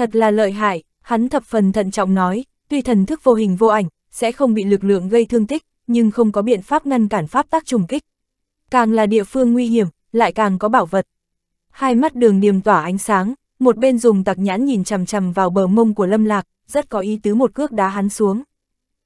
Thật là lợi hại, hắn thập phần thận trọng nói, tuy thần thức vô hình vô ảnh, sẽ không bị lực lượng gây thương tích, nhưng không có biện pháp ngăn cản pháp tác trùng kích. Càng là địa phương nguy hiểm, lại càng có bảo vật. Hai mắt đường điềm tỏa ánh sáng, một bên dùng tặc nhãn nhìn chằm chằm vào bờ mông của Lâm Lạc, rất có ý tứ một cước đá hắn xuống.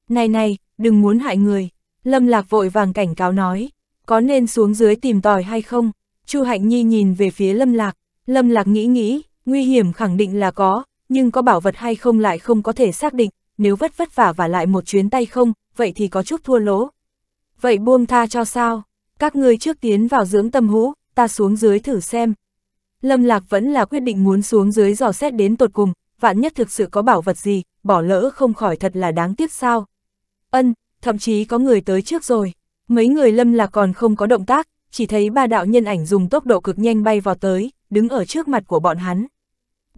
Này này, đừng muốn hại người. Lâm Lạc vội vàng cảnh cáo nói, có nên xuống dưới tìm tòi hay không? Chu Hạnh Nhi nhìn về phía Lâm Lạc, Lâm Lạc nghĩ nghĩ, Nguy hiểm khẳng định là có, nhưng có bảo vật hay không lại không có thể xác định, nếu vất vất vả và lại một chuyến tay không, vậy thì có chút thua lỗ. Vậy buông tha cho sao? Các ngươi trước tiến vào dưỡng tâm hũ, ta xuống dưới thử xem. Lâm Lạc vẫn là quyết định muốn xuống dưới dò xét đến tột cùng, vạn nhất thực sự có bảo vật gì, bỏ lỡ không khỏi thật là đáng tiếc sao. Ân, thậm chí có người tới trước rồi. Mấy người Lâm Lạc còn không có động tác, chỉ thấy ba đạo nhân ảnh dùng tốc độ cực nhanh bay vào tới, đứng ở trước mặt của bọn hắn.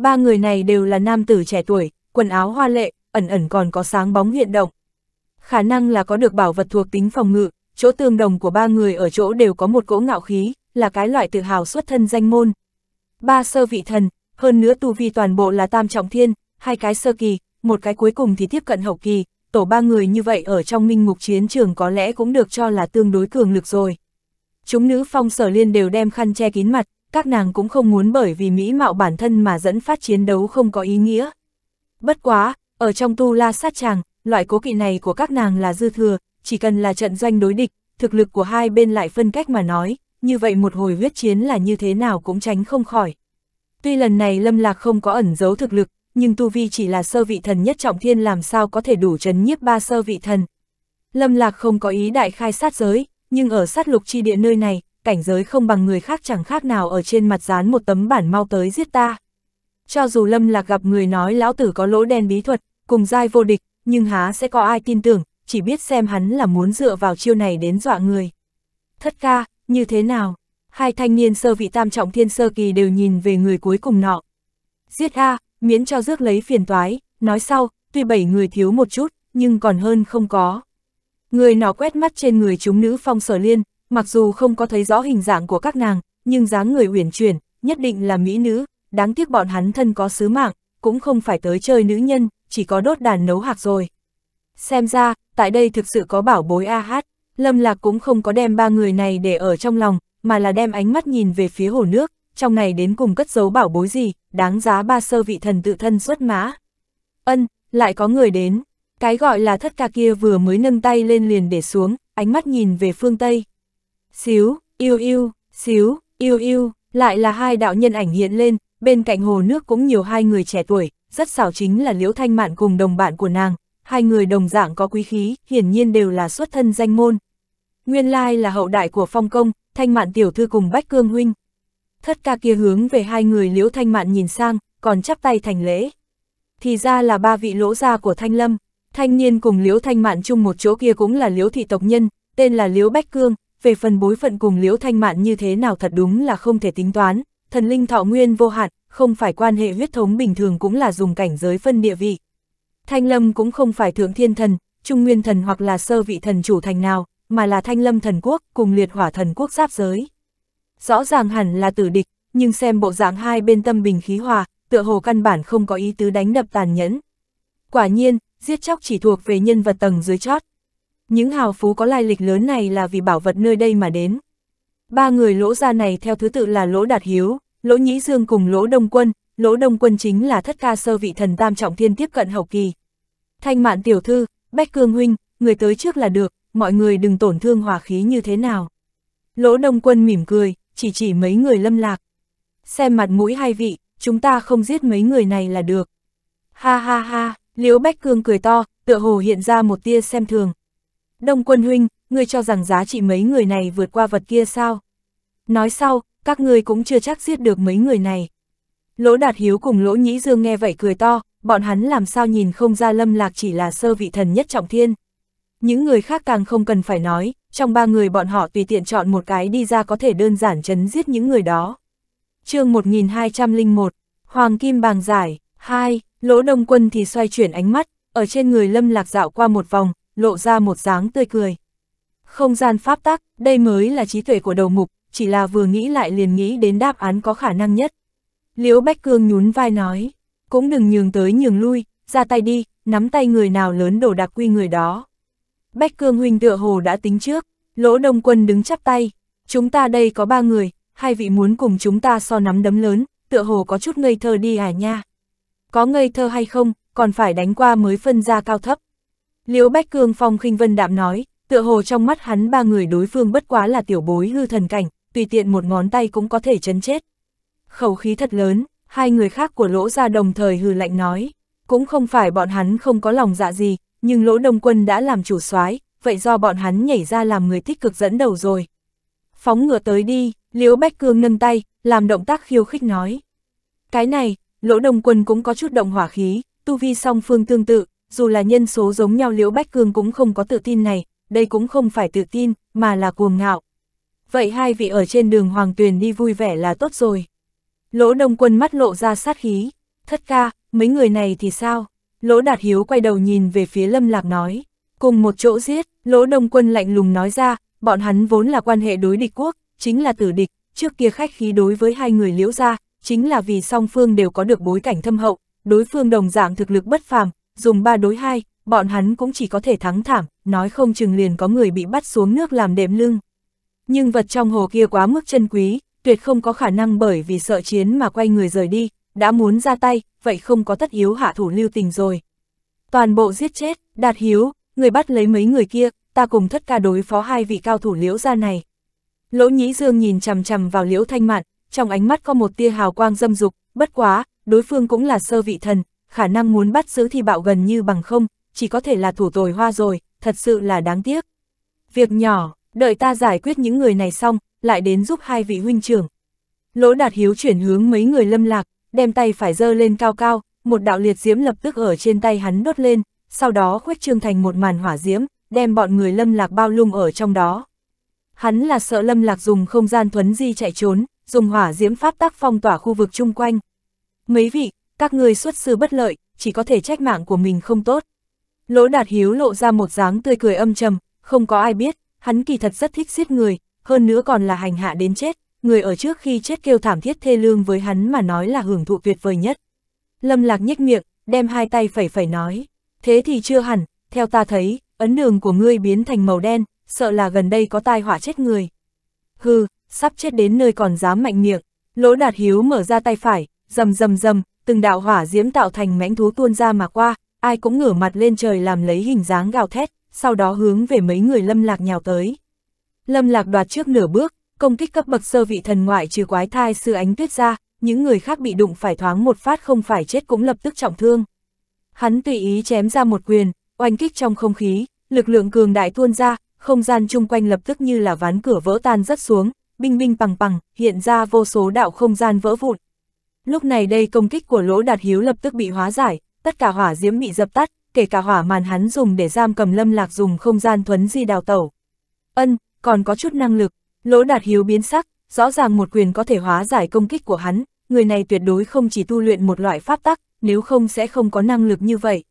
Ba người này đều là nam tử trẻ tuổi, quần áo hoa lệ, ẩn ẩn còn có sáng bóng hiện động. Khả năng là có được bảo vật thuộc tính phòng ngự, chỗ tương đồng của ba người ở chỗ đều có một cỗ ngạo khí, là cái loại tự hào xuất thân danh môn. Ba sơ vị thần, hơn nữa tu vi toàn bộ là tam trọng thiên, hai cái sơ kỳ, một cái cuối cùng thì tiếp cận hậu kỳ, tổ ba người như vậy ở trong minh ngục chiến trường có lẽ cũng được cho là tương đối cường lực rồi. Chúng nữ phong sở liên đều đem khăn che kín mặt, các nàng cũng không muốn bởi vì mỹ mạo bản thân mà dẫn phát chiến đấu không có ý nghĩa. Bất quá, ở trong tu la sát tràng loại cố kỵ này của các nàng là dư thừa, chỉ cần là trận doanh đối địch, thực lực của hai bên lại phân cách mà nói, như vậy một hồi huyết chiến là như thế nào cũng tránh không khỏi. Tuy lần này Lâm Lạc không có ẩn giấu thực lực, nhưng Tu Vi chỉ là sơ vị thần nhất trọng thiên làm sao có thể đủ chấn nhiếp ba sơ vị thần. Lâm Lạc không có ý đại khai sát giới, nhưng ở sát lục chi địa nơi này, cảnh giới không bằng người khác chẳng khác nào ở trên mặt dán một tấm bản mau tới giết ta. Cho dù Lâm Lạc gặp người nói lão tử có lỗ đen bí thuật, cùng giai vô địch, nhưng há sẽ có ai tin tưởng, chỉ biết xem hắn là muốn dựa vào chiêu này đến dọa người. Thất ca, như thế nào? Hai thanh niên sơ vị tam trọng thiên sơ kỳ đều nhìn về người cuối cùng nọ. Giết A, miễn cho rước lấy phiền toái, nói sau, tuy bảy người thiếu một chút, nhưng còn hơn không có. Người nọ quét mắt trên người chúng nữ phong sở liên, mặc dù không có thấy rõ hình dạng của các nàng, nhưng dáng người uyển chuyển, nhất định là mỹ nữ, đáng tiếc bọn hắn thân có sứ mạng, cũng không phải tới chơi nữ nhân, chỉ có đốt đàn nấu hạc rồi. Xem ra, tại đây thực sự có bảo bối ah Lâm Lạc cũng không có đem ba người này để ở trong lòng, mà là đem ánh mắt nhìn về phía hồ nước, trong này đến cùng cất giấu bảo bối gì, đáng giá ba sơ vị thần tự thân xuất mã. Ân, lại có người đến, cái gọi là thất ca kia vừa mới nâng tay lên liền để xuống, ánh mắt nhìn về phương Tây xíu, yêu yêu, xíu, yêu yêu, lại là hai đạo nhân ảnh hiện lên, bên cạnh hồ nước cũng nhiều hai người trẻ tuổi, rất xảo chính là Liễu Thanh Mạn cùng đồng bạn của nàng, hai người đồng dạng có quý khí, hiển nhiên đều là xuất thân danh môn. Nguyên lai là hậu đại của phong công, Thanh Mạn tiểu thư cùng Bách Cương Huynh. Thất ca kia hướng về hai người Liễu Thanh Mạn nhìn sang, còn chắp tay thành lễ. Thì ra là ba vị lỗ gia của Thanh Lâm, thanh niên cùng Liễu Thanh Mạn chung một chỗ kia cũng là Liễu thị tộc nhân, tên là Liễu Bách Cương, về phần bối phận cùng Liễu Thanh Mạn như thế nào thật đúng là không thể tính toán, thần linh thọ nguyên vô hạn, không phải quan hệ huyết thống bình thường cũng là dùng cảnh giới phân địa vị. Thanh Lâm cũng không phải thượng thiên thần, trung nguyên thần hoặc là sơ vị thần chủ thành nào, mà là Thanh Lâm thần quốc cùng liệt hỏa thần quốc giáp giới. Rõ ràng hẳn là tử địch, nhưng xem bộ dạng hai bên tâm bình khí hòa, tựa hồ căn bản không có ý tứ đánh đập tàn nhẫn. Quả nhiên, giết chóc chỉ thuộc về nhân vật tầng dưới chót, những hào phú có lai lịch lớn này là vì bảo vật nơi đây mà đến. Ba người lỗ gia này theo thứ tự là lỗ đạt hiếu, lỗ nhĩ dương cùng lỗ đông quân, lỗ đông quân chính là thất ca sơ vị thần tam trọng thiên tiếp cận hậu kỳ. Thanh mạn tiểu thư, bách cương huynh, người tới trước là được, mọi người đừng tổn thương hòa khí như thế nào. Lỗ đông quân mỉm cười, chỉ chỉ mấy người lâm lạc. Xem mặt mũi hai vị, chúng ta không giết mấy người này là được. Ha ha ha, liễu bách cương cười to, tựa hồ hiện ra một tia xem thường, Đông quân huynh, ngươi cho rằng giá trị mấy người này vượt qua vật kia sao? Nói sau, các ngươi cũng chưa chắc giết được mấy người này. Lỗ Đạt Hiếu cùng Lỗ Nhĩ Dương nghe vậy cười to, bọn hắn làm sao nhìn không ra Lâm Lạc chỉ là sơ vị thần nhất trọng thiên. Những người khác càng không cần phải nói, trong ba người bọn họ tùy tiện chọn một cái đi ra có thể đơn giản chấn giết những người đó. chương 1201, Hoàng Kim Bàng Giải, 2, Lỗ Đông Quân thì xoay chuyển ánh mắt, ở trên người Lâm Lạc dạo qua một vòng, lộ ra một dáng tươi cười. Không gian pháp tắc, đây mới là trí tuệ của đầu mục, chỉ là vừa nghĩ lại liền nghĩ đến đáp án có khả năng nhất. Liễu Bách Cương nhún vai nói, cũng đừng nhường tới nhường lui, ra tay đi, nắm tay người nào lớn đồ đặc quy người đó. Bách Cương huynh tựa hồ đã tính trước, lỗ đông quân đứng chắp tay, chúng ta đây có ba người, hai vị muốn cùng chúng ta so nắm đấm lớn, tựa hồ có chút ngây thơ đi à nha. Có ngây thơ hay không, còn phải đánh qua mới phân ra cao thấp. Liễu Bách Cương Phong khinh vân đạm nói, tựa hồ trong mắt hắn ba người đối phương bất quá là tiểu bối hư thần cảnh, tùy tiện một ngón tay cũng có thể chấn chết. Khẩu khí thật lớn, hai người khác của lỗ ra đồng thời hư lạnh nói, cũng không phải bọn hắn không có lòng dạ gì, nhưng lỗ đông quân đã làm chủ soái vậy do bọn hắn nhảy ra làm người tích cực dẫn đầu rồi. Phóng ngựa tới đi, Liễu Bách Cương nâng tay, làm động tác khiêu khích nói. Cái này, lỗ đông quân cũng có chút động hỏa khí, tu vi song phương tương tự, dù là nhân số giống nhau Liễu Bách Cương cũng không có tự tin này, đây cũng không phải tự tin, mà là cuồng ngạo. Vậy hai vị ở trên đường Hoàng Tuyền đi vui vẻ là tốt rồi. Lỗ Đông Quân mắt lộ ra sát khí, thất ca, mấy người này thì sao? Lỗ Đạt Hiếu quay đầu nhìn về phía Lâm Lạc nói, cùng một chỗ giết, Lỗ Đông Quân lạnh lùng nói ra, bọn hắn vốn là quan hệ đối địch quốc, chính là tử địch, trước kia khách khí đối với hai người liễu ra, chính là vì song phương đều có được bối cảnh thâm hậu, đối phương đồng dạng thực lực bất phàm, dùng ba đối hai bọn hắn cũng chỉ có thể thắng thảm, nói không chừng liền có người bị bắt xuống nước làm đệm lưng. Nhưng vật trong hồ kia quá mức chân quý, tuyệt không có khả năng bởi vì sợ chiến mà quay người rời đi, đã muốn ra tay, vậy không có tất yếu hạ thủ lưu tình rồi. Toàn bộ giết chết, đạt hiếu, người bắt lấy mấy người kia, ta cùng thất ca đối phó hai vị cao thủ liễu ra này. Lỗ nhĩ dương nhìn chằm chằm vào liễu thanh mạn, trong ánh mắt có một tia hào quang dâm dục, bất quá, đối phương cũng là sơ vị thần, khả năng muốn bắt giữ thì bạo gần như bằng không, chỉ có thể là thủ tồi hoa rồi, thật sự là đáng tiếc. Việc nhỏ, đợi ta giải quyết những người này xong, lại đến giúp hai vị huynh trưởng. Lỗ đạt hiếu chuyển hướng mấy người lâm lạc, đem tay phải dơ lên cao cao, một đạo liệt diễm lập tức ở trên tay hắn đốt lên, sau đó khuếch trương thành một màn hỏa diễm, đem bọn người lâm lạc bao lung ở trong đó. Hắn là sợ lâm lạc dùng không gian thuấn di chạy trốn, dùng hỏa diễm pháp tác phong tỏa khu vực chung quanh. Mấy vị, các ngươi xuất sư bất lợi, chỉ có thể trách mạng của mình không tốt. Lỗ đạt hiếu lộ ra một dáng tươi cười âm trầm, không có ai biết, hắn kỳ thật rất thích giết người, hơn nữa còn là hành hạ đến chết, người ở trước khi chết kêu thảm thiết thê lương với hắn mà nói là hưởng thụ tuyệt vời nhất. Lâm lạc nhếch miệng, đem hai tay phẩy phẩy nói, thế thì chưa hẳn, theo ta thấy, ấn đường của ngươi biến thành màu đen, sợ là gần đây có tai họa chết người. Hừ, sắp chết đến nơi còn dám mạnh miệng, lỗ đạt hiếu mở ra tay phải, rầm rầm rầm, từng đạo hỏa diễm tạo thành mãnh thú tuôn ra mà qua, ai cũng ngửa mặt lên trời làm lấy hình dáng gào thét, sau đó hướng về mấy người lâm lạc nhào tới. Lâm lạc đoạt trước nửa bước, công kích cấp bậc sơ vị thần ngoại trừ quái thai sư ánh tuyết ra, những người khác bị đụng phải thoáng một phát không phải chết cũng lập tức trọng thương. Hắn tùy ý chém ra một quyền, oanh kích trong không khí, lực lượng cường đại tuôn ra, không gian chung quanh lập tức như là ván cửa vỡ tan rất xuống, binh binh bằng bằng, hiện ra vô số đạo không gian vỡ vụn, Lúc này đây công kích của Lỗ Đạt Hiếu lập tức bị hóa giải, tất cả hỏa diễm bị dập tắt, kể cả hỏa màn hắn dùng để giam cầm Lâm Lạc dùng không gian thuấn di đào tẩu. Ân, còn có chút năng lực, Lỗ Đạt Hiếu biến sắc, rõ ràng một quyền có thể hóa giải công kích của hắn, người này tuyệt đối không chỉ tu luyện một loại pháp tắc, nếu không sẽ không có năng lực như vậy.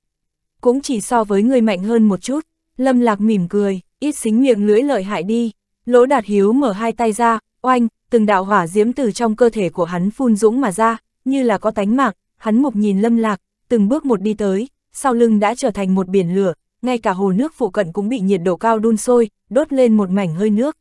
Cũng chỉ so với người mạnh hơn một chút, Lâm Lạc mỉm cười, ít xính miệng lưỡi lợi hại đi. Lỗ Đạt Hiếu mở hai tay ra, oanh, từng đạo hỏa diễm từ trong cơ thể của hắn phun dũng mà ra, như là có tánh mạc, hắn mục nhìn lâm lạc, từng bước một đi tới, sau lưng đã trở thành một biển lửa, ngay cả hồ nước phụ cận cũng bị nhiệt độ cao đun sôi, đốt lên một mảnh hơi nước.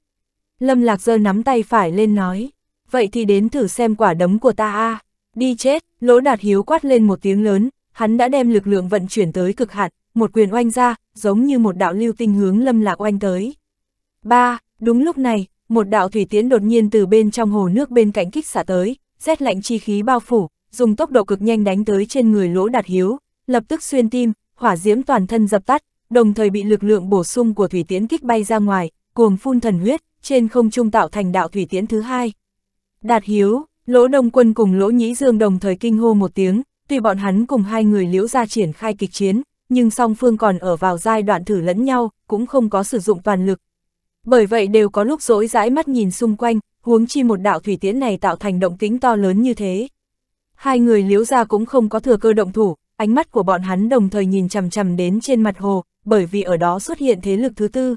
Lâm lạc giơ nắm tay phải lên nói, vậy thì đến thử xem quả đấm của ta a đi chết, lỗ đạt hiếu quát lên một tiếng lớn, hắn đã đem lực lượng vận chuyển tới cực hạn, một quyền oanh ra, giống như một đạo lưu tinh hướng lâm lạc oanh tới. Ba, đúng lúc này, một đạo thủy tiến đột nhiên từ bên trong hồ nước bên cạnh kích xả tới, rét lạnh chi khí bao phủ, dùng tốc độ cực nhanh đánh tới trên người Lỗ Đạt Hiếu, lập tức xuyên tim, hỏa diễm toàn thân dập tắt, đồng thời bị lực lượng bổ sung của thủy tiễn kích bay ra ngoài, cuồng phun thần huyết, trên không trung tạo thành đạo thủy tiễn thứ hai. Đạt Hiếu, Lỗ Đông Quân cùng Lỗ Nhĩ Dương đồng thời kinh hô một tiếng, tuy bọn hắn cùng hai người liễu ra triển khai kịch chiến, nhưng song phương còn ở vào giai đoạn thử lẫn nhau, cũng không có sử dụng toàn lực. Bởi vậy đều có lúc rỗi rãi mắt nhìn xung quanh, huống chi một đạo thủy tiễn này tạo thành động tính to lớn như thế. Hai người liếu ra cũng không có thừa cơ động thủ, ánh mắt của bọn hắn đồng thời nhìn chằm chằm đến trên mặt hồ, bởi vì ở đó xuất hiện thế lực thứ tư.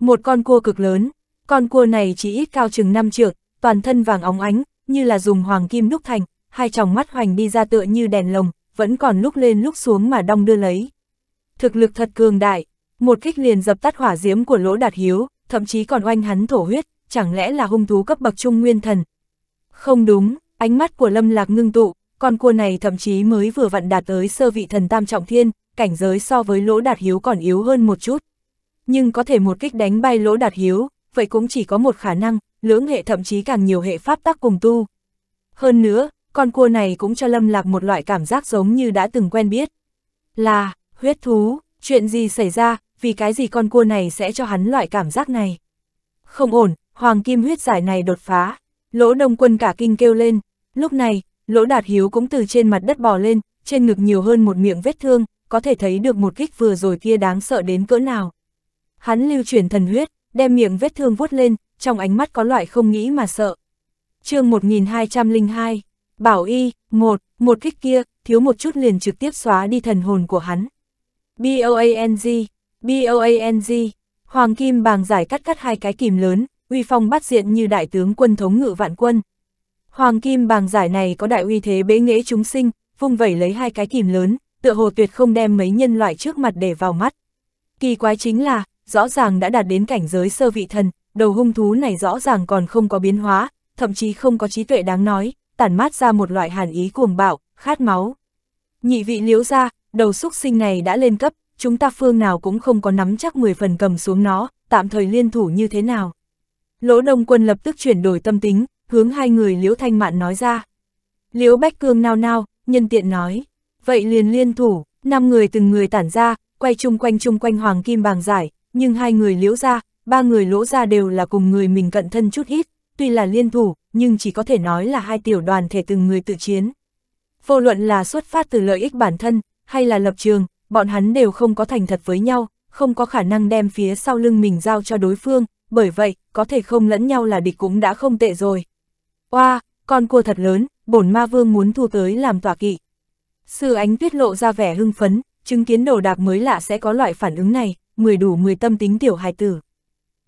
Một con cua cực lớn, con cua này chỉ ít cao chừng 5 trượng, toàn thân vàng óng ánh, như là dùng hoàng kim đúc thành, hai tròng mắt hoành đi ra tựa như đèn lồng, vẫn còn lúc lên lúc xuống mà đong đưa lấy. Thực lực thật cường đại, một kích liền dập tắt hỏa diễm của lỗ đạt hiếu, thậm chí còn oanh hắn thổ huyết, chẳng lẽ là hung thú cấp bậc trung nguyên thần? Không đúng, ánh mắt của Lâm Lạc ngưng tụ, con cua này thậm chí mới vừa vặn đạt tới sơ vị thần tam trọng thiên, cảnh giới so với lỗ đạt hiếu còn yếu hơn một chút. Nhưng có thể một kích đánh bay lỗ đạt hiếu, vậy cũng chỉ có một khả năng, lưỡng hệ thậm chí càng nhiều hệ pháp tắc cùng tu. Hơn nữa, con cua này cũng cho Lâm Lạc một loại cảm giác giống như đã từng quen biết. Là, huyết thú, chuyện gì xảy ra, vì cái gì con cua này sẽ cho hắn loại cảm giác này? Không ổn, Hoàng Kim huyết giải này đột phá, lỗ đông quân cả kinh kêu lên, lúc này, lỗ đạt hiếu cũng từ trên mặt đất bò lên, trên ngực nhiều hơn một miệng vết thương, có thể thấy được một kích vừa rồi kia đáng sợ đến cỡ nào. Hắn lưu chuyển thần huyết, đem miệng vết thương vuốt lên, trong ánh mắt có loại không nghĩ mà sợ. chương 1202, Bảo Y, một, một kích kia, thiếu một chút liền trực tiếp xóa đi thần hồn của hắn. B-O-A-N-G, B-O-A-N-G, Hoàng Kim bàng giải cắt cắt hai cái kìm lớn, uy phong bắt diện như đại tướng quân thống ngự vạn quân. Hoàng kim bàng giải này có đại uy thế bế nghễ chúng sinh, vung vẩy lấy hai cái kìm lớn, tựa hồ tuyệt không đem mấy nhân loại trước mặt để vào mắt. Kỳ quái chính là, rõ ràng đã đạt đến cảnh giới sơ vị thần, đầu hung thú này rõ ràng còn không có biến hóa, thậm chí không có trí tuệ đáng nói, tản mát ra một loại hàn ý cuồng bạo, khát máu. Nhị vị liếu ra, đầu xúc sinh này đã lên cấp, chúng ta phương nào cũng không có nắm chắc 10 phần cầm xuống nó, tạm thời liên thủ như thế nào. Lỗ Đông Quân lập tức chuyển đổi tâm tính, hướng hai người Liễu Thanh Mạn nói ra. Liễu Bách Cương nao nao, nhân tiện nói, vậy liền liên thủ, năm người từng người tản ra, quay chung quanh chung quanh Hoàng Kim Bàng Giải, nhưng hai người Liễu ra, ba người Lỗ ra đều là cùng người mình cận thân chút ít, tuy là liên thủ, nhưng chỉ có thể nói là hai tiểu đoàn thể từng người tự chiến. Vô luận là xuất phát từ lợi ích bản thân, hay là lập trường, bọn hắn đều không có thành thật với nhau, không có khả năng đem phía sau lưng mình giao cho đối phương, bởi vậy, có thể không lẫn nhau là địch cũng đã không tệ rồi. Oa, wow, con cua thật lớn, bổn ma vương muốn thu tới làm tòa kỵ. Sư ánh tuyết lộ ra vẻ hưng phấn, chứng kiến đồ đạc mới lạ sẽ có loại phản ứng này, mười đủ mười tâm tính tiểu hài tử.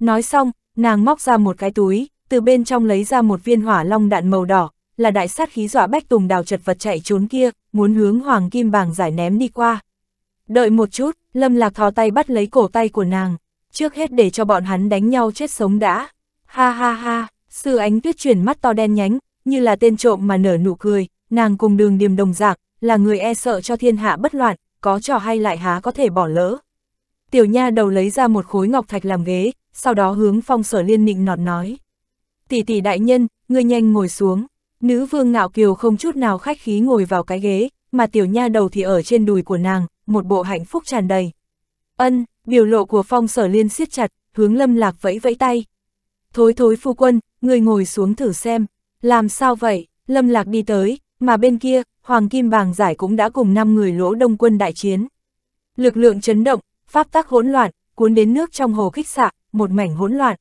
Nói xong, nàng móc ra một cái túi, từ bên trong lấy ra một viên hỏa long đạn màu đỏ, là đại sát khí dọa bách tùng đào chật vật chạy trốn kia, muốn hướng hoàng kim bàng giải ném đi qua. Đợi một chút, Lâm Lạc thò tay bắt lấy cổ tay của nàng, trước hết để cho bọn hắn đánh nhau chết sống đã. Ha ha ha, sư ánh tuyết chuyển mắt to đen nhánh, như là tên trộm mà nở nụ cười, nàng cùng đường điềm đồng giạc, là người e sợ cho thiên hạ bất loạn, có trò hay lại há có thể bỏ lỡ. Tiểu nha đầu lấy ra một khối ngọc thạch làm ghế, sau đó hướng phong sở liên nịnh nọt nói. Tỷ tỷ đại nhân, ngươi nhanh ngồi xuống. Nữ vương ngạo kiều không chút nào khách khí ngồi vào cái ghế, mà tiểu nha đầu thì ở trên đùi của nàng, một bộ hạnh phúc tràn đầy. Ân, Biểu lộ của phong sở liên siết chặt, hướng lâm lạc vẫy vẫy tay. Thối thối phu quân, người ngồi xuống thử xem. Làm sao vậy? Lâm lạc đi tới, mà bên kia, Hoàng Kim Bàng Giải cũng đã cùng 5 người lỗ đông quân đại chiến. Lực lượng chấn động, pháp tắc hỗn loạn, cuốn đến nước trong hồ kích xạ, một mảnh hỗn loạn.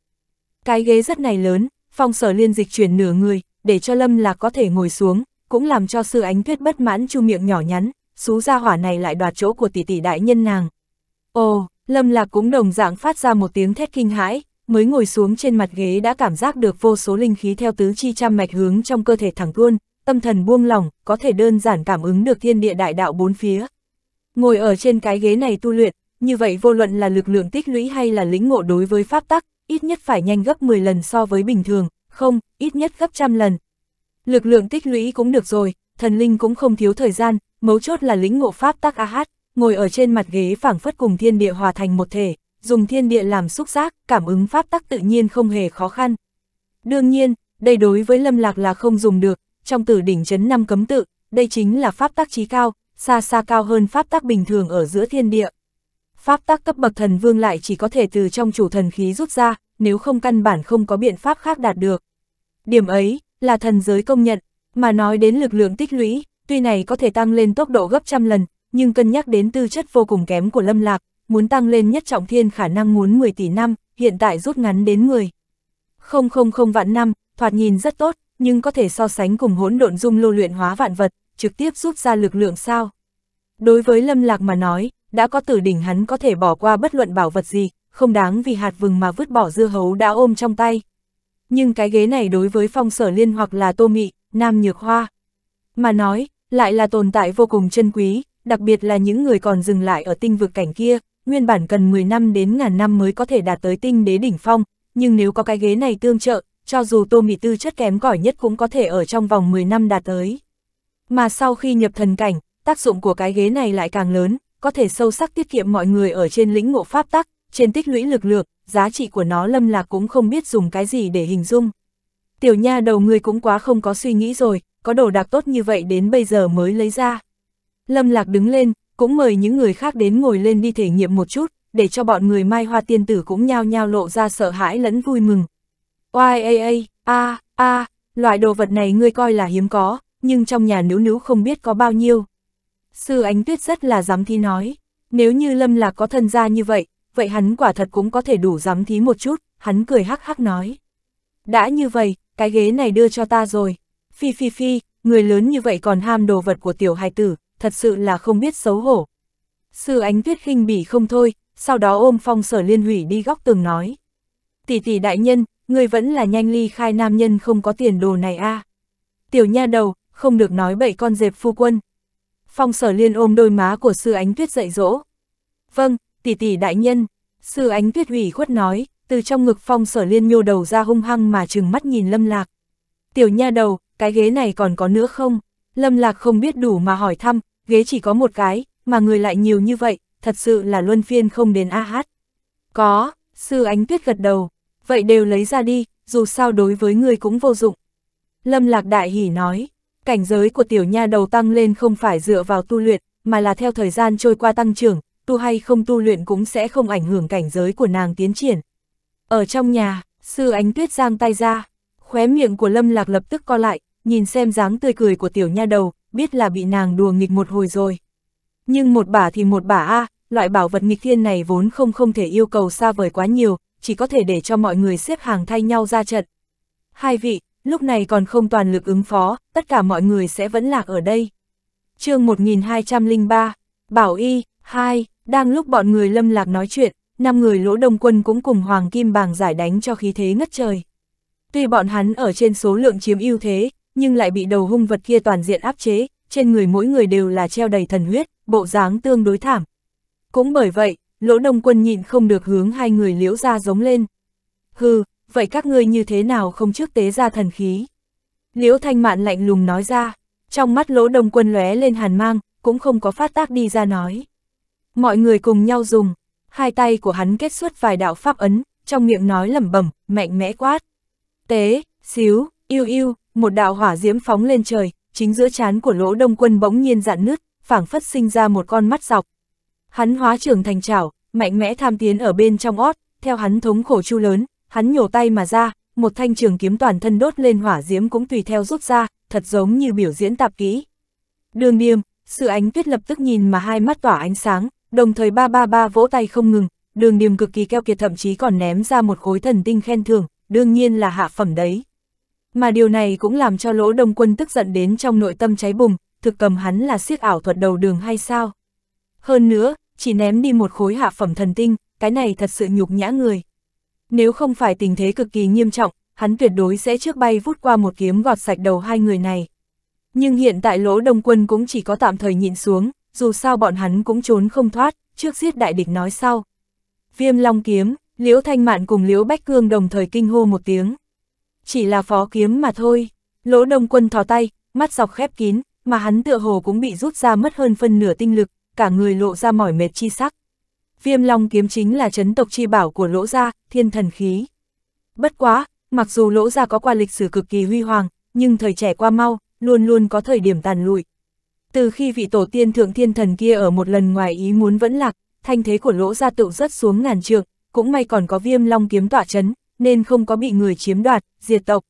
Cái ghế rất này lớn, phong sở liên dịch chuyển nửa người, để cho Lâm Lạc có thể ngồi xuống, cũng làm cho sư ánh tuyết bất mãn chu miệng nhỏ nhắn, xú ra hỏa này lại đoạt chỗ của tỷ tỷ đại nhân nàng. Ồ, Lâm Lạc cũng đồng dạng phát ra một tiếng thét kinh hãi, mới ngồi xuống trên mặt ghế đã cảm giác được vô số linh khí theo tứ chi trăm mạch hướng trong cơ thể thẳng tuôn, tâm thần buông lỏng, có thể đơn giản cảm ứng được thiên địa đại đạo bốn phía. Ngồi ở trên cái ghế này tu luyện, như vậy vô luận là lực lượng tích lũy hay là lĩnh ngộ đối với pháp tắc, ít nhất phải nhanh gấp 10 lần so với bình thường, không, ít nhất gấp trăm lần. Lực lượng tích lũy cũng được rồi, thần linh cũng không thiếu thời gian, mấu chốt là lĩnh ngộ pháp tắc ah ngồi ở trên mặt ghế phảng phất cùng thiên địa hòa thành một thể, dùng thiên địa làm xúc giác, cảm ứng pháp tắc tự nhiên không hề khó khăn. Đương nhiên, đây đối với lâm lạc là không dùng được, trong tử đỉnh chấn năm cấm tự, đây chính là pháp tắc trí cao, xa xa cao hơn pháp tắc bình thường ở giữa thiên địa. Pháp tắc cấp bậc thần vương lại chỉ có thể từ trong chủ thần khí rút ra, nếu không căn bản không có biện pháp khác đạt được. Điểm ấy, là thần giới công nhận, mà nói đến lực lượng tích lũy, tuy này có thể tăng lên tốc độ gấp trăm lần, nhưng cân nhắc đến tư chất vô cùng kém của Lâm Lạc, muốn tăng lên nhất trọng thiên khả năng muốn 10 tỷ năm, hiện tại rút ngắn đến 10. Không không không vạn năm, thoạt nhìn rất tốt, nhưng có thể so sánh cùng hỗn độn dung lô luyện hóa vạn vật, trực tiếp rút ra lực lượng sao. Đối với Lâm Lạc mà nói, đã có tử đỉnh hắn có thể bỏ qua bất luận bảo vật gì, không đáng vì hạt vừng mà vứt bỏ dưa hấu đã ôm trong tay. Nhưng cái ghế này đối với phong sở liên hoặc là tô mị, nam nhược hoa. Mà nói, lại là tồn tại vô cùng chân quý, đặc biệt là những người còn dừng lại ở tinh vực cảnh kia, nguyên bản cần 10 năm đến ngàn năm mới có thể đạt tới tinh đế đỉnh phong, nhưng nếu có cái ghế này tương trợ, cho dù Tô Mị Tư chất kém cỏi nhất cũng có thể ở trong vòng 10 năm đạt tới. Mà sau khi nhập thần cảnh, tác dụng của cái ghế này lại càng lớn, có thể sâu sắc tiết kiệm mọi người ở trên lĩnh ngộ pháp tắc, trên tích lũy lực lượng, giá trị của nó lâm lạc cũng không biết dùng cái gì để hình dung. Tiểu nha đầu người cũng quá không có suy nghĩ rồi, có đồ đạc tốt như vậy đến bây giờ mới lấy ra. Lâm Lạc đứng lên, cũng mời những người khác đến ngồi lên đi thể nghiệm một chút, để cho bọn người Mai Hoa Tiên Tử cũng nhao nhao lộ ra sợ hãi lẫn vui mừng. Oai a a, a a, loại đồ vật này ngươi coi là hiếm có, nhưng trong nhà nữ nữ không biết có bao nhiêu. Sư Ánh Tuyết rất là dám thi nói, nếu như Lâm Lạc có thân gia như vậy, vậy hắn quả thật cũng có thể đủ dám thí một chút, hắn cười hắc hắc nói. Đã như vậy, cái ghế này đưa cho ta rồi. Phi phi phi, người lớn như vậy còn ham đồ vật của tiểu hài tử, thật sự là không biết xấu hổ. Sư ánh tuyết khinh bỉ không thôi, sau đó ôm phong sở liên hủy đi góc tường nói. Tỷ tỷ đại nhân, người vẫn là nhanh ly khai nam nhân không có tiền đồ này a à. Tiểu nha đầu, không được nói bậy con dẹp phu quân. Phong sở liên ôm đôi má của sư ánh tuyết dạy dỗ. Vâng, tỷ tỷ đại nhân, sư ánh tuyết hủy khuất nói, từ trong ngực phong sở liên nhô đầu ra hung hăng mà trừng mắt nhìn lâm lạc. Tiểu nha đầu, cái ghế này còn có nữa không? Lâm lạc không biết đủ mà hỏi thăm, ghế chỉ có một cái, mà người lại nhiều như vậy, thật sự là luân phiên không đến a hát. Có, sư ánh tuyết gật đầu, vậy đều lấy ra đi, dù sao đối với người cũng vô dụng. Lâm lạc đại hỉ nói, cảnh giới của tiểu nha đầu tăng lên không phải dựa vào tu luyện, mà là theo thời gian trôi qua tăng trưởng, tu hay không tu luyện cũng sẽ không ảnh hưởng cảnh giới của nàng tiến triển. Ở trong nhà, sư ánh tuyết giang tay ra, khóe miệng của lâm lạc lập tức co lại, nhìn xem dáng tươi cười của tiểu nha đầu, biết là bị nàng đùa nghịch một hồi rồi. Nhưng một bả thì một bả a, à, loại bảo vật nghịch thiên này vốn không không thể yêu cầu xa vời quá nhiều, chỉ có thể để cho mọi người xếp hàng thay nhau ra trận. Hai vị, lúc này còn không toàn lực ứng phó, tất cả mọi người sẽ vẫn lạc ở đây. chương 1203, Bảo Y, hai đang lúc bọn người lâm lạc nói chuyện, năm người lỗ đông quân cũng cùng Hoàng Kim Bàng giải đánh cho khí thế ngất trời. Tuy bọn hắn ở trên số lượng chiếm ưu thế, nhưng lại bị đầu hung vật kia toàn diện áp chế, trên người mỗi người đều là treo đầy thần huyết, bộ dáng tương đối thảm. Cũng bởi vậy, lỗ đông quân nhịn không được hướng hai người liễu ra giống lên. Hừ, vậy các ngươi như thế nào không trước tế ra thần khí? Liễu thanh mạn lạnh lùng nói ra, trong mắt lỗ đông quân lóe lên hàn mang, cũng không có phát tác đi ra nói. Mọi người cùng nhau dùng, hai tay của hắn kết xuất vài đạo pháp ấn, trong miệng nói lẩm bẩm, mạnh mẽ quát. Tế, xíu, Yêu yêu, một đạo hỏa diễm phóng lên trời, chính giữa chán của lỗ đông quân bỗng nhiên dạn nứt, phảng phất sinh ra một con mắt dọc. Hắn hóa trưởng thành chảo, mạnh mẽ tham tiến ở bên trong ót, theo hắn thống khổ chu lớn, hắn nhổ tay mà ra, một thanh trường kiếm toàn thân đốt lên hỏa diễm cũng tùy theo rút ra, thật giống như biểu diễn tạp kỹ. Đường điềm, sự ánh tuyết lập tức nhìn mà hai mắt tỏa ánh sáng, đồng thời ba ba ba vỗ tay không ngừng, đường điềm cực kỳ keo kiệt thậm chí còn ném ra một khối thần tinh khen thưởng, đương nhiên là hạ phẩm đấy. Mà điều này cũng làm cho lỗ đông quân tức giận đến trong nội tâm cháy bùng, thực cầm hắn là siếc ảo thuật đầu đường hay sao? Hơn nữa, chỉ ném đi một khối hạ phẩm thần tinh, cái này thật sự nhục nhã người. Nếu không phải tình thế cực kỳ nghiêm trọng, hắn tuyệt đối sẽ trước bay vút qua một kiếm gọt sạch đầu hai người này. Nhưng hiện tại lỗ đông quân cũng chỉ có tạm thời nhịn xuống, dù sao bọn hắn cũng trốn không thoát, trước giết đại địch nói sau. Viêm long kiếm, Liễu Thanh Mạn cùng Liễu Bách Cương đồng thời kinh hô một tiếng chỉ là phó kiếm mà thôi. Lỗ đông quân thò tay, mắt dọc khép kín, mà hắn tựa hồ cũng bị rút ra mất hơn phân nửa tinh lực, cả người lộ ra mỏi mệt chi sắc. Viêm long kiếm chính là chấn tộc chi bảo của lỗ gia, thiên thần khí. Bất quá, mặc dù lỗ gia có qua lịch sử cực kỳ huy hoàng, nhưng thời trẻ qua mau, luôn luôn có thời điểm tàn lụi. Từ khi vị tổ tiên thượng thiên thần kia ở một lần ngoài ý muốn vẫn lạc, thanh thế của lỗ gia tự rất xuống ngàn trượng, cũng may còn có viêm long kiếm tỏa chấn, nên không có bị người chiếm đoạt, diệt tộc.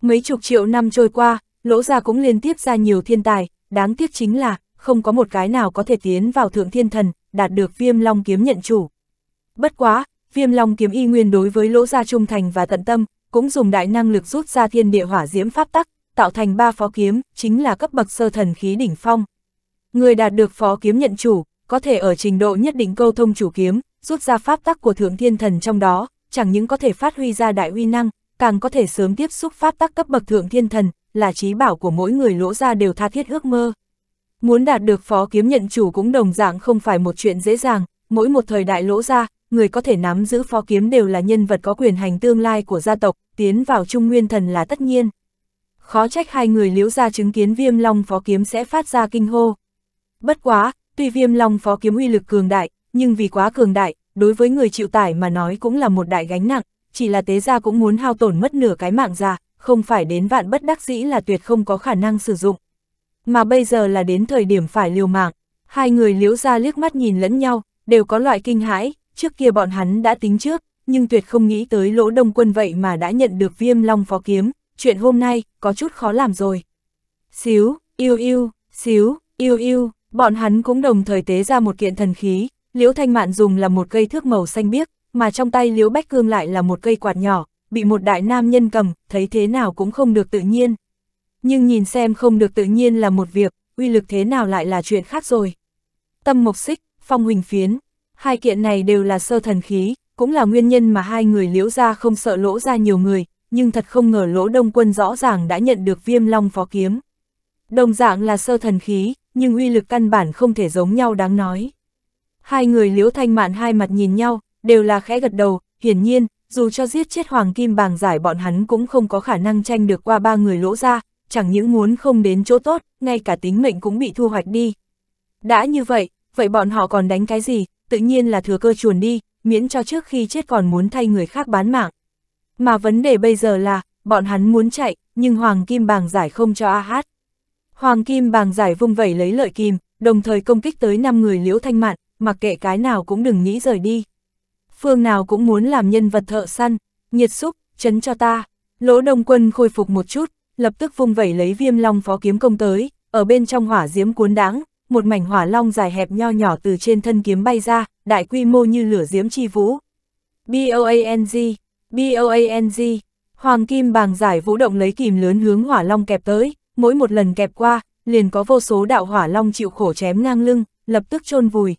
Mấy chục triệu năm trôi qua, lỗ gia cũng liên tiếp ra nhiều thiên tài, đáng tiếc chính là, không có một cái nào có thể tiến vào thượng thiên thần, đạt được viêm long kiếm nhận chủ. Bất quá, viêm long kiếm y nguyên đối với lỗ gia trung thành và tận tâm, cũng dùng đại năng lực rút ra thiên địa hỏa diễm pháp tắc, tạo thành ba phó kiếm, chính là cấp bậc sơ thần khí đỉnh phong. Người đạt được phó kiếm nhận chủ, có thể ở trình độ nhất định câu thông chủ kiếm, rút ra pháp tắc của thượng thiên thần trong đó, chẳng những có thể phát huy ra đại uy năng, càng có thể sớm tiếp xúc pháp tắc cấp bậc thượng thiên thần, là trí bảo của mỗi người lỗ ra đều tha thiết ước mơ. Muốn đạt được phó kiếm nhận chủ cũng đồng dạng không phải một chuyện dễ dàng, mỗi một thời đại lỗ ra, người có thể nắm giữ phó kiếm đều là nhân vật có quyền hành tương lai của gia tộc, tiến vào trung nguyên thần là tất nhiên. Khó trách hai người liễu ra chứng kiến viêm long phó kiếm sẽ phát ra kinh hô. Bất quá, tuy viêm long phó kiếm uy lực cường đại, nhưng vì quá cường đại, đối với người chịu tải mà nói cũng là một đại gánh nặng, chỉ là tế gia cũng muốn hao tổn mất nửa cái mạng già, không phải đến vạn bất đắc dĩ là tuyệt không có khả năng sử dụng. Mà bây giờ là đến thời điểm phải liều mạng, hai người liễu ra liếc mắt nhìn lẫn nhau, đều có loại kinh hãi, trước kia bọn hắn đã tính trước, nhưng tuyệt không nghĩ tới lỗ đông quân vậy mà đã nhận được viêm long phó kiếm, chuyện hôm nay có chút khó làm rồi. Xíu, yêu yêu, xíu, yêu yêu, bọn hắn cũng đồng thời tế ra một kiện thần khí, Liễu Thanh Mạn dùng là một cây thước màu xanh biếc, mà trong tay Liễu Bách Cương lại là một cây quạt nhỏ, bị một đại nam nhân cầm, thấy thế nào cũng không được tự nhiên. Nhưng nhìn xem không được tự nhiên là một việc, uy lực thế nào lại là chuyện khác rồi. Tâm mộc xích, phong huỳnh phiến, hai kiện này đều là sơ thần khí, cũng là nguyên nhân mà hai người liễu ra không sợ lỗ ra nhiều người, nhưng thật không ngờ lỗ đông quân rõ ràng đã nhận được viêm long phó kiếm. Đồng dạng là sơ thần khí, nhưng uy lực căn bản không thể giống nhau đáng nói. Hai người Liễu Thanh Mạn hai mặt nhìn nhau, đều là khẽ gật đầu, hiển nhiên, dù cho giết chết Hoàng Kim Bàng giải bọn hắn cũng không có khả năng tranh được qua ba người lỗ ra, chẳng những muốn không đến chỗ tốt, ngay cả tính mệnh cũng bị thu hoạch đi. Đã như vậy, vậy bọn họ còn đánh cái gì, tự nhiên là thừa cơ chuồn đi, miễn cho trước khi chết còn muốn thay người khác bán mạng. Mà vấn đề bây giờ là, bọn hắn muốn chạy, nhưng Hoàng Kim Bàng giải không cho A Hát. Hoàng Kim Bàng giải vung vẩy lấy lợi kim đồng thời công kích tới 5 người Liễu Thanh Mạn, mặc kệ cái nào cũng đừng nghĩ rời đi. Phương nào cũng muốn làm nhân vật thợ săn, nhiệt xúc, chấn cho ta. Lỗ đông quân khôi phục một chút, lập tức vung vẩy lấy viêm long phó kiếm công tới, ở bên trong hỏa diễm cuốn đáng, một mảnh hỏa long dài hẹp nho nhỏ từ trên thân kiếm bay ra, đại quy mô như lửa diễm chi vũ. B-O-A-N-G, B-O-A-N-G, hoàng kim bàng giải vũ động lấy kìm lớn hướng hỏa long kẹp tới, mỗi một lần kẹp qua, liền có vô số đạo hỏa long chịu khổ chém ngang lưng, lập tức chôn vùi,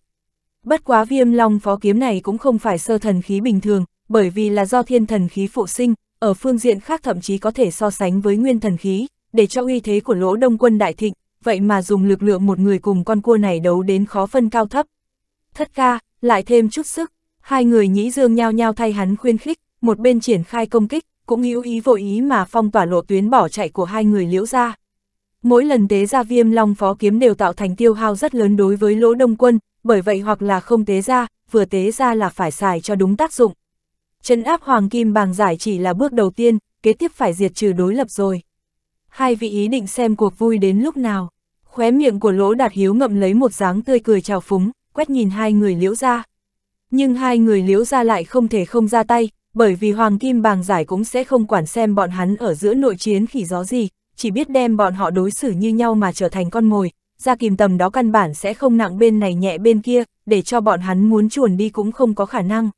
Bất quá viêm long phó kiếm này cũng không phải sơ thần khí bình thường, bởi vì là do thiên thần khí phụ sinh, ở phương diện khác thậm chí có thể so sánh với nguyên thần khí, để cho uy thế của lỗ đông quân đại thịnh, vậy mà dùng lực lượng một người cùng con cua này đấu đến khó phân cao thấp. Thất ca, lại thêm chút sức, hai người nhĩ dương nhao nhao thay hắn khuyên khích, một bên triển khai công kích, cũng hữu ý vội ý mà phong tỏa lộ tuyến bỏ chạy của hai người liễu ra. Mỗi lần tế ra viêm long phó kiếm đều tạo thành tiêu hao rất lớn đối với lỗ đông quân, bởi vậy hoặc là không tế ra, vừa tế ra là phải xài cho đúng tác dụng. chân áp hoàng kim bàng giải chỉ là bước đầu tiên, kế tiếp phải diệt trừ đối lập rồi. Hai vị ý định xem cuộc vui đến lúc nào. Khóe miệng của lỗ đạt hiếu ngậm lấy một dáng tươi cười chào phúng, quét nhìn hai người liễu ra. Nhưng hai người liễu ra lại không thể không ra tay, bởi vì hoàng kim bàng giải cũng sẽ không quản xem bọn hắn ở giữa nội chiến khỉ gió gì, chỉ biết đem bọn họ đối xử như nhau mà trở thành con mồi, ra kìm tầm đó căn bản sẽ không nặng bên này nhẹ bên kia, để cho bọn hắn muốn chuồn đi cũng không có khả năng.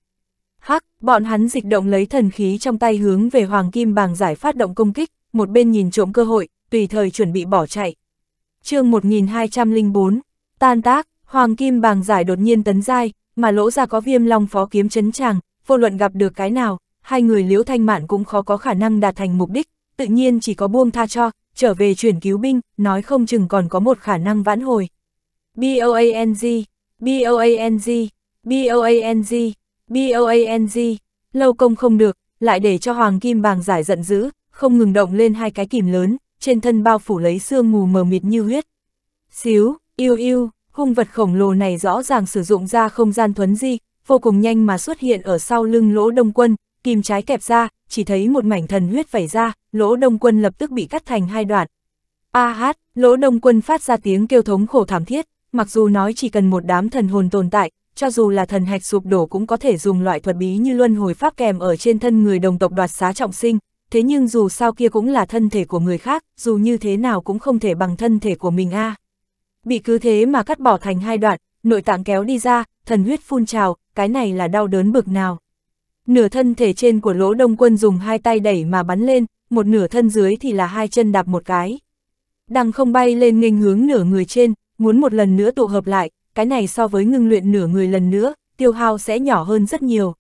Hắc, bọn hắn dịch động lấy thần khí trong tay hướng về Hoàng Kim Bàng giải phát động công kích, một bên nhìn trộm cơ hội, tùy thời chuẩn bị bỏ chạy. chương 1204, tan tác, Hoàng Kim Bàng giải đột nhiên tấn dai, mà lỗ ra có viêm long phó kiếm chấn chàng, vô luận gặp được cái nào, hai người liễu thanh mạn cũng khó có khả năng đạt thành mục đích, tự nhiên chỉ có buông tha cho, trở về chuyển cứu binh, nói không chừng còn có một khả năng vãn hồi. B-O-A-N-G, B-O-A-N-G, B-O-A-N-G, B-O-A-N-G, lâu công không được, lại để cho Hoàng Kim Bàng giải giận dữ, không ngừng động lên hai cái kìm lớn, trên thân bao phủ lấy xương mù mờ mịt như huyết. Xíu, yêu yêu, hung vật khổng lồ này rõ ràng sử dụng ra không gian thuấn di, vô cùng nhanh mà xuất hiện ở sau lưng lỗ đông quân, kìm trái kẹp ra, chỉ thấy một mảnh thần huyết vẩy ra, lỗ đông quân lập tức bị cắt thành hai đoạn. A hát, lỗ đông quân phát ra tiếng kêu thống khổ thảm thiết, mặc dù nói chỉ cần một đám thần hồn tồn tại, cho dù là thần hạch sụp đổ cũng có thể dùng loại thuật bí như luân hồi pháp kèm ở trên thân người đồng tộc đoạt xá trọng sinh, thế nhưng dù sao kia cũng là thân thể của người khác, dù như thế nào cũng không thể bằng thân thể của mình a. À. Bị cứ thế mà cắt bỏ thành hai đoạn, nội tạng kéo đi ra, thần huyết phun trào, cái này là đau đớn bực nào. Nửa thân thể trên của lỗ đông quân dùng hai tay đẩy mà bắn lên, một nửa thân dưới thì là hai chân đạp một cái. Đằng không bay lên nghênh hướng nửa người trên, muốn một lần nữa tụ hợp lại, cái này so với ngưng luyện nửa người lần nữa, tiêu hao sẽ nhỏ hơn rất nhiều.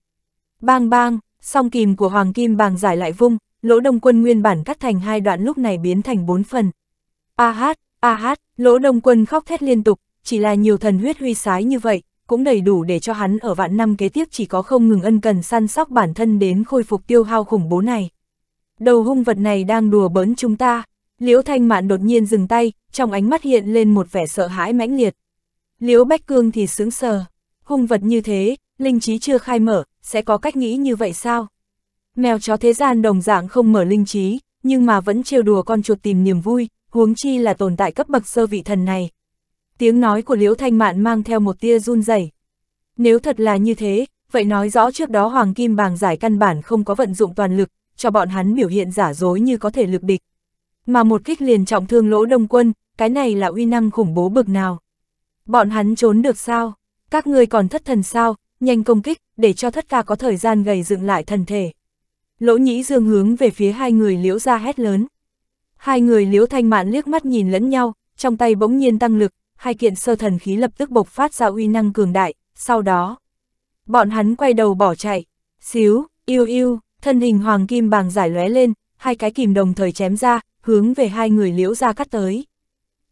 Bang bang, song kìm của Hoàng Kim bàng giải lại vung, lỗ đông quân nguyên bản cắt thành hai đoạn lúc này biến thành bốn phần. A hát, a hát, lỗ đông quân khóc thét liên tục, chỉ là nhiều thần huyết huy sái như vậy, cũng đầy đủ để cho hắn ở vạn năm kế tiếp chỉ có không ngừng ân cần săn sóc bản thân đến khôi phục tiêu hao khủng bố này đầu hung vật này đang đùa bỡn chúng ta. Liễu Thanh Mạn đột nhiên dừng tay, trong ánh mắt hiện lên một vẻ sợ hãi mãnh liệt. Liễu Bách Cương thì sướng sờ, hung vật như thế, linh trí chưa khai mở, sẽ có cách nghĩ như vậy sao? Mèo chó thế gian đồng dạng không mở linh trí, nhưng mà vẫn trêu đùa con chuột tìm niềm vui, huống chi là tồn tại cấp bậc sơ vị thần này. Tiếng nói của Liễu Thanh Mạn mang theo một tia run rẩy. Nếu thật là như thế, vậy nói rõ trước đó Hoàng Kim Bàng giải căn bản không có vận dụng toàn lực, cho bọn hắn biểu hiện giả dối như có thể lực địch. Mà một kích liền trọng thương lỗ đông quân, cái này là uy năng khủng bố bực nào. Bọn hắn trốn được sao? Các ngươi còn thất thần sao? Nhanh công kích, để cho thất ca có thời gian gầy dựng lại thần thể. Lỗ nhĩ dương hướng về phía hai người liễu ra hét lớn. Hai người liễu thanh mạn liếc mắt nhìn lẫn nhau, trong tay bỗng nhiên tăng lực, hai kiện sơ thần khí lập tức bộc phát ra uy năng cường đại, sau đó. Bọn hắn quay đầu bỏ chạy, xíu, yêu yêu, thân hình hoàng kim bàng giải lóe lên, hai cái kìm đồng thời chém ra, hướng về hai người liễu ra cắt tới.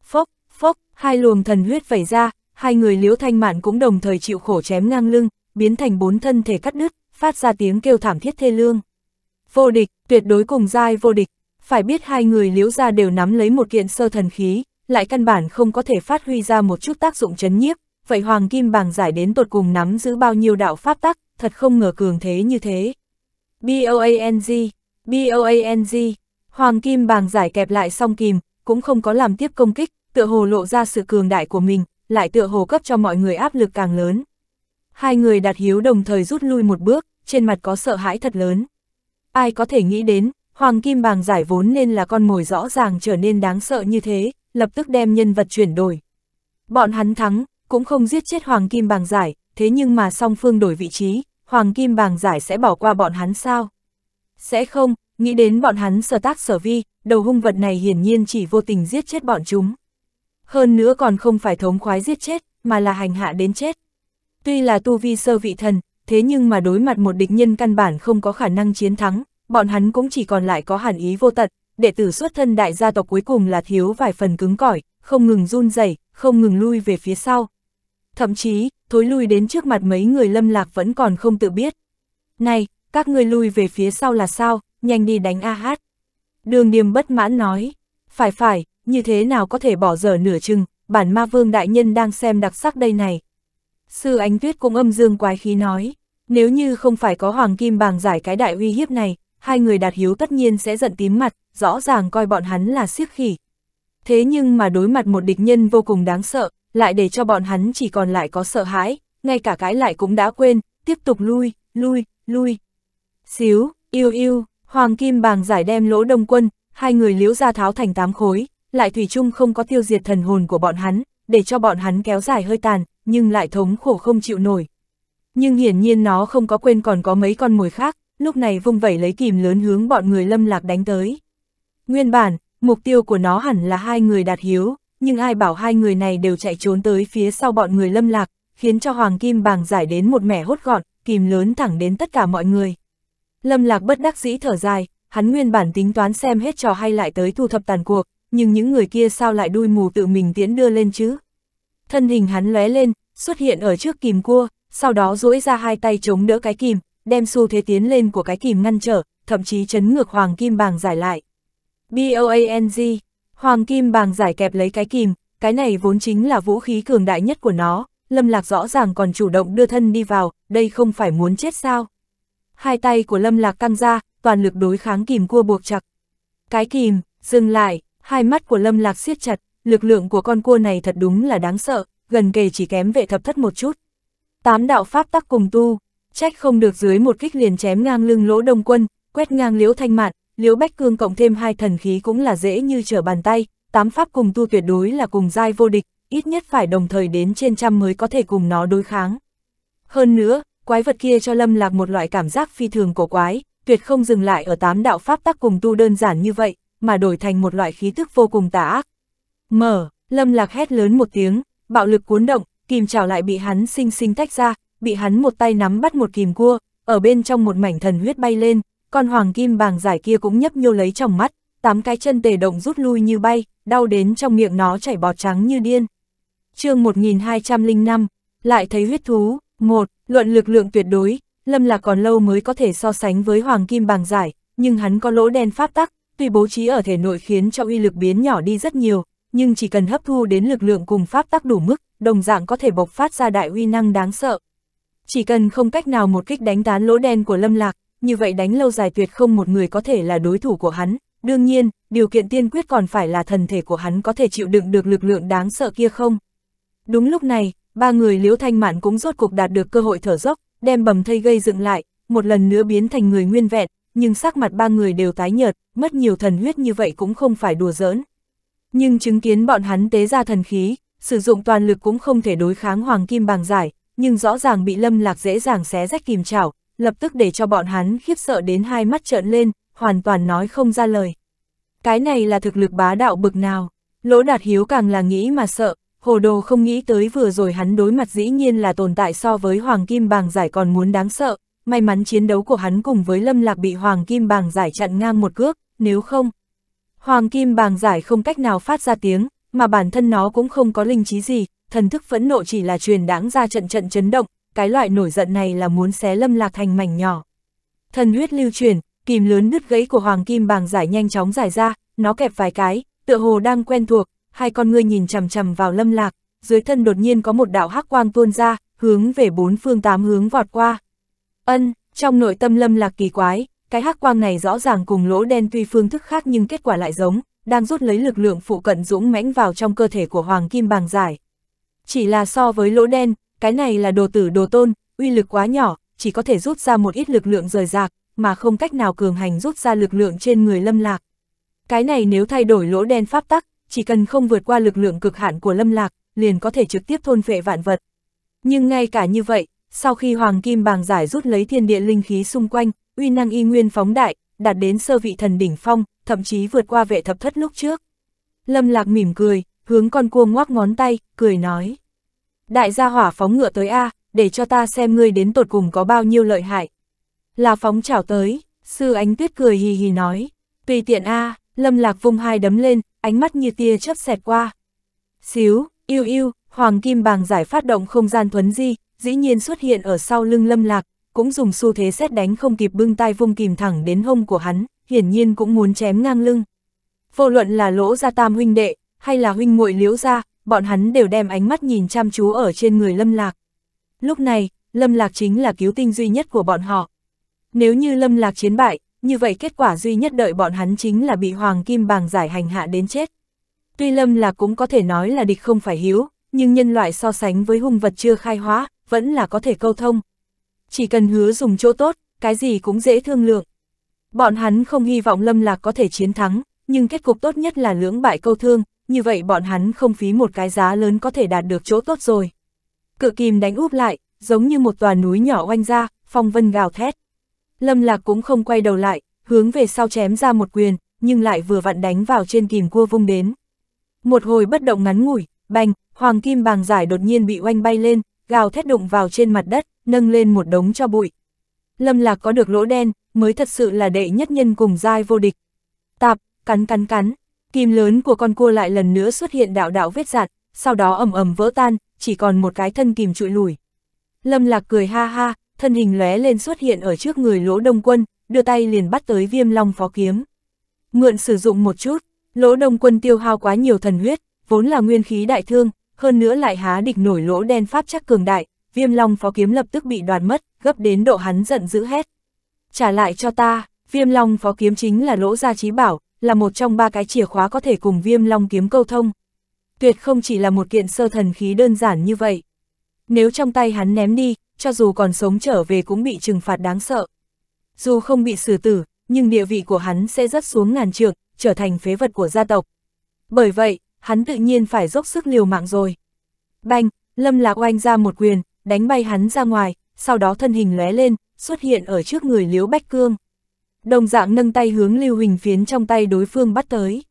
Phốc, phốc, hai luồng thần huyết vẩy ra, hai người liễu thanh mạn cũng đồng thời chịu khổ chém ngang lưng, biến thành bốn thân thể cắt đứt, phát ra tiếng kêu thảm thiết thê lương. Vô địch, tuyệt đối cùng giai vô địch, phải biết hai người liễu ra đều nắm lấy một kiện sơ thần khí, lại căn bản không có thể phát huy ra một chút tác dụng chấn nhiếp, vậy Hoàng Kim Bàng giải đến tột cùng nắm giữ bao nhiêu đạo pháp tắc, thật không ngờ cường thế như thế. BOANG, BOANG, Hoàng Kim bàng giải kẹp lại song kìm, cũng không có làm tiếp công kích, tựa hồ lộ ra sự cường đại của mình, lại tựa hồ cấp cho mọi người áp lực càng lớn. Hai người đạt hiếu đồng thời rút lui một bước, trên mặt có sợ hãi thật lớn. Ai có thể nghĩ đến, Hoàng Kim bàng giải vốn nên là con mồi rõ ràng trở nên đáng sợ như thế, lập tức đem nhân vật chuyển đổi. Bọn hắn thắng, cũng không giết chết Hoàng Kim bàng giải, thế nhưng mà song phương đổi vị trí, Hoàng Kim Bàng Giải sẽ bỏ qua bọn hắn sao? Sẽ không, nghĩ đến bọn hắn sở tác sở vi, đầu hung vật này hiển nhiên chỉ vô tình giết chết bọn chúng. Hơn nữa còn không phải thống khoái giết chết, mà là hành hạ đến chết. Tuy là tu vi sơ vị thần, thế nhưng mà đối mặt một địch nhân căn bản không có khả năng chiến thắng, bọn hắn cũng chỉ còn lại có hàn ý vô tận, đệ tử xuất thân đại gia tộc cuối cùng là thiếu vài phần cứng cỏi, không ngừng run rẩy, không ngừng lui về phía sau. Thậm chí, thối lui đến trước mặt mấy người lâm lạc vẫn còn không tự biết. Này, các ngươi lui về phía sau là sao, nhanh đi đánh A hát. Đường điềm bất mãn nói, phải phải, như thế nào có thể bỏ dở nửa chừng, bản ma vương đại nhân đang xem đặc sắc đây này. Sư Ánh viết cũng âm dương quái khí nói, nếu như không phải có Hoàng Kim bàng giải cái đại uy hiếp này, hai người đạt hiếu tất nhiên sẽ giận tím mặt, rõ ràng coi bọn hắn là siếc khỉ. Thế nhưng mà đối mặt một địch nhân vô cùng đáng sợ, lại để cho bọn hắn chỉ còn lại có sợ hãi, ngay cả cái lại cũng đã quên, tiếp tục lui, lui, lui. Xíu, yêu yêu, hoàng kim bàng giải đem lỗ đông quân, hai người liếu ra tháo thành tám khối, lại thủy chung không có tiêu diệt thần hồn của bọn hắn, để cho bọn hắn kéo dài hơi tàn, nhưng lại thống khổ không chịu nổi. Nhưng hiển nhiên nó không có quên còn có mấy con mồi khác, lúc này vung vẩy lấy kìm lớn hướng bọn người lâm lạc đánh tới. Nguyên bản, mục tiêu của nó hẳn là hai người đạt hiếu, nhưng ai bảo hai người này đều chạy trốn tới phía sau bọn người lâm lạc, khiến cho Hoàng Kim Bàng giải đến một mẻ hốt gọn, kìm lớn thẳng đến tất cả mọi người. Lâm lạc bất đắc dĩ thở dài, hắn nguyên bản tính toán xem hết trò hay lại tới thu thập tàn cuộc, nhưng những người kia sao lại đuôi mù tự mình tiễn đưa lên chứ. Thân hình hắn lóe lên, xuất hiện ở trước kìm cua, sau đó duỗi ra hai tay chống đỡ cái kìm, đem xu thế tiến lên của cái kìm ngăn trở, thậm chí chấn ngược hoàng kim bàng giải lại. b o a n g Hoàng kim bàng giải kẹp lấy cái kìm, cái này vốn chính là vũ khí cường đại nhất của nó, Lâm Lạc rõ ràng còn chủ động đưa thân đi vào, đây không phải muốn chết sao. Hai tay của Lâm Lạc căng ra, toàn lực đối kháng kìm cua buộc chặt. Cái kìm, dừng lại, hai mắt của Lâm Lạc siết chặt, lực lượng của con cua này thật đúng là đáng sợ, gần kề chỉ kém vệ thập thất một chút. Tám đạo pháp tắc cùng tu, trách không được dưới một kích liền chém ngang lưng lỗ đông quân, quét ngang liễu thanh mạn, Liễu Bách Cương cộng thêm hai thần khí cũng là dễ như trở bàn tay, tám pháp cùng tu tuyệt đối là cùng giai vô địch, ít nhất phải đồng thời đến trên trăm mới có thể cùng nó đối kháng. Hơn nữa, quái vật kia cho Lâm Lạc một loại cảm giác phi thường cổ quái, tuyệt không dừng lại ở tám đạo pháp tắc cùng tu đơn giản như vậy, mà đổi thành một loại khí tức vô cùng tà ác. Mở, Lâm Lạc hét lớn một tiếng, bạo lực cuốn động, kìm chảo lại bị hắn sinh sinh tách ra, bị hắn một tay nắm bắt một kìm cua, ở bên trong một mảnh thần huyết bay lên, con hoàng kim bàng giải kia cũng nhấp nhô lấy trong mắt, tám cái chân tề động rút lui như bay, đau đến trong miệng nó chảy bọt trắng như điên. chương 1205, lại thấy huyết thú, một Luận lực lượng tuyệt đối, Lâm là còn lâu mới có thể so sánh với hoàng kim bàng giải, nhưng hắn có lỗ đen pháp tắc, tuy bố trí ở thể nội khiến cho uy lực biến nhỏ đi rất nhiều, nhưng chỉ cần hấp thu đến lực lượng cùng pháp tắc đủ mức, đồng dạng có thể bộc phát ra đại uy năng đáng sợ. Chỉ cần không cách nào một kích đánh tán lỗ đen của Lâm Lạc, như vậy đánh lâu dài tuyệt không một người có thể là đối thủ của hắn. Đương nhiên, điều kiện tiên quyết còn phải là thần thể của hắn có thể chịu đựng được lực lượng đáng sợ kia không. Đúng lúc này, ba người Liễu Thanh Mạn cũng rốt cuộc đạt được cơ hội thở dốc, đem bầm thây gây dựng lại, một lần nữa biến thành người nguyên vẹn, nhưng sắc mặt ba người đều tái nhợt, mất nhiều thần huyết như vậy cũng không phải đùa giỡn. Nhưng chứng kiến bọn hắn tế ra thần khí, sử dụng toàn lực cũng không thể đối kháng hoàng kim bằng giải, nhưng rõ ràng bị lâm lạc dễ dàng xé rách kìm chảo, lập tức để cho bọn hắn khiếp sợ đến hai mắt trợn lên, hoàn toàn nói không ra lời. Cái này là thực lực bá đạo bực nào, lỗ đạt hiếu càng là nghĩ mà sợ, hồ đồ không nghĩ tới vừa rồi hắn đối mặt dĩ nhiên là tồn tại so với Hoàng Kim Bàng Giải còn muốn đáng sợ, may mắn chiến đấu của hắn cùng với Lâm Lạc bị Hoàng Kim Bàng Giải chặn ngang một cước, nếu không. Hoàng Kim Bàng Giải không cách nào phát ra tiếng, mà bản thân nó cũng không có linh trí gì, thần thức phẫn nộ chỉ là truyền đáng ra trận trận chấn động, cái loại nổi giận này là muốn xé lâm lạc thành mảnh nhỏ. Thần huyết lưu truyền kìm lớn nứt gãy của hoàng kim bàng giải nhanh chóng giải ra, nó kẹp vài cái, tựa hồ đang quen thuộc, hai con ngươi nhìn chằm chằm vào lâm lạc, dưới thân đột nhiên có một đạo hắc quang tuôn ra, hướng về bốn phương tám hướng vọt qua. Ân, trong nội tâm lâm lạc kỳ quái, cái hắc quang này rõ ràng cùng lỗ đen tuy phương thức khác nhưng kết quả lại giống, đang rút lấy lực lượng phụ cận dũng mãnh vào trong cơ thể của hoàng kim bàng giải. Chỉ là so với lỗ đen, cái này là đồ tử đồ tôn, uy lực quá nhỏ, chỉ có thể rút ra một ít lực lượng rời rạc, mà không cách nào cường hành rút ra lực lượng trên người lâm lạc. Cái này nếu thay đổi lỗ đen pháp tắc, chỉ cần không vượt qua lực lượng cực hạn của lâm lạc, liền có thể trực tiếp thôn phệ vạn vật. Nhưng ngay cả như vậy, sau khi Hoàng Kim Bàng giải rút lấy thiên địa linh khí xung quanh, uy năng y nguyên phóng đại, đạt đến sơ vị thần đỉnh phong, thậm chí vượt qua vệ thập thất lúc trước. Lâm Lạc mỉm cười, hướng con cua ngoác ngón tay, cười nói. Đại gia hỏa phóng ngựa tới A, để cho ta xem ngươi đến tột cùng có bao nhiêu lợi hại. Là phóng chào tới, sư ánh tuyết cười hì hì nói, tùy tiện A, lâm lạc vung hai đấm lên, ánh mắt như tia chớp xẹt qua. Xíu, yêu yêu, hoàng kim bàng giải phát động không gian thuấn di, dĩ nhiên xuất hiện ở sau lưng lâm lạc, cũng dùng xu thế xét đánh không kịp bưng tay vung kìm thẳng đến hông của hắn, hiển nhiên cũng muốn chém ngang lưng. Vô luận là lỗ gia tam huynh đệ, hay là huynh muội liễu gia, bọn hắn đều đem ánh mắt nhìn chăm chú ở trên người Lâm Lạc. Lúc này, Lâm Lạc chính là cứu tinh duy nhất của bọn họ. Nếu như Lâm Lạc chiến bại, như vậy kết quả duy nhất đợi bọn hắn chính là bị Hoàng Kim Bàng giải hành hạ đến chết. Tuy Lâm Lạc cũng có thể nói là địch không phải hiếu, nhưng nhân loại so sánh với hung vật chưa khai hóa, vẫn là có thể câu thông. Chỉ cần hứa dùng chỗ tốt, cái gì cũng dễ thương lượng. Bọn hắn không hy vọng Lâm Lạc có thể chiến thắng, nhưng kết cục tốt nhất là lưỡng bại câu thương, như vậy bọn hắn không phí một cái giá lớn có thể đạt được chỗ tốt rồi. Cự kìm đánh úp lại, giống như một tòa núi nhỏ oanh ra, phong vân gào thét. Lâm Lạc cũng không quay đầu lại, hướng về sau chém ra một quyền, nhưng lại vừa vặn đánh vào trên kìm cua vung đến. Một hồi bất động ngắn ngủi, bành, hoàng kim bàng giải đột nhiên bị oanh bay lên, gào thét đụng vào trên mặt đất, nâng lên một đống cho bụi. Lâm Lạc có được lỗ đen, mới thật sự là đệ nhất nhân cùng giai vô địch. Tạp, cắn cắn cắn, Kim lớn của con cua lại lần nữa xuất hiện đạo đạo vết giạt, sau đó ầm ầm vỡ tan, chỉ còn một cái thân kìm trụi lùi. Lâm Lạc cười ha ha, thân hình lóe lên xuất hiện ở trước người Lỗ Đông Quân, đưa tay liền bắt tới Viêm Long Phó kiếm. Mượn sử dụng một chút, Lỗ Đông Quân tiêu hao quá nhiều thần huyết, vốn là nguyên khí đại thương, hơn nữa lại há địch nổi lỗ đen pháp chắc cường đại, Viêm Long Phó kiếm lập tức bị đoạt mất, gấp đến độ hắn giận dữ hét. "Trả lại cho ta!" Viêm Long Phó kiếm chính là lỗ gia trí bảo, là một trong ba cái chìa khóa có thể cùng viêm long kiếm câu thông. Tuyệt không chỉ là một kiện sơ thần khí đơn giản như vậy. Nếu trong tay hắn ném đi, cho dù còn sống trở về cũng bị trừng phạt đáng sợ. Dù không bị xử tử, nhưng địa vị của hắn sẽ rất xuống ngàn trượng, trở thành phế vật của gia tộc. Bởi vậy, hắn tự nhiên phải dốc sức liều mạng rồi. Banh, Lâm Lạc oanh ra một quyền, đánh bay hắn ra ngoài, sau đó thân hình lóe lên, xuất hiện ở trước người Liễu Bách Cương đồng dạng nâng tay hướng Lưu Huỳnh phiến trong tay đối phương bắt tới.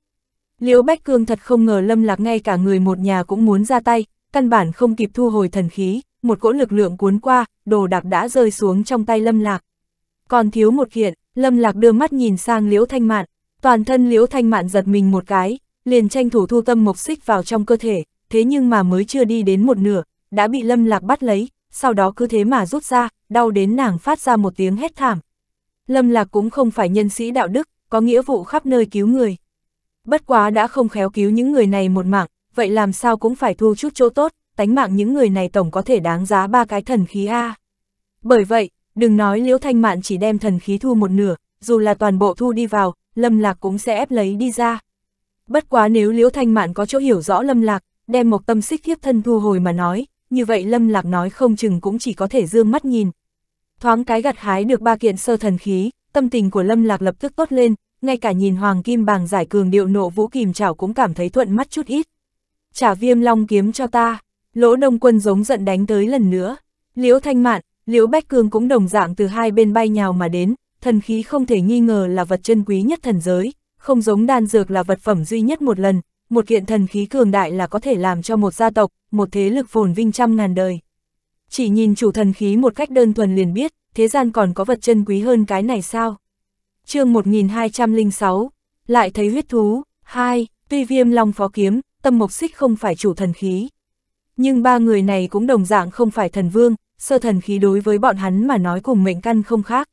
Liễu Bách Cương thật không ngờ Lâm Lạc ngay cả người một nhà cũng muốn ra tay, căn bản không kịp thu hồi thần khí, một cỗ lực lượng cuốn qua, đồ đạc đã rơi xuống trong tay Lâm Lạc. Còn thiếu một kiện, Lâm Lạc đưa mắt nhìn sang Liễu Thanh Mạn, toàn thân Liễu Thanh Mạn giật mình một cái, liền tranh thủ thu tâm mộc xích vào trong cơ thể, thế nhưng mà mới chưa đi đến một nửa, đã bị Lâm Lạc bắt lấy, sau đó cứ thế mà rút ra, đau đến nàng phát ra một tiếng hét thảm. Lâm Lạc cũng không phải nhân sĩ đạo đức, có nghĩa vụ khắp nơi cứu người. Bất quá đã không khéo cứu những người này một mạng, vậy làm sao cũng phải thu chút chỗ tốt, tánh mạng những người này tổng có thể đáng giá ba cái thần khí A. Bởi vậy, đừng nói Liễu Thanh Mạn chỉ đem thần khí thu một nửa, dù là toàn bộ thu đi vào, Lâm Lạc cũng sẽ ép lấy đi ra. Bất quá nếu Liễu Thanh Mạn có chỗ hiểu rõ Lâm Lạc, đem một tâm xích thiếp thân thu hồi mà nói, như vậy Lâm Lạc nói không chừng cũng chỉ có thể dương mắt nhìn, thoáng cái gặt hái được ba kiện sơ thần khí, tâm tình của Lâm Lạc lập tức tốt lên, ngay cả nhìn Hoàng Kim Bàng giải cường điệu nộ vũ kìm chảo cũng cảm thấy thuận mắt chút ít. Trả viêm long kiếm cho ta, lỗ đông quân giống giận đánh tới lần nữa. Liễu Thanh Mạn, Liễu Bách Cương cũng đồng dạng từ hai bên bay nhào mà đến, thần khí không thể nghi ngờ là vật chân quý nhất thần giới, không giống đan dược là vật phẩm duy nhất một lần, một kiện thần khí cường đại là có thể làm cho một gia tộc, một thế lực phồn vinh trăm ngàn đời chỉ nhìn chủ thần khí một cách đơn thuần liền biết, thế gian còn có vật chân quý hơn cái này sao? chương 1206, lại thấy huyết thú, 2, tuy viêm long phó kiếm, tâm mộc xích không phải chủ thần khí. Nhưng ba người này cũng đồng dạng không phải thần vương, sơ thần khí đối với bọn hắn mà nói cùng mệnh căn không khác.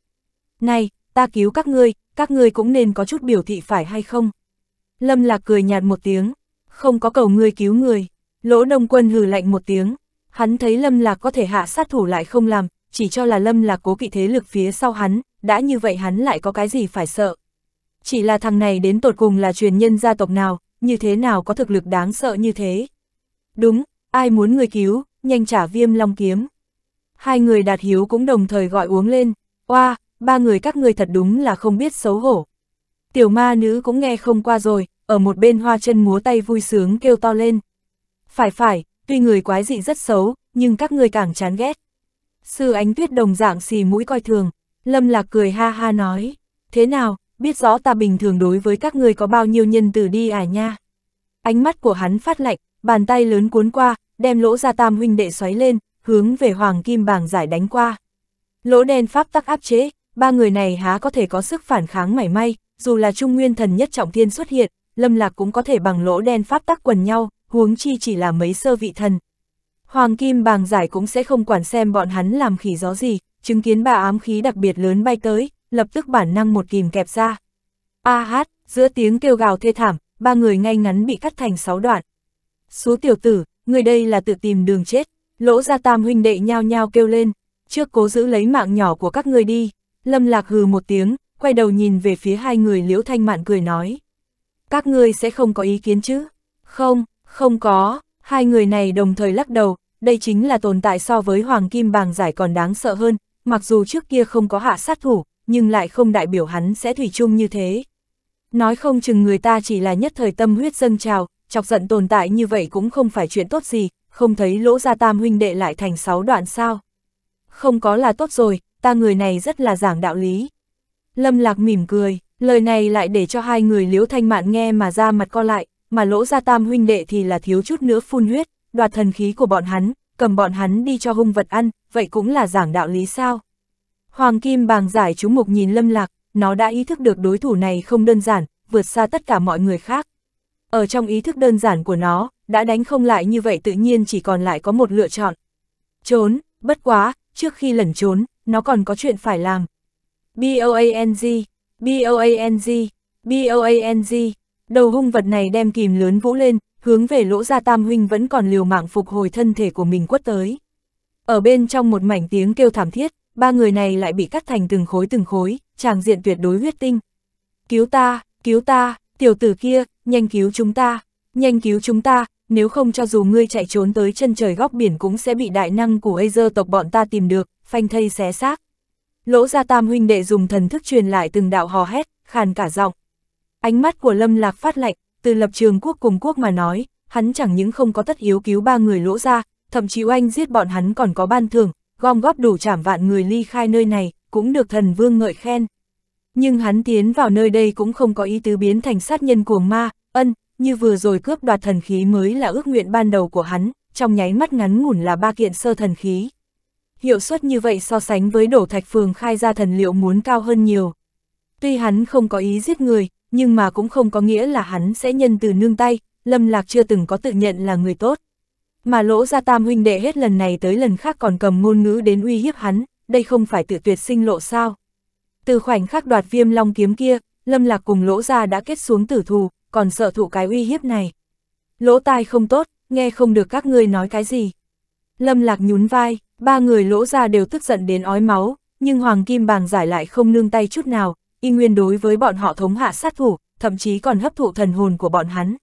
Này, ta cứu các ngươi, các ngươi cũng nên có chút biểu thị phải hay không? Lâm Lạc cười nhạt một tiếng, không có cầu ngươi cứu người. Lỗ Đông Quân hừ lạnh một tiếng, Hắn thấy Lâm Lạc có thể hạ sát thủ lại không làm, chỉ cho là Lâm Lạc cố kỵ thế lực phía sau hắn, đã như vậy hắn lại có cái gì phải sợ. Chỉ là thằng này đến tột cùng là truyền nhân gia tộc nào, như thế nào có thực lực đáng sợ như thế. Đúng, ai muốn người cứu, nhanh trả viêm long kiếm. Hai người đạt hiếu cũng đồng thời gọi uống lên, oa, ba người các người thật đúng là không biết xấu hổ. Tiểu ma nữ cũng nghe không qua rồi, ở một bên hoa chân múa tay vui sướng kêu to lên. Phải phải, tuy người quái dị rất xấu, nhưng các ngươi càng chán ghét. Sư ánh tuyết đồng dạng xì mũi coi thường, lâm lạc cười ha ha nói, thế nào, biết rõ ta bình thường đối với các ngươi có bao nhiêu nhân từ đi à nha. Ánh mắt của hắn phát lạnh, bàn tay lớn cuốn qua, đem lỗ ra tam huynh đệ xoáy lên, hướng về hoàng kim bảng giải đánh qua. Lỗ đen pháp tắc áp chế, ba người này há có thể có sức phản kháng mảy may, dù là trung nguyên thần nhất trọng thiên xuất hiện, lâm lạc cũng có thể bằng lỗ đen pháp tắc quần nhau, huống chi chỉ là mấy sơ vị thần. Hoàng Kim bàng giải cũng sẽ không quản xem bọn hắn làm khỉ gió gì, chứng kiến bà ám khí đặc biệt lớn bay tới, lập tức bản năng một kìm kẹp ra. A hát, giữa tiếng kêu gào thê thảm, ba người ngay ngắn bị cắt thành sáu đoạn. Số tiểu tử, người đây là tự tìm đường chết, lỗ ra tam huynh đệ nhao nhao kêu lên, trước cố giữ lấy mạng nhỏ của các người đi. Lâm lạc hừ một tiếng, quay đầu nhìn về phía hai người liễu thanh mạn cười nói. Các ngươi sẽ không có ý kiến chứ? Không, không có, hai người này đồng thời lắc đầu, đây chính là tồn tại so với Hoàng Kim Bàng Giải còn đáng sợ hơn, mặc dù trước kia không có hạ sát thủ, nhưng lại không đại biểu hắn sẽ thủy chung như thế. Nói không chừng người ta chỉ là nhất thời tâm huyết dâng trào, chọc giận tồn tại như vậy cũng không phải chuyện tốt gì, không thấy lỗ gia tam huynh đệ lại thành sáu đoạn sao. Không có là tốt rồi, ta người này rất là giảng đạo lý. Lâm Lạc mỉm cười, lời này lại để cho hai người liễu thanh mạn nghe mà ra mặt co lại, mà lỗ gia tam huynh đệ thì là thiếu chút nữa phun huyết, đoạt thần khí của bọn hắn, cầm bọn hắn đi cho hung vật ăn, vậy cũng là giảng đạo lý sao. Hoàng Kim bàng giải chú mục nhìn lâm lạc, nó đã ý thức được đối thủ này không đơn giản, vượt xa tất cả mọi người khác. Ở trong ý thức đơn giản của nó, đã đánh không lại như vậy tự nhiên chỉ còn lại có một lựa chọn. Trốn, bất quá, trước khi lẩn trốn, nó còn có chuyện phải làm. B-O-A-N-G, B-O-A-N-G, B-O-A-N-G. Đầu hung vật này đem kìm lớn vũ lên, hướng về lỗ gia tam huynh vẫn còn liều mạng phục hồi thân thể của mình quất tới. Ở bên trong một mảnh tiếng kêu thảm thiết, ba người này lại bị cắt thành từng khối từng khối, tràng diện tuyệt đối huyết tinh. Cứu ta, cứu ta, tiểu tử kia, nhanh cứu chúng ta, nhanh cứu chúng ta, nếu không cho dù ngươi chạy trốn tới chân trời góc biển cũng sẽ bị đại năng của Azer tộc bọn ta tìm được, phanh thây xé xác. Lỗ gia tam huynh đệ dùng thần thức truyền lại từng đạo hò hét, khàn cả giọng. Ánh mắt của Lâm Lạc phát lạnh, từ lập trường quốc cùng quốc mà nói, hắn chẳng những không có tất yếu cứu ba người lỗ ra, thậm chí oanh giết bọn hắn còn có ban thưởng, gom góp đủ trảm vạn người ly khai nơi này, cũng được thần vương ngợi khen. Nhưng hắn tiến vào nơi đây cũng không có ý tứ biến thành sát nhân của ma, ân, như vừa rồi cướp đoạt thần khí mới là ước nguyện ban đầu của hắn, trong nháy mắt ngắn ngủn là ba kiện sơ thần khí. Hiệu suất như vậy so sánh với đổ thạch phường khai ra thần liệu muốn cao hơn nhiều. Tuy hắn không có ý giết người, nhưng mà cũng không có nghĩa là hắn sẽ nhân từ nương tay, Lâm Lạc chưa từng có tự nhận là người tốt. Mà lỗ gia tam huynh đệ hết lần này tới lần khác còn cầm ngôn ngữ đến uy hiếp hắn, đây không phải tự tuyệt sinh lộ sao. Từ khoảnh khắc đoạt viêm long kiếm kia, Lâm Lạc cùng lỗ gia đã kết xuống tử thù, còn sợ thụ cái uy hiếp này. Lỗ tai không tốt, nghe không được các ngươi nói cái gì. Lâm Lạc nhún vai, ba người lỗ gia đều tức giận đến ói máu, nhưng Hoàng Kim Bàng giải lại không nương tay chút nào, y nguyên đối với bọn họ thống hạ sát thủ, thậm chí còn hấp thụ thần hồn của bọn hắn.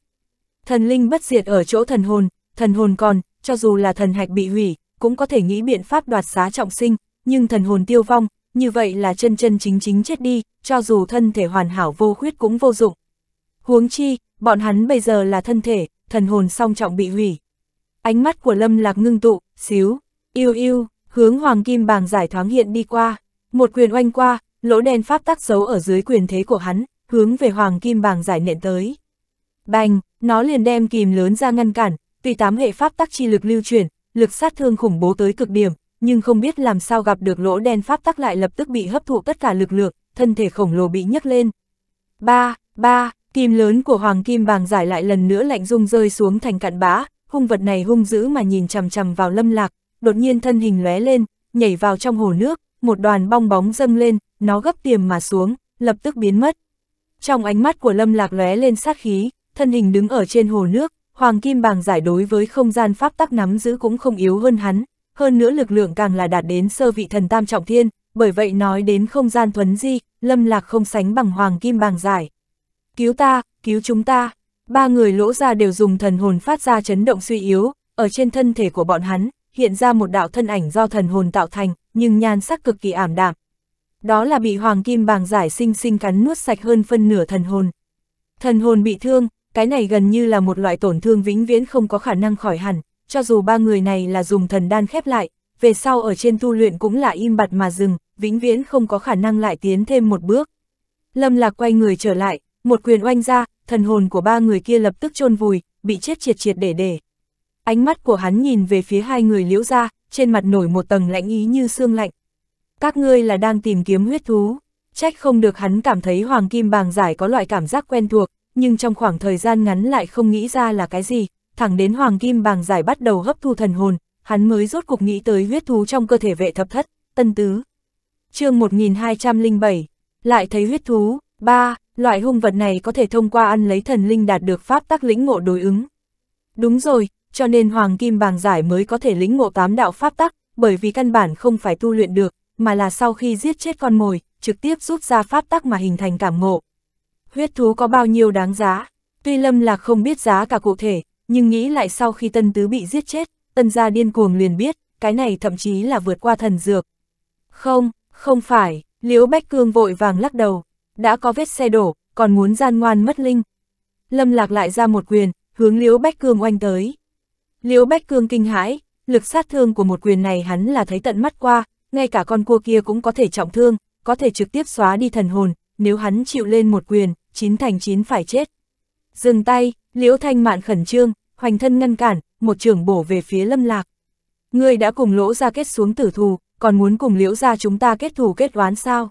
Thần linh bất diệt ở chỗ thần hồn, thần hồn còn, cho dù là thần hạch bị hủy, cũng có thể nghĩ biện pháp đoạt xá trọng sinh, nhưng thần hồn tiêu vong, như vậy là chân chân chính chính chết đi, cho dù thân thể hoàn hảo vô khuyết cũng vô dụng. Huống chi, bọn hắn bây giờ là thân thể, thần hồn song trọng bị hủy. Ánh mắt của Lâm Lạc ngưng tụ, xíu, yêu yêu, hướng Hoàng Kim Bàng giải thoáng hiện đi qua, một quyền oanh qua, lỗ đen pháp tắc giấu ở dưới quyền thế của hắn, hướng về hoàng kim bàng giải nện tới. Bành, nó liền đem kìm lớn ra ngăn cản, tuy tám hệ pháp tắc chi lực lưu chuyển, lực sát thương khủng bố tới cực điểm, nhưng không biết làm sao gặp được lỗ đen pháp tắc lại lập tức bị hấp thụ tất cả lực lượng, thân thể khổng lồ bị nhấc lên. Ba, ba, kìm lớn của hoàng kim bàng giải lại lần nữa lạnh rung rơi xuống thành cặn bã, hung vật này hung dữ mà nhìn chằm chằm vào lâm lạc, đột nhiên thân hình lóe lên, nhảy vào trong hồ nước, một đoàn bong bóng dâng lên, nó gấp tiềm mà xuống, lập tức biến mất. Trong ánh mắt của Lâm Lạc lóe lên sát khí, thân hình đứng ở trên hồ nước, Hoàng Kim Bàng giải đối với không gian pháp tắc nắm giữ cũng không yếu hơn hắn, hơn nữa lực lượng càng là đạt đến sơ vị thần tam trọng thiên, bởi vậy nói đến không gian thuấn di, Lâm Lạc không sánh bằng Hoàng Kim Bàng giải. Cứu ta, cứu chúng ta, ba người lỗ ra đều dùng thần hồn phát ra chấn động suy yếu, ở trên thân thể của bọn hắn, hiện ra một đạo thân ảnh do thần hồn tạo thành, nhưng nhan sắc cực kỳ ảm đạm, đó là bị hoàng kim bàng giải sinh sinh cắn nuốt sạch hơn phân nửa thần hồn. Thần hồn bị thương, cái này gần như là một loại tổn thương vĩnh viễn không có khả năng khỏi hẳn, cho dù ba người này là dùng thần đan khép lại, về sau ở trên tu luyện cũng là im bặt mà dừng, vĩnh viễn không có khả năng lại tiến thêm một bước. Lâm Lạc quay người trở lại, một quyền oanh ra, thần hồn của ba người kia lập tức chôn vùi, bị chết triệt triệt để để. Ánh mắt của hắn nhìn về phía hai người liễu ra, trên mặt nổi một tầng lãnh ý như xương lạnh, các ngươi là đang tìm kiếm huyết thú. Trách không được hắn cảm thấy hoàng kim bàng giải có loại cảm giác quen thuộc, nhưng trong khoảng thời gian ngắn lại không nghĩ ra là cái gì, thẳng đến hoàng kim bàng giải bắt đầu hấp thu thần hồn, hắn mới rốt cuộc nghĩ tới huyết thú trong cơ thể vệ thập thất, tân tứ. chương 1207, lại thấy huyết thú, ba loại hung vật này có thể thông qua ăn lấy thần linh đạt được pháp tắc lĩnh ngộ đối ứng. Đúng rồi, cho nên hoàng kim bàng giải mới có thể lĩnh ngộ tám đạo pháp tắc, bởi vì căn bản không phải tu luyện được, mà là sau khi giết chết con mồi, trực tiếp rút ra pháp tắc mà hình thành cảm ngộ. Huyết thú có bao nhiêu đáng giá? Tuy Lâm Lạc không biết giá cả cụ thể, nhưng nghĩ lại sau khi Tân Tứ bị giết chết, Tân gia điên cuồng liền biết, cái này thậm chí là vượt qua thần dược. Không, không phải, Liễu Bách Cương vội vàng lắc đầu, đã có vết xe đổ, còn muốn gian ngoan mất linh. Lâm Lạc lại ra một quyền, hướng Liễu Bách Cương oanh tới. Liễu Bách Cương kinh hãi, lực sát thương của một quyền này hắn là thấy tận mắt qua, ngay cả con cua kia cũng có thể trọng thương, có thể trực tiếp xóa đi thần hồn, nếu hắn chịu lên một quyền, chín thành chín phải chết. Dừng tay, Liễu Thanh Mạn khẩn trương, hoành thân ngăn cản, một trường bổ về phía Lâm Lạc. Ngươi đã cùng lỗ ra kết xuống tử thù, còn muốn cùng Liễu ra chúng ta kết thù kết oán sao?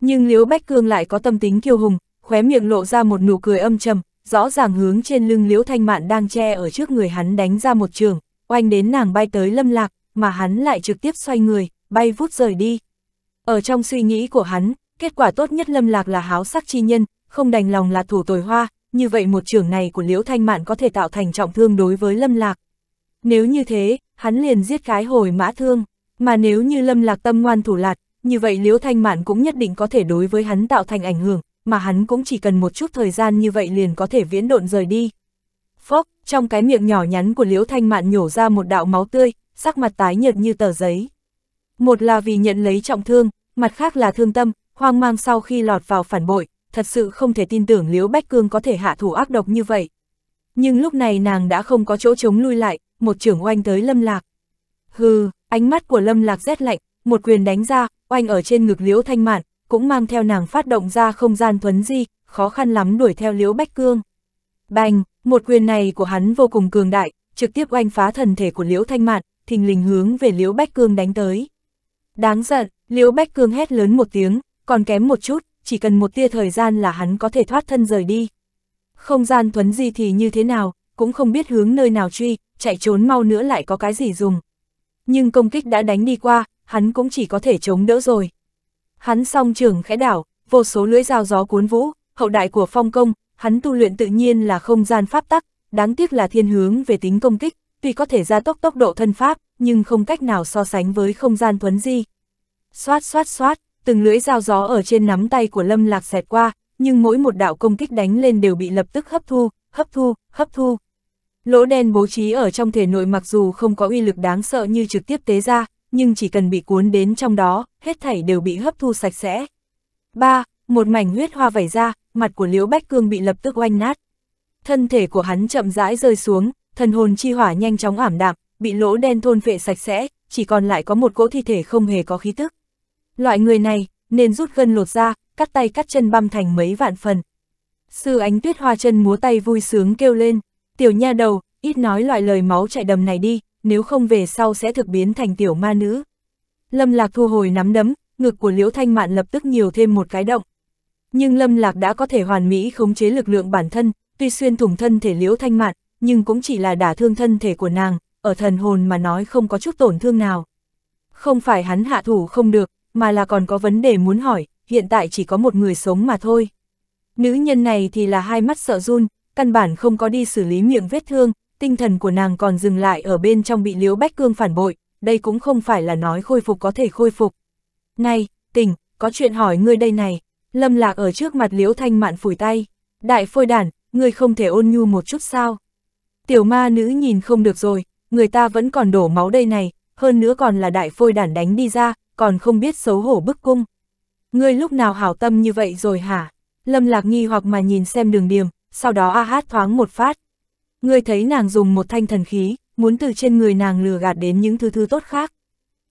Nhưng Liễu Bách Cương lại có tâm tính kiêu hùng, khóe miệng lộ ra một nụ cười âm trầm, rõ ràng hướng trên lưng Liễu Thanh Mạn đang che ở trước người hắn đánh ra một trường, oanh đến nàng bay tới Lâm Lạc, mà hắn lại trực tiếp xoay người, bay vút rời đi. Ở trong suy nghĩ của hắn, kết quả tốt nhất lâm lạc là háo sắc chi nhân, không đành lòng là thủ tồi hoa, như vậy một trưởng này của Liễu Thanh Mạn có thể tạo thành trọng thương đối với lâm lạc. Nếu như thế, hắn liền giết cái hồi mã thương, mà nếu như lâm lạc tâm ngoan thủ lạt, như vậy Liễu Thanh Mạn cũng nhất định có thể đối với hắn tạo thành ảnh hưởng, mà hắn cũng chỉ cần một chút thời gian như vậy liền có thể viễn độn rời đi. Phốc, trong cái miệng nhỏ nhắn của Liễu Thanh Mạn nhổ ra một đạo máu tươi, sắc mặt tái nhợt như tờ giấy một là vì nhận lấy trọng thương, mặt khác là thương tâm, hoang mang sau khi lọt vào phản bội, thật sự không thể tin tưởng Liễu Bách Cương có thể hạ thủ ác độc như vậy. Nhưng lúc này nàng đã không có chỗ chống lui lại, một trưởng oanh tới Lâm Lạc. Hừ, ánh mắt của Lâm Lạc rét lạnh, một quyền đánh ra, oanh ở trên ngực Liễu Thanh Mạn, cũng mang theo nàng phát động ra không gian thuấn di, khó khăn lắm đuổi theo Liễu Bách Cương. Bành, một quyền này của hắn vô cùng cường đại, trực tiếp oanh phá thần thể của Liễu Thanh Mạn, thình lình hướng về Liễu Bách Cương đánh tới. Đáng giận, Liễu Bách Cương hét lớn một tiếng, còn kém một chút, chỉ cần một tia thời gian là hắn có thể thoát thân rời đi. Không gian thuấn di thì như thế nào, cũng không biết hướng nơi nào truy, chạy trốn mau nữa lại có cái gì dùng. Nhưng công kích đã đánh đi qua, hắn cũng chỉ có thể chống đỡ rồi. Hắn song trưởng khẽ đảo, vô số lưỡi dao gió cuốn vũ, hậu đại của phong công, hắn tu luyện tự nhiên là không gian pháp tắc, đáng tiếc là thiên hướng về tính công kích, tuy có thể gia tốc tốc độ thân pháp, nhưng không cách nào so sánh với không gian thuấn di. Xoát xoát xoát, từng lưỡi dao gió ở trên nắm tay của Lâm Lạc xẹt qua, nhưng mỗi một đạo công kích đánh lên đều bị lập tức hấp thu, hấp thu, hấp thu. Lỗ đen bố trí ở trong thể nội mặc dù không có uy lực đáng sợ như trực tiếp tế ra, nhưng chỉ cần bị cuốn đến trong đó, hết thảy đều bị hấp thu sạch sẽ. 3. Một mảnh huyết hoa vẩy ra, mặt của Liễu Bách Cương bị lập tức oanh nát. Thân thể của hắn chậm rãi rơi xuống, thần hồn chi hỏa nhanh chóng ảm đạm, bị lỗ đen thôn phệ sạch sẽ, chỉ còn lại có một cỗ thi thể không hề có khí tức. Loại người này, nên rút gân lột ra, cắt tay cắt chân băm thành mấy vạn phần. Sư ánh tuyết hoa chân múa tay vui sướng kêu lên, tiểu nha đầu, ít nói loại lời máu chạy đầm này đi, nếu không về sau sẽ thực biến thành tiểu ma nữ. Lâm lạc thu hồi nắm đấm, ngực của liễu thanh mạn lập tức nhiều thêm một cái động. Nhưng lâm lạc đã có thể hoàn mỹ khống chế lực lượng bản thân, tuy xuyên thủng thân thể liễu thanh mạn, nhưng cũng chỉ là đả thương thân thể của nàng, ở thần hồn mà nói không có chút tổn thương nào. Không phải hắn hạ thủ không được, mà là còn có vấn đề muốn hỏi, hiện tại chỉ có một người sống mà thôi. Nữ nhân này thì là hai mắt sợ run, căn bản không có đi xử lý miệng vết thương, tinh thần của nàng còn dừng lại ở bên trong bị Liễu Bách Cương phản bội, đây cũng không phải là nói khôi phục có thể khôi phục. Này, tỉnh, có chuyện hỏi ngươi đây này. Lâm Lạc ở trước mặt Liễu Thanh Mạn phủi tay. Đại phôi đản, ngươi không thể ôn nhu một chút sao? Tiểu ma nữ nhìn không được rồi, người ta vẫn còn đổ máu đây này, hơn nữa còn là đại phôi đản đánh đi ra, còn không biết xấu hổ bức cung. Ngươi lúc nào hảo tâm như vậy rồi hả? Lâm lạc nghi hoặc mà nhìn xem đường điềm, sau đó a hát thoáng một phát. Ngươi thấy nàng dùng một thanh thần khí, muốn từ trên người nàng lừa gạt đến những thứ thứ tốt khác.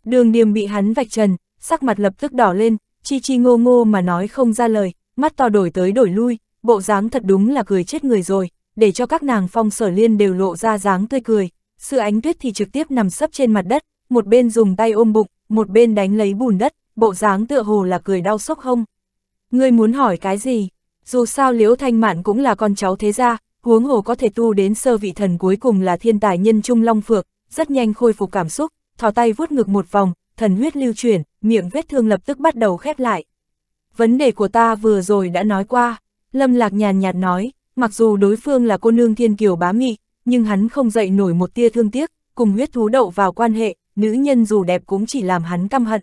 Đường điềm bị hắn vạch trần, sắc mặt lập tức đỏ lên, chi chi ngô ngô mà nói không ra lời, mắt to đổi tới đổi lui, bộ dáng thật đúng là cười chết người rồi, để cho các nàng phong sở liên đều lộ ra dáng tươi cười. Sự ánh tuyết thì trực tiếp nằm sấp trên mặt đất, một bên dùng tay ôm bụng, một bên đánh lấy bùn đất, bộ dáng tựa hồ là cười đau sốc không. Ngươi muốn hỏi cái gì? Dù sao Liễu Thanh Mạn cũng là con cháu thế gia, huống hồ có thể tu đến sơ vị thần cuối cùng là thiên tài nhân trung long phược, rất nhanh khôi phục cảm xúc, thò tay vuốt ngực một vòng, thần huyết lưu chuyển, miệng vết thương lập tức bắt đầu khép lại. Vấn đề của ta vừa rồi đã nói qua, Lâm Lạc nhàn nhạt nói, mặc dù đối phương là cô nương thiên kiều bá mị, nhưng hắn không dậy nổi một tia thương tiếc, cùng huyết thú đậu vào quan hệ, nữ nhân dù đẹp cũng chỉ làm hắn căm hận.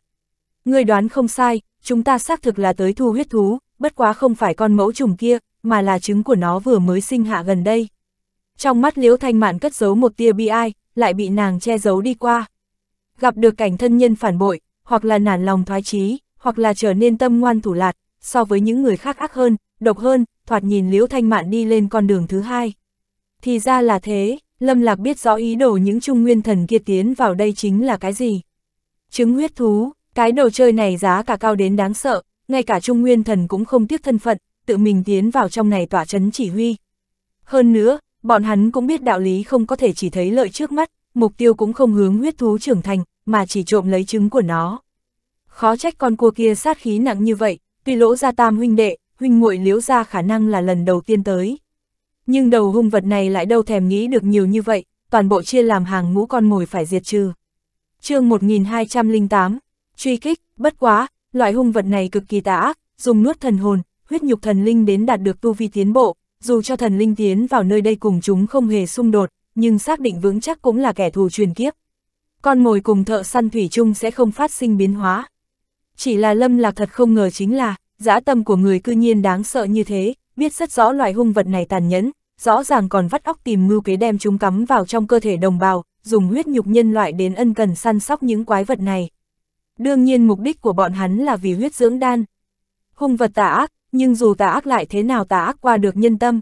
Người đoán không sai, chúng ta xác thực là tới thu huyết thú, bất quá không phải con mẫu trùng kia, mà là trứng của nó vừa mới sinh hạ gần đây. Trong mắt Liễu Thanh Mạn cất giấu một tia bi ai, lại bị nàng che giấu đi qua. Gặp được cảnh thân nhân phản bội, hoặc là nản lòng thoái chí, hoặc là trở nên tâm ngoan thủ lạt, so với những người khác ác hơn, độc hơn, thoạt nhìn Liễu Thanh Mạn đi lên con đường thứ hai. Thì ra là thế, Lâm Lạc biết rõ ý đồ những trung nguyên thần kia tiến vào đây chính là cái gì. Trứng huyết thú, cái đồ chơi này giá cả cao đến đáng sợ, ngay cả trung nguyên thần cũng không tiếc thân phận, tự mình tiến vào trong này tỏa chấn chỉ huy. Hơn nữa, bọn hắn cũng biết đạo lý không có thể chỉ thấy lợi trước mắt, mục tiêu cũng không hướng huyết thú trưởng thành, mà chỉ trộm lấy trứng của nó. Khó trách con cua kia sát khí nặng như vậy, tuy lỗ ra tam huynh đệ, huynh muội liễu ra khả năng là lần đầu tiên tới. Nhưng đầu hung vật này lại đâu thèm nghĩ được nhiều như vậy, toàn bộ chia làm hàng ngũ con mồi phải diệt trừ. chương 1208, truy kích, bất quá, loại hung vật này cực kỳ tà ác, dùng nuốt thần hồn, huyết nhục thần linh đến đạt được tu vi tiến bộ, dù cho thần linh tiến vào nơi đây cùng chúng không hề xung đột, nhưng xác định vững chắc cũng là kẻ thù truyền kiếp. Con mồi cùng thợ săn thủy chung sẽ không phát sinh biến hóa. Chỉ là Lâm Lạc thật không ngờ chính là, dã tâm của người cư nhiên đáng sợ như thế, biết rất rõ loài hung vật này tàn nhẫn, rõ ràng còn vắt óc tìm mưu kế đem chúng cắm vào trong cơ thể đồng bào, dùng huyết nhục nhân loại đến ân cần săn sóc những quái vật này. Đương nhiên mục đích của bọn hắn là vì huyết dưỡng đan. Hung vật tà ác, nhưng dù tà ác lại thế nào tà ác qua được nhân tâm.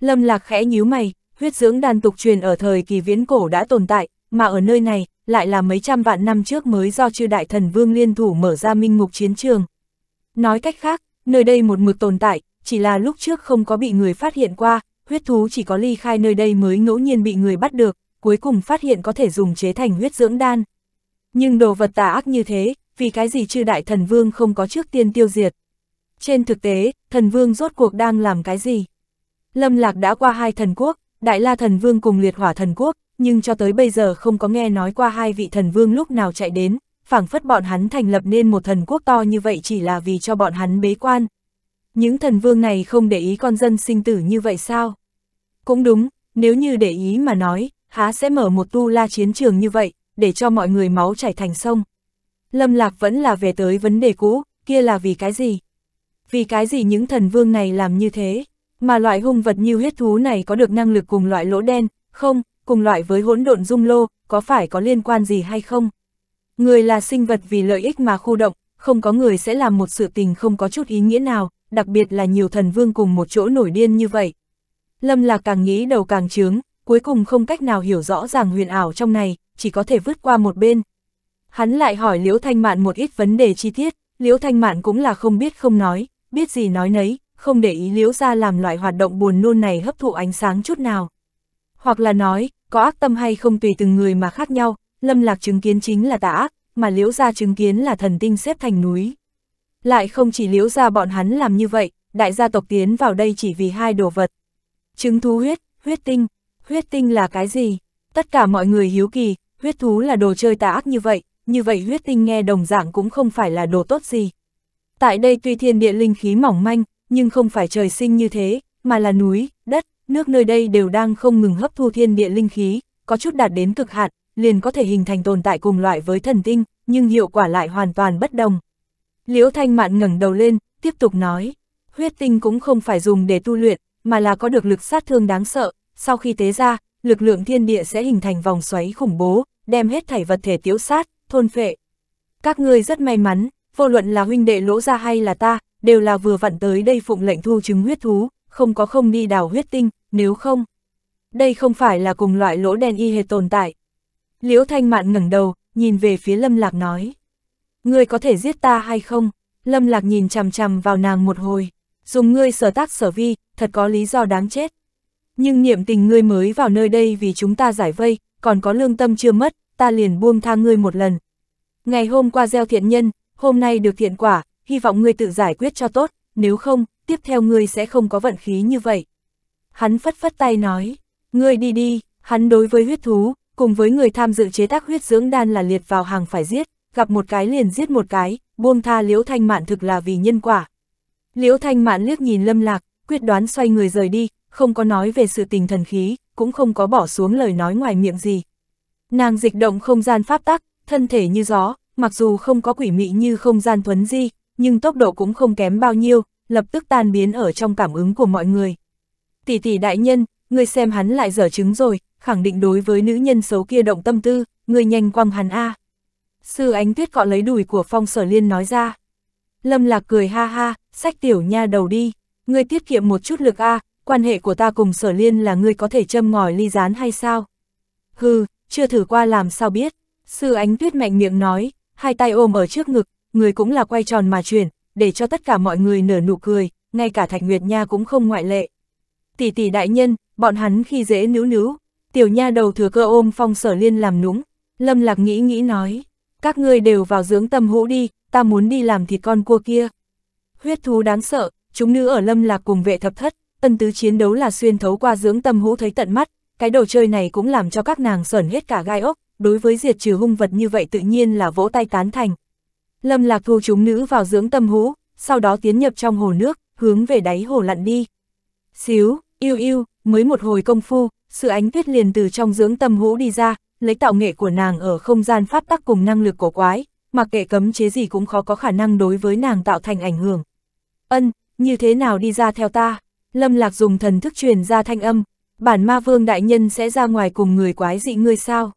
Lâm Lạc khẽ nhíu mày, huyết dưỡng đan tục truyền ở thời kỳ viễn cổ đã tồn tại, mà ở nơi này, lại là mấy trăm vạn năm trước mới do chư đại thần vương liên thủ mở ra minh ngục chiến trường. Nói cách khác, nơi đây một mực tồn tại, chỉ là lúc trước không có bị người phát hiện qua, huyết thú chỉ có ly khai nơi đây mới ngẫu nhiên bị người bắt được, cuối cùng phát hiện có thể dùng chế thành huyết dưỡng đan. Nhưng đồ vật tà ác như thế, vì cái gì chư đại thần vương không có trước tiên tiêu diệt. Trên thực tế, thần vương rốt cuộc đang làm cái gì? Lâm Lạc đã qua hai thần quốc, Đại La thần vương cùng liệt hỏa thần quốc, nhưng cho tới bây giờ không có nghe nói qua hai vị thần vương lúc nào chạy đến, phảng phất bọn hắn thành lập nên một thần quốc to như vậy chỉ là vì cho bọn hắn bế quan, những thần vương này không để ý con dân sinh tử như vậy sao? Cũng đúng, nếu như để ý mà nói, há sẽ mở một tu la chiến trường như vậy, để cho mọi người máu chảy thành sông. Lâm Lạc vẫn là về tới vấn đề cũ, kia là vì cái gì? Vì cái gì những thần vương này làm như thế? Mà loại hung vật như huyết thú này có được năng lực cùng loại lỗ đen, không, cùng loại với hỗn độn dung lô, có phải có liên quan gì hay không? Người là sinh vật vì lợi ích mà khu động, không có người sẽ làm một sự tình không có chút ý nghĩa nào, đặc biệt là nhiều thần vương cùng một chỗ nổi điên như vậy. Lâm Lạc càng nghĩ đầu càng trướng, cuối cùng không cách nào hiểu rõ ràng huyền ảo trong này, chỉ có thể vứt qua một bên. Hắn lại hỏi Liễu Thanh Mạn một ít vấn đề chi tiết, Liễu Thanh Mạn cũng là không biết không nói, biết gì nói nấy, không để ý Liễu ra làm loại hoạt động buồn nôn này hấp thụ ánh sáng chút nào. Hoặc là nói, có ác tâm hay không tùy từng người mà khác nhau, Lâm Lạc chứng kiến chính là tà ác, mà Liễu ra chứng kiến là thần tinh xếp thành núi. Lại không chỉ liễu ra bọn hắn làm như vậy, đại gia tộc tiến vào đây chỉ vì hai đồ vật. Trứng thú huyết, huyết tinh. Huyết tinh là cái gì? Tất cả mọi người hiếu kỳ, huyết thú là đồ chơi tà ác như vậy, như vậy huyết tinh nghe đồng dạng cũng không phải là đồ tốt gì. Tại đây tuy thiên địa linh khí mỏng manh, nhưng không phải trời sinh như thế, mà là núi, đất, nước nơi đây đều đang không ngừng hấp thu thiên địa linh khí, có chút đạt đến cực hạn, liền có thể hình thành tồn tại cùng loại với thần tinh, nhưng hiệu quả lại hoàn toàn bất đồng. Liễu Thanh Mạn ngẩng đầu lên, tiếp tục nói, huyết tinh cũng không phải dùng để tu luyện, mà là có được lực sát thương đáng sợ, sau khi tế ra, lực lượng thiên địa sẽ hình thành vòng xoáy khủng bố, đem hết thảy vật thể tiếu sát, thôn phệ. Các ngươi rất may mắn, vô luận là huynh đệ lỗ ra hay là ta, đều là vừa vặn tới đây phụng lệnh thu chứng huyết thú, không có không đi đào huyết tinh, nếu không. Đây không phải là cùng loại lỗ đen y hệt tồn tại. Liễu Thanh Mạn ngẩng đầu, nhìn về phía Lâm Lạc nói ngươi có thể giết ta hay không? Lâm Lạc nhìn chằm chằm vào nàng một hồi, dùng ngươi sở tác sở vi, thật có lý do đáng chết. Nhưng niệm tình ngươi mới vào nơi đây vì chúng ta giải vây, còn có lương tâm chưa mất, ta liền buông tha ngươi một lần. Ngày hôm qua gieo thiện nhân, hôm nay được thiện quả, hy vọng ngươi tự giải quyết cho tốt, nếu không, tiếp theo ngươi sẽ không có vận khí như vậy. Hắn phất phất tay nói, ngươi đi đi, hắn đối với huyết thú, cùng với người tham dự chế tác huyết dưỡng đan là liệt vào hàng phải giết, gặp một cái liền giết một cái, buông tha Liễu Thanh Mạn thực là vì nhân quả. Liễu Thanh Mạn liếc nhìn Lâm Lạc, quyết đoán xoay người rời đi, không có nói về sự tình thần khí, cũng không có bỏ xuống lời nói ngoài miệng gì. Nàng dịch động không gian pháp tắc, thân thể như gió, mặc dù không có quỷ mị như không gian thuấn di, nhưng tốc độ cũng không kém bao nhiêu, lập tức tan biến ở trong cảm ứng của mọi người. Tỷ tỷ đại nhân, người xem hắn lại dở chứng rồi, khẳng định đối với nữ nhân xấu kia động tâm tư, người nhanh quăng hắn A. À. Sư ánh tuyết cọ lấy đùi của phong sở liên nói ra. Lâm lạc cười ha ha, sách tiểu nha đầu đi, ngươi tiết kiệm một chút lực a à, quan hệ của ta cùng sở liên là ngươi có thể châm ngòi ly rán hay sao? Hừ, chưa thử qua làm sao biết, sư ánh tuyết mạnh miệng nói, hai tay ôm ở trước ngực, người cũng là quay tròn mà chuyển, để cho tất cả mọi người nở nụ cười, ngay cả Thạch Nguyệt Nha cũng không ngoại lệ. Tỷ tỷ đại nhân, bọn hắn khi dễ níu níu, tiểu nha đầu thừa cơ ôm phong sở liên làm núng, Lâm Lạc nghĩ nghĩ nói các ngươi đều vào dưỡng tâm hũ đi, ta muốn đi làm thịt con cua kia. Huyết thú đáng sợ, chúng nữ ở lâm lạc cùng vệ thập thất, tân tứ chiến đấu là xuyên thấu qua dưỡng tâm hũ thấy tận mắt, cái đồ chơi này cũng làm cho các nàng sởn hết cả gai ốc, đối với diệt trừ hung vật như vậy tự nhiên là vỗ tay tán thành. Lâm lạc thu chúng nữ vào dưỡng tâm hũ, sau đó tiến nhập trong hồ nước, hướng về đáy hồ lặn đi. Xíu, yêu yêu, mới một hồi công phu, sự ánh tuyết liền từ trong dưỡng tâm hũ đi ra, lấy tạo nghệ của nàng ở không gian pháp tắc cùng năng lực cổ quái, mặc kệ cấm chế gì cũng khó có khả năng đối với nàng tạo thành ảnh hưởng. Ân, như thế nào đi ra theo ta? Lâm Lạc dùng thần thức truyền ra thanh âm, bản ma vương đại nhân sẽ ra ngoài cùng người quái dị ngươi sao?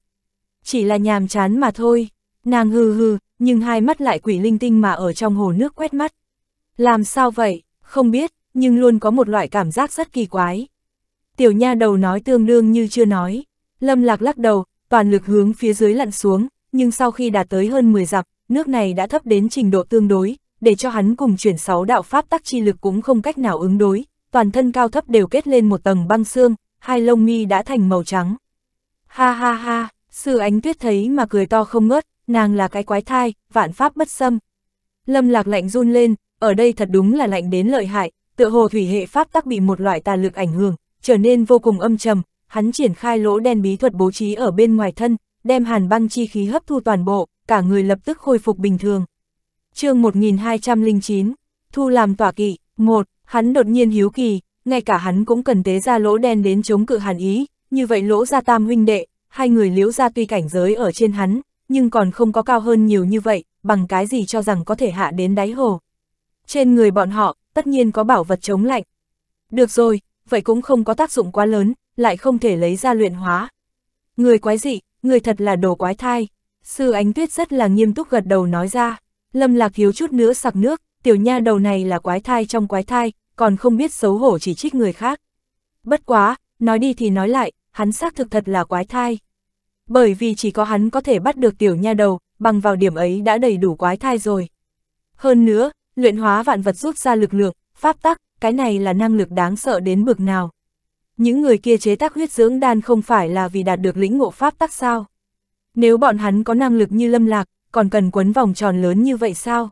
Chỉ là nhàm chán mà thôi, nàng hừ hừ, nhưng hai mắt lại quỷ linh tinh mà ở trong hồ nước quét mắt. Làm sao vậy, không biết, nhưng luôn có một loại cảm giác rất kỳ quái. Tiểu nha đầu nói tương đương như chưa nói, Lâm Lạc lắc đầu, toàn lực hướng phía dưới lặn xuống, nhưng sau khi đạt tới hơn 10 dặm, nước này đã thấp đến trình độ tương đối, để cho hắn cùng chuyển sáu đạo pháp tắc chi lực cũng không cách nào ứng đối, toàn thân cao thấp đều kết lên một tầng băng xương, hai lông mi đã thành màu trắng. Ha ha ha, sư ánh tuyết thấy mà cười to không ngớt, nàng là cái quái thai, vạn pháp bất xâm. Lâm lạc lạnh run lên, ở đây thật đúng là lạnh đến lợi hại, tựa hồ thủy hệ pháp tắc bị một loại tà lực ảnh hưởng, trở nên vô cùng âm trầm, hắn triển khai lỗ đen bí thuật bố trí ở bên ngoài thân, đem hàn băng chi khí hấp thu toàn bộ, cả người lập tức khôi phục bình thường. chương 1209, Thu làm tỏa kỵ, một Hắn đột nhiên hiếu kỳ, ngay cả hắn cũng cần tế ra lỗ đen đến chống cự hàn ý, như vậy lỗ ra tam huynh đệ, hai người liễu ra tuy cảnh giới ở trên hắn, nhưng còn không có cao hơn nhiều như vậy, bằng cái gì cho rằng có thể hạ đến đáy hồ. Trên người bọn họ, tất nhiên có bảo vật chống lạnh. Được rồi, vậy cũng không có tác dụng quá lớn, lại không thể lấy ra luyện hóa. Người quái dị, người thật là đồ quái thai. Sư Ánh Tuyết rất là nghiêm túc gật đầu nói ra. Lâm Lạc thiếu chút nữa sặc nước, tiểu nha đầu này là quái thai trong quái thai, còn không biết xấu hổ chỉ trích người khác. Bất quá, nói đi thì nói lại, hắn xác thực thật là quái thai. Bởi vì chỉ có hắn có thể bắt được tiểu nha đầu, bằng vào điểm ấy đã đầy đủ quái thai rồi. Hơn nữa, luyện hóa vạn vật rút ra lực lượng, pháp tắc, cái này là năng lực đáng sợ đến bực nào những người kia chế tác huyết dưỡng đan không phải là vì đạt được lĩnh ngộ pháp tắc sao? Nếu bọn hắn có năng lực như lâm lạc, còn cần quấn vòng tròn lớn như vậy sao?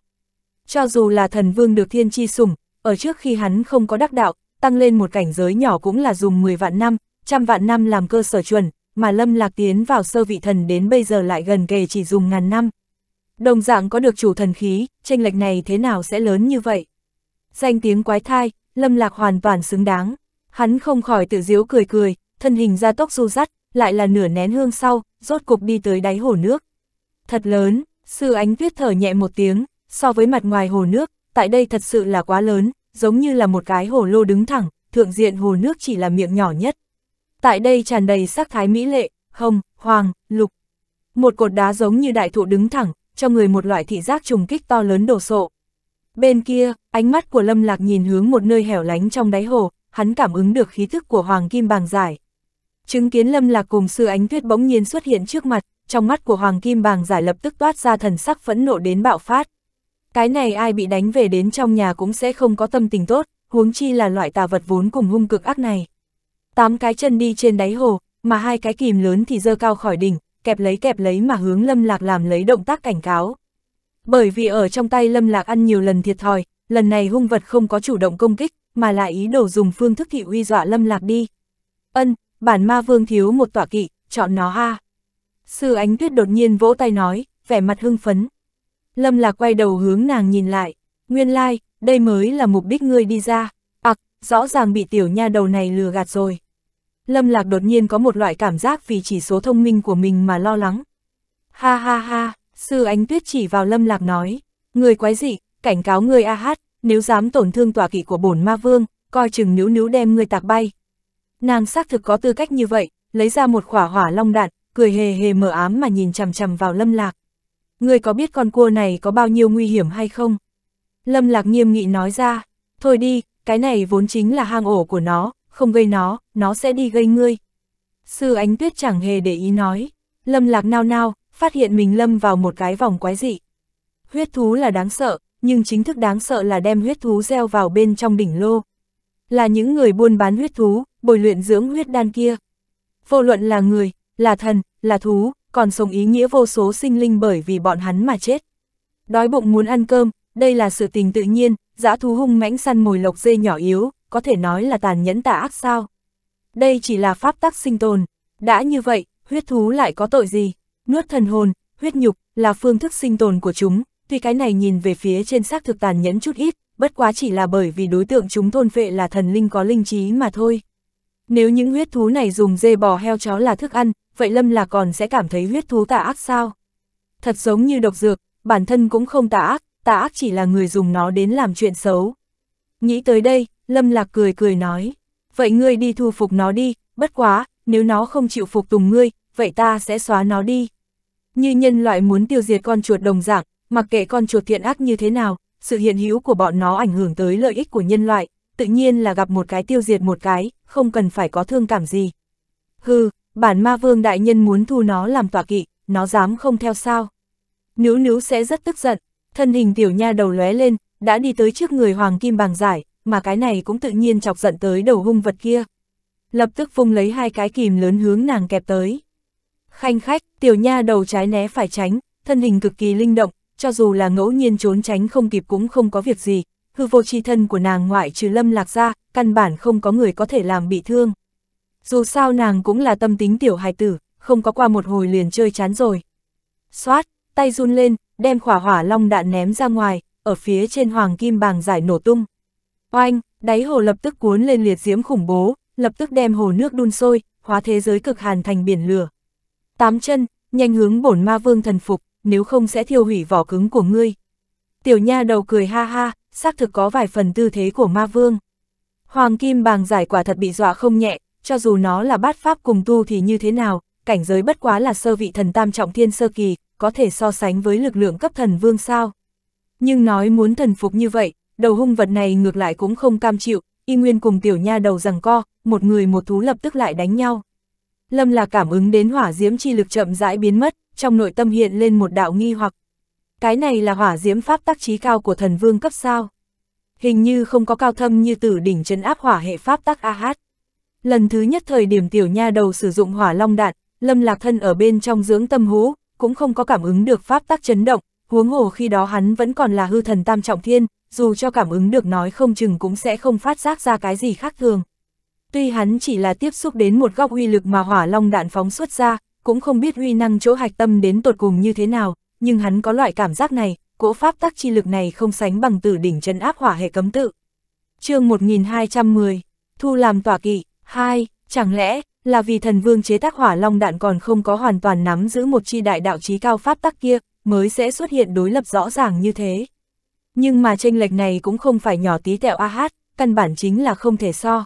Cho dù là thần vương được thiên chi sủng, ở trước khi hắn không có đắc đạo, tăng lên một cảnh giới nhỏ cũng là dùng 10 vạn năm, trăm vạn năm làm cơ sở chuẩn, mà lâm lạc tiến vào sơ vị thần đến bây giờ lại gần kề chỉ dùng ngàn năm. Đồng dạng có được chủ thần khí, tranh lệch này thế nào sẽ lớn như vậy? Danh tiếng quái thai, lâm lạc hoàn toàn xứng đáng. Hắn không khỏi tự diếu cười cười, thân hình ra tốc du dắt, lại là nửa nén hương sau, rốt cục đi tới đáy hồ nước. Thật lớn, sư ánh tuyết thở nhẹ một tiếng, so với mặt ngoài hồ nước, tại đây thật sự là quá lớn, giống như là một cái hồ lô đứng thẳng, thượng diện hồ nước chỉ là miệng nhỏ nhất. Tại đây tràn đầy sắc thái mỹ lệ, hồng, hoàng, lục. Một cột đá giống như đại thụ đứng thẳng, cho người một loại thị giác trùng kích to lớn đồ sộ. Bên kia, ánh mắt của Lâm Lạc nhìn hướng một nơi hẻo lánh trong đáy hồ, hắn cảm ứng được khí thức của Hoàng Kim Bàng Giải. Chứng kiến Lâm Lạc cùng sư ánh tuyết bỗng nhiên xuất hiện trước mặt, trong mắt của Hoàng Kim Bàng Giải lập tức toát ra thần sắc phẫn nộ đến bạo phát. Cái này ai bị đánh về đến trong nhà cũng sẽ không có tâm tình tốt, huống chi là loại tà vật vốn cùng hung cực ác này. Tám cái chân đi trên đáy hồ, mà hai cái kìm lớn thì dơ cao khỏi đỉnh, kẹp lấy kẹp lấy mà hướng Lâm Lạc làm lấy động tác cảnh cáo. Bởi vì ở trong tay Lâm Lạc ăn nhiều lần thiệt thòi, lần này hung vật không có chủ động công kích, mà lại ý đồ dùng phương thức thị uy dọa lâm lạc đi. Ân, bản ma vương thiếu một tọa kỵ, chọn nó ha. Sư ánh tuyết đột nhiên vỗ tay nói, vẻ mặt hưng phấn. Lâm lạc quay đầu hướng nàng nhìn lại, nguyên lai, like, đây mới là mục đích ngươi đi ra, ạc, rõ ràng bị tiểu nha đầu này lừa gạt rồi. Lâm lạc đột nhiên có một loại cảm giác vì chỉ số thông minh của mình mà lo lắng. Ha ha ha, sư ánh tuyết chỉ vào lâm lạc nói, người quái dị, cảnh cáo người a hát, nếu dám tổn thương tòa kỵ của bổn ma vương, coi chừng nếu nếu đem người tạc bay. Nàng xác thực có tư cách như vậy, lấy ra một khỏa hỏa long đạn, cười hề hề mở ám mà nhìn chằm chằm vào lâm lạc. ngươi có biết con cua này có bao nhiêu nguy hiểm hay không? Lâm lạc nghiêm nghị nói ra, thôi đi, cái này vốn chính là hang ổ của nó, không gây nó, nó sẽ đi gây ngươi. Sư ánh tuyết chẳng hề để ý nói, lâm lạc nao nao, phát hiện mình lâm vào một cái vòng quái dị. Huyết thú là đáng sợ, nhưng chính thức đáng sợ là đem huyết thú gieo vào bên trong đỉnh lô. Là những người buôn bán huyết thú, bồi luyện dưỡng huyết đan kia. Vô luận là người, là thần, là thú, còn sống ý nghĩa vô số sinh linh bởi vì bọn hắn mà chết. Đói bụng muốn ăn cơm, đây là sự tình tự nhiên, dã thú hung mãnh săn mồi lộc dê nhỏ yếu, có thể nói là tàn nhẫn tà ác sao. Đây chỉ là pháp tắc sinh tồn, đã như vậy, huyết thú lại có tội gì, nuốt thần hồn, huyết nhục, là phương thức sinh tồn của chúng, Tuy cái này nhìn về phía trên xác thực tàn nhẫn chút ít, bất quá chỉ là bởi vì đối tượng chúng thôn vệ là thần linh có linh trí mà thôi. Nếu những huyết thú này dùng dê bò heo chó là thức ăn, vậy Lâm là còn sẽ cảm thấy huyết thú tà ác sao? Thật giống như độc dược, bản thân cũng không tà ác, tà ác chỉ là người dùng nó đến làm chuyện xấu. Nghĩ tới đây, Lâm Lạc cười cười nói, vậy ngươi đi thu phục nó đi, bất quá, nếu nó không chịu phục tùng ngươi, vậy ta sẽ xóa nó đi. Như nhân loại muốn tiêu diệt con chuột đồng dạng, Mặc kệ con chuột thiện ác như thế nào, sự hiện hữu của bọn nó ảnh hưởng tới lợi ích của nhân loại, tự nhiên là gặp một cái tiêu diệt một cái, không cần phải có thương cảm gì. Hừ, bản ma vương đại nhân muốn thu nó làm tọa kỵ, nó dám không theo sao. Níu níu sẽ rất tức giận, thân hình tiểu nha đầu lóe lên, đã đi tới trước người hoàng kim bàng giải, mà cái này cũng tự nhiên chọc giận tới đầu hung vật kia. Lập tức vung lấy hai cái kìm lớn hướng nàng kẹp tới. Khanh khách, tiểu nha đầu trái né phải tránh, thân hình cực kỳ linh động, cho dù là ngẫu nhiên trốn tránh không kịp cũng không có việc gì, hư vô chi thân của nàng ngoại trừ lâm lạc ra, căn bản không có người có thể làm bị thương. Dù sao nàng cũng là tâm tính tiểu hài tử, không có qua một hồi liền chơi chán rồi. Xoát, tay run lên, đem khỏa hỏa long đạn ném ra ngoài, ở phía trên hoàng kim bàng giải nổ tung. Oanh, đáy hồ lập tức cuốn lên liệt diễm khủng bố, lập tức đem hồ nước đun sôi, hóa thế giới cực hàn thành biển lửa. Tám chân, nhanh hướng bổn ma vương thần phục nếu không sẽ thiêu hủy vỏ cứng của ngươi. Tiểu nha đầu cười ha ha, xác thực có vài phần tư thế của ma vương. Hoàng kim bàng giải quả thật bị dọa không nhẹ, cho dù nó là bát pháp cùng tu thì như thế nào, cảnh giới bất quá là sơ vị thần tam trọng thiên sơ kỳ, có thể so sánh với lực lượng cấp thần vương sao. Nhưng nói muốn thần phục như vậy, đầu hung vật này ngược lại cũng không cam chịu, y nguyên cùng tiểu nha đầu rằng co, một người một thú lập tức lại đánh nhau. Lâm Lạc cảm ứng đến hỏa diễm chi lực chậm rãi biến mất, trong nội tâm hiện lên một đạo nghi hoặc. Cái này là hỏa diễm pháp tác trí cao của thần vương cấp sao? Hình như không có cao thâm như tử đỉnh trấn áp hỏa hệ pháp tác AH. Lần thứ nhất thời điểm tiểu nha đầu sử dụng hỏa long đạn, Lâm Lạc thân ở bên trong dưỡng tâm hú, cũng không có cảm ứng được pháp tác chấn động, huống hồ khi đó hắn vẫn còn là hư thần tam trọng thiên, dù cho cảm ứng được nói không chừng cũng sẽ không phát giác ra cái gì khác thường. Tuy hắn chỉ là tiếp xúc đến một góc uy lực mà hỏa long đạn phóng xuất ra, cũng không biết uy năng chỗ hạch tâm đến tột cùng như thế nào, nhưng hắn có loại cảm giác này, cỗ pháp tắc chi lực này không sánh bằng tử đỉnh chân áp hỏa hệ cấm tự. chương 1210, Thu làm tỏa kỵ, 2, chẳng lẽ là vì thần vương chế tác hỏa long đạn còn không có hoàn toàn nắm giữ một chi đại đạo trí cao pháp tắc kia, mới sẽ xuất hiện đối lập rõ ràng như thế. Nhưng mà tranh lệch này cũng không phải nhỏ tí tẹo a AH, căn bản chính là không thể so.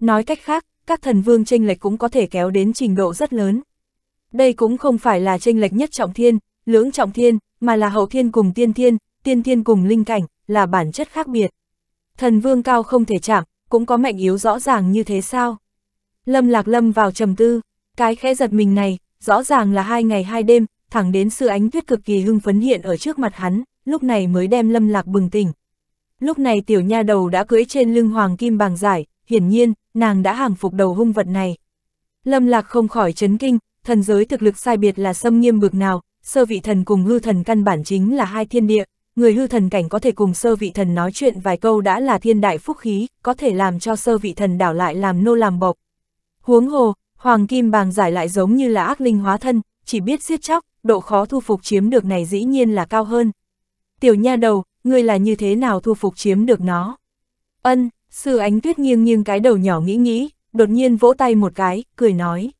Nói cách khác, các thần vương tranh lệch cũng có thể kéo đến trình độ rất lớn. Đây cũng không phải là tranh lệch nhất trọng thiên, lưỡng trọng thiên, mà là hậu thiên cùng tiên thiên, tiên thiên cùng linh cảnh, là bản chất khác biệt. Thần vương cao không thể chạm, cũng có mạnh yếu rõ ràng như thế sao? Lâm lạc lâm vào trầm tư, cái khẽ giật mình này, rõ ràng là hai ngày hai đêm, thẳng đến sự ánh tuyết cực kỳ hưng phấn hiện ở trước mặt hắn, lúc này mới đem lâm lạc bừng tỉnh. Lúc này tiểu nha đầu đã cưới trên lưng hoàng kim bàng giải, hiển nhiên, nàng đã hàng phục đầu hung vật này. Lâm Lạc không khỏi chấn kinh, thần giới thực lực sai biệt là xâm nghiêm bực nào, sơ vị thần cùng hư thần căn bản chính là hai thiên địa, người hư thần cảnh có thể cùng sơ vị thần nói chuyện vài câu đã là thiên đại phúc khí, có thể làm cho sơ vị thần đảo lại làm nô làm bộc. Huống hồ, hoàng kim bàng giải lại giống như là ác linh hóa thân, chỉ biết siết chóc, độ khó thu phục chiếm được này dĩ nhiên là cao hơn. Tiểu nha đầu, ngươi là như thế nào thu phục chiếm được nó? Ân, Sư ánh tuyết nghiêng nghiêng cái đầu nhỏ nghĩ nghĩ, đột nhiên vỗ tay một cái, cười nói.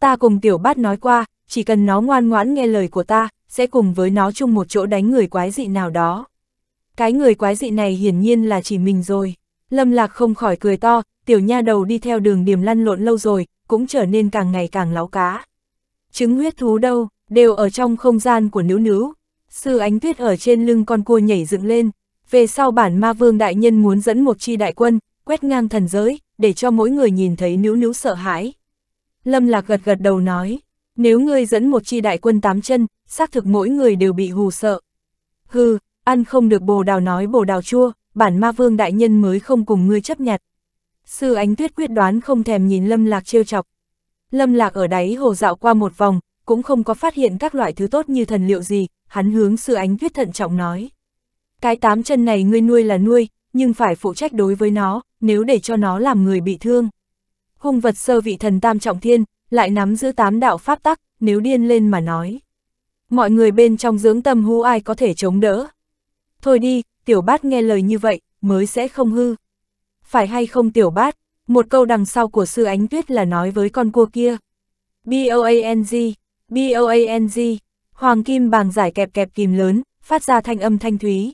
Ta cùng tiểu bát nói qua, chỉ cần nó ngoan ngoãn nghe lời của ta, sẽ cùng với nó chung một chỗ đánh người quái dị nào đó. Cái người quái dị này hiển nhiên là chỉ mình rồi. Lâm lạc không khỏi cười to, tiểu nha đầu đi theo đường điểm lăn lộn lâu rồi, cũng trở nên càng ngày càng láo cá. Trứng huyết thú đâu, đều ở trong không gian của nữ nữ. Sư ánh tuyết ở trên lưng con cua nhảy dựng lên, về sau bản ma vương đại nhân muốn dẫn một chi đại quân, quét ngang thần giới, để cho mỗi người nhìn thấy níu níu sợ hãi. Lâm Lạc gật gật đầu nói, nếu ngươi dẫn một chi đại quân tám chân, xác thực mỗi người đều bị hù sợ. Hừ, ăn không được bồ đào nói bồ đào chua, bản ma vương đại nhân mới không cùng ngươi chấp nhặt. Sư ánh tuyết quyết đoán không thèm nhìn Lâm Lạc trêu chọc. Lâm Lạc ở đáy hồ dạo qua một vòng, cũng không có phát hiện các loại thứ tốt như thần liệu gì, hắn hướng sư ánh tuyết thận trọng nói. Cái tám chân này ngươi nuôi là nuôi, nhưng phải phụ trách đối với nó, nếu để cho nó làm người bị thương. Hung vật sơ vị thần tam trọng thiên, lại nắm giữ tám đạo pháp tắc, nếu điên lên mà nói. Mọi người bên trong dưỡng tâm hú ai có thể chống đỡ. Thôi đi, tiểu bát nghe lời như vậy, mới sẽ không hư. Phải hay không tiểu bát, một câu đằng sau của sư ánh tuyết là nói với con cua kia. B-O-A-N-G, B-O-A-N-G, hoàng kim bàng giải kẹp kẹp kìm lớn, phát ra thanh âm thanh thúy,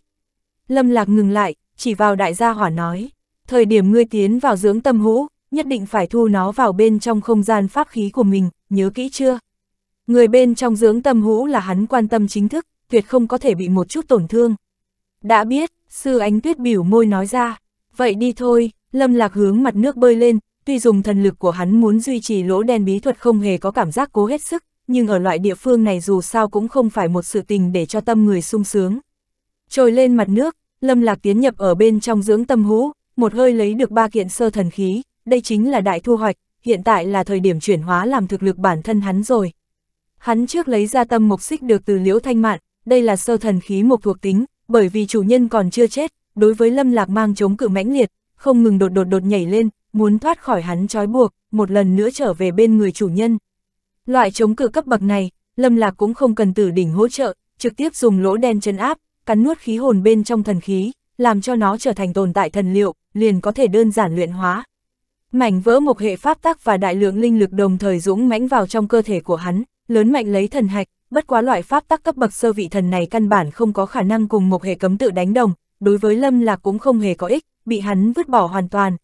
Lâm Lạc ngừng lại, chỉ vào đại gia hỏa nói, thời điểm ngươi tiến vào dưỡng tâm hũ, nhất định phải thu nó vào bên trong không gian pháp khí của mình, nhớ kỹ chưa? Người bên trong dưỡng tâm hũ là hắn quan tâm chính thức, tuyệt không có thể bị một chút tổn thương. Đã biết, sư ánh tuyết biểu môi nói ra, vậy đi thôi, lâm lạc hướng mặt nước bơi lên, tuy dùng thần lực của hắn muốn duy trì lỗ đen bí thuật không hề có cảm giác cố hết sức, nhưng ở loại địa phương này dù sao cũng không phải một sự tình để cho tâm người sung sướng. Trồi lên mặt nước, Lâm Lạc tiến nhập ở bên trong dưỡng tâm hũ, một hơi lấy được ba kiện sơ thần khí, đây chính là đại thu hoạch, hiện tại là thời điểm chuyển hóa làm thực lực bản thân hắn rồi. Hắn trước lấy ra tâm mục xích được từ liễu thanh mạn, đây là sơ thần khí mộc thuộc tính, bởi vì chủ nhân còn chưa chết, đối với lâm lạc mang chống cự mãnh liệt, không ngừng đột đột đột nhảy lên, muốn thoát khỏi hắn trói buộc, một lần nữa trở về bên người chủ nhân. Loại chống cự cấp bậc này, lâm lạc cũng không cần tử đỉnh hỗ trợ, trực tiếp dùng lỗ đen chân áp, cắn nuốt khí hồn bên trong thần khí, làm cho nó trở thành tồn tại thần liệu, liền có thể đơn giản luyện hóa. Mảnh vỡ một hệ pháp tắc và đại lượng linh lực đồng thời dũng mãnh vào trong cơ thể của hắn, lớn mạnh lấy thần hạch, bất quá loại pháp tắc cấp bậc sơ vị thần này căn bản không có khả năng cùng một hệ cấm tự đánh đồng, đối với Lâm Lạc cũng không hề có ích, bị hắn vứt bỏ hoàn toàn.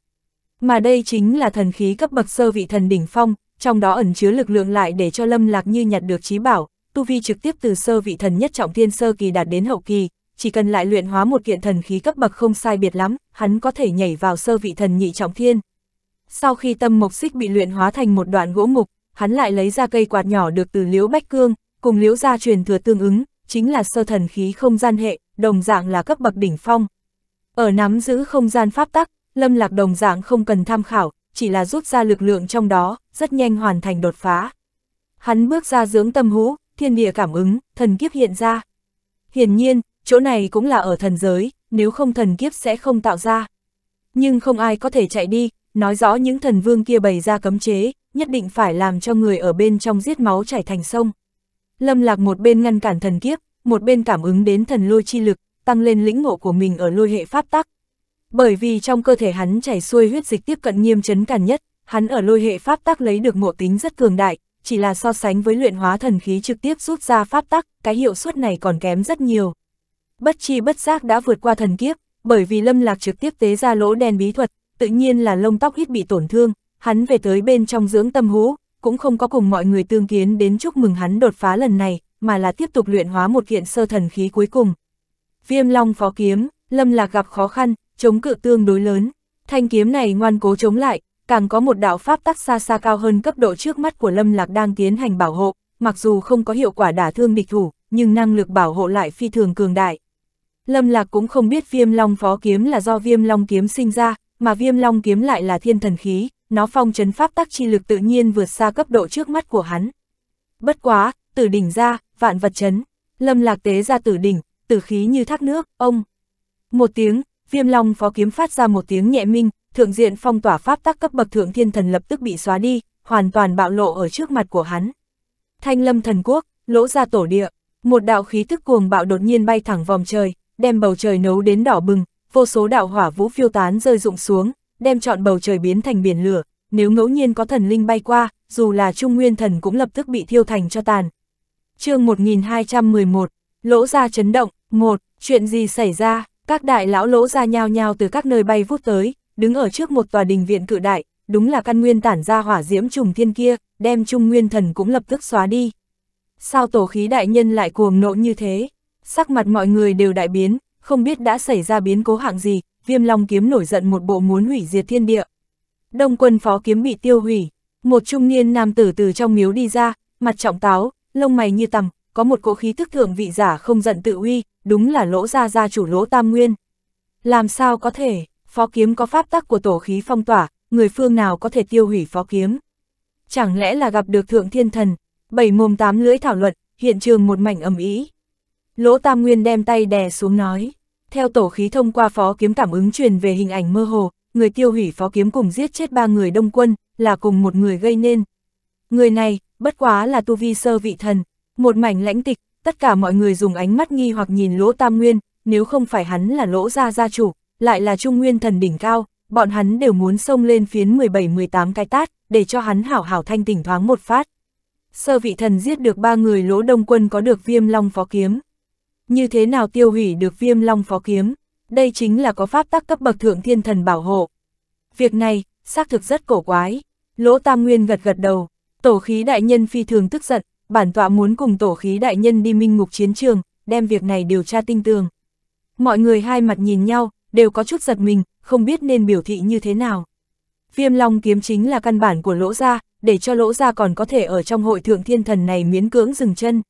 Mà đây chính là thần khí cấp bậc sơ vị thần đỉnh phong, trong đó ẩn chứa lực lượng lại để cho Lâm Lạc như nhặt được trí bảo, tu vi trực tiếp từ sơ vị thần nhất trọng thiên sơ kỳ đạt đến hậu kỳ, chỉ cần lại luyện hóa một kiện thần khí cấp bậc không sai biệt lắm, hắn có thể nhảy vào sơ vị thần nhị trọng thiên. Sau khi tâm mộc xích bị luyện hóa thành một đoạn gỗ mục, hắn lại lấy ra cây quạt nhỏ được từ liễu bách cương, cùng liễu gia truyền thừa tương ứng, chính là sơ thần khí không gian hệ, đồng dạng là cấp bậc đỉnh phong. Ở nắm giữ không gian pháp tắc, lâm lạc đồng dạng không cần tham khảo, chỉ là rút ra lực lượng trong đó, rất nhanh hoàn thành đột phá. Hắn bước ra dưỡng tâm hũ, thiên địa cảm ứng, thần kiếp hiện ra. Hiển nhiên, chỗ này cũng là ở thần giới, nếu không thần kiếp sẽ không tạo ra. Nhưng không ai có thể chạy đi, nói rõ những thần vương kia bày ra cấm chế, nhất định phải làm cho người ở bên trong giết máu chảy thành sông. Lâm Lạc một bên ngăn cản thần kiếp, một bên cảm ứng đến thần lôi chi lực, tăng lên lĩnh ngộ của mình ở lôi hệ pháp tắc. Bởi vì trong cơ thể hắn chảy xuôi huyết dịch tiếp cận nghiêm chấn càn nhất, hắn ở lôi hệ pháp tắc lấy được ngộ tính rất cường đại, chỉ là so sánh với luyện hóa thần khí trực tiếp rút ra pháp tắc, cái hiệu suất này còn kém rất nhiều. Bất chi bất giác đã vượt qua thần kiếp, bởi vì lâm lạc trực tiếp tế ra lỗ đen bí thuật, tự nhiên là lông tóc ít bị tổn thương, hắn về tới bên trong dưỡng tâm hú, cũng không có cùng mọi người tương kiến đến chúc mừng hắn đột phá lần này, mà là tiếp tục luyện hóa một kiện sơ thần khí cuối cùng. Viêm long phó kiếm, lâm lạc gặp khó khăn, chống cự tương đối lớn, thanh kiếm này ngoan cố chống lại, càng có một đạo pháp tắc xa xa cao hơn cấp độ trước mắt của Lâm Lạc đang tiến hành bảo hộ, mặc dù không có hiệu quả đả thương địch thủ, nhưng năng lực bảo hộ lại phi thường cường đại. Lâm Lạc cũng không biết viêm long phó kiếm là do viêm long kiếm sinh ra, mà viêm long kiếm lại là thiên thần khí, nó phong trấn pháp tắc chi lực tự nhiên vượt xa cấp độ trước mắt của hắn. Bất quá, tử đỉnh ra, vạn vật chấn, lâm lạc tế ra tử đỉnh, tử khí như thác nước, ông. Một tiếng, viêm long phó kiếm phát ra một tiếng nhẹ minh, thượng diện phong tỏa pháp tắc cấp bậc thượng thiên thần lập tức bị xóa đi, hoàn toàn bạo lộ ở trước mặt của hắn. Thanh lâm thần quốc, lỗ ra tổ địa, một đạo khí tức cuồng bạo đột nhiên bay thẳng vòng trời, đem bầu trời nấu đến đỏ bừng, vô số đạo hỏa vũ phiêu tán rơi rụng xuống, đem trọn bầu trời biến thành biển lửa, nếu ngẫu nhiên có thần linh bay qua, dù là trung nguyên thần cũng lập tức bị thiêu thành cho tàn. chương 1211, lỗ ra chấn động, một Chuyện gì xảy ra, các đại lão lỗ ra nhao nhao từ các nơi bay vút tới, đứng ở trước một tòa đình viện cự đại, đúng là căn nguyên tản ra hỏa diễm trùng thiên kia, đem trung nguyên thần cũng lập tức xóa đi. Sao tổ khí đại nhân lại cuồng nộ như thế? Sắc mặt mọi người đều đại biến, không biết đã xảy ra biến cố hạng gì, viêm long kiếm nổi giận một bộ muốn hủy diệt thiên địa. Đông quân phó kiếm bị tiêu hủy, một trung niên nam tử từ trong miếu đi ra, mặt trọng táo, lông mày như tầm, có một cỗ khí thức thượng vị giả không giận tự uy, đúng là lỗ gia gia chủ lỗ tam nguyên. Làm sao có thể, phó kiếm có pháp tắc của tổ khí phong tỏa, người phương nào có thể tiêu hủy phó kiếm. Chẳng lẽ là gặp được thượng thiên thần, bảy mồm tám lưỡi thảo luận, hiện trường một mảnh ầm ĩ. Lỗ Tam Nguyên đem tay đè xuống nói, theo tổ khí thông qua phó kiếm cảm ứng truyền về hình ảnh mơ hồ, người tiêu hủy phó kiếm cùng giết chết ba người đông quân, là cùng một người gây nên. Người này, bất quá là tu vi sơ vị thần, một mảnh lãnh tịch, tất cả mọi người dùng ánh mắt nghi hoặc nhìn lỗ Tam Nguyên, nếu không phải hắn là lỗ gia gia chủ, lại là trung nguyên thần đỉnh cao, bọn hắn đều muốn xông lên phiến 17-18 cái tát, để cho hắn hảo hảo thanh tỉnh thoáng một phát. Sơ vị thần giết được ba người lỗ đông quân có được viêm long phó kiếm. Như thế nào tiêu hủy được viêm long phó kiếm? Đây chính là có pháp tắc cấp bậc thượng thiên thần bảo hộ. Việc này, xác thực rất cổ quái. Lỗ Tam Nguyên gật gật đầu, tổ khí đại nhân phi thường tức giận, bản tọa muốn cùng tổ khí đại nhân đi minh ngục chiến trường, đem việc này điều tra tinh tường. Mọi người hai mặt nhìn nhau, đều có chút giật mình, không biết nên biểu thị như thế nào. Viêm Long kiếm chính là căn bản của lỗ gia, để cho lỗ gia còn có thể ở trong hội thượng thiên thần này miễn cưỡng dừng chân.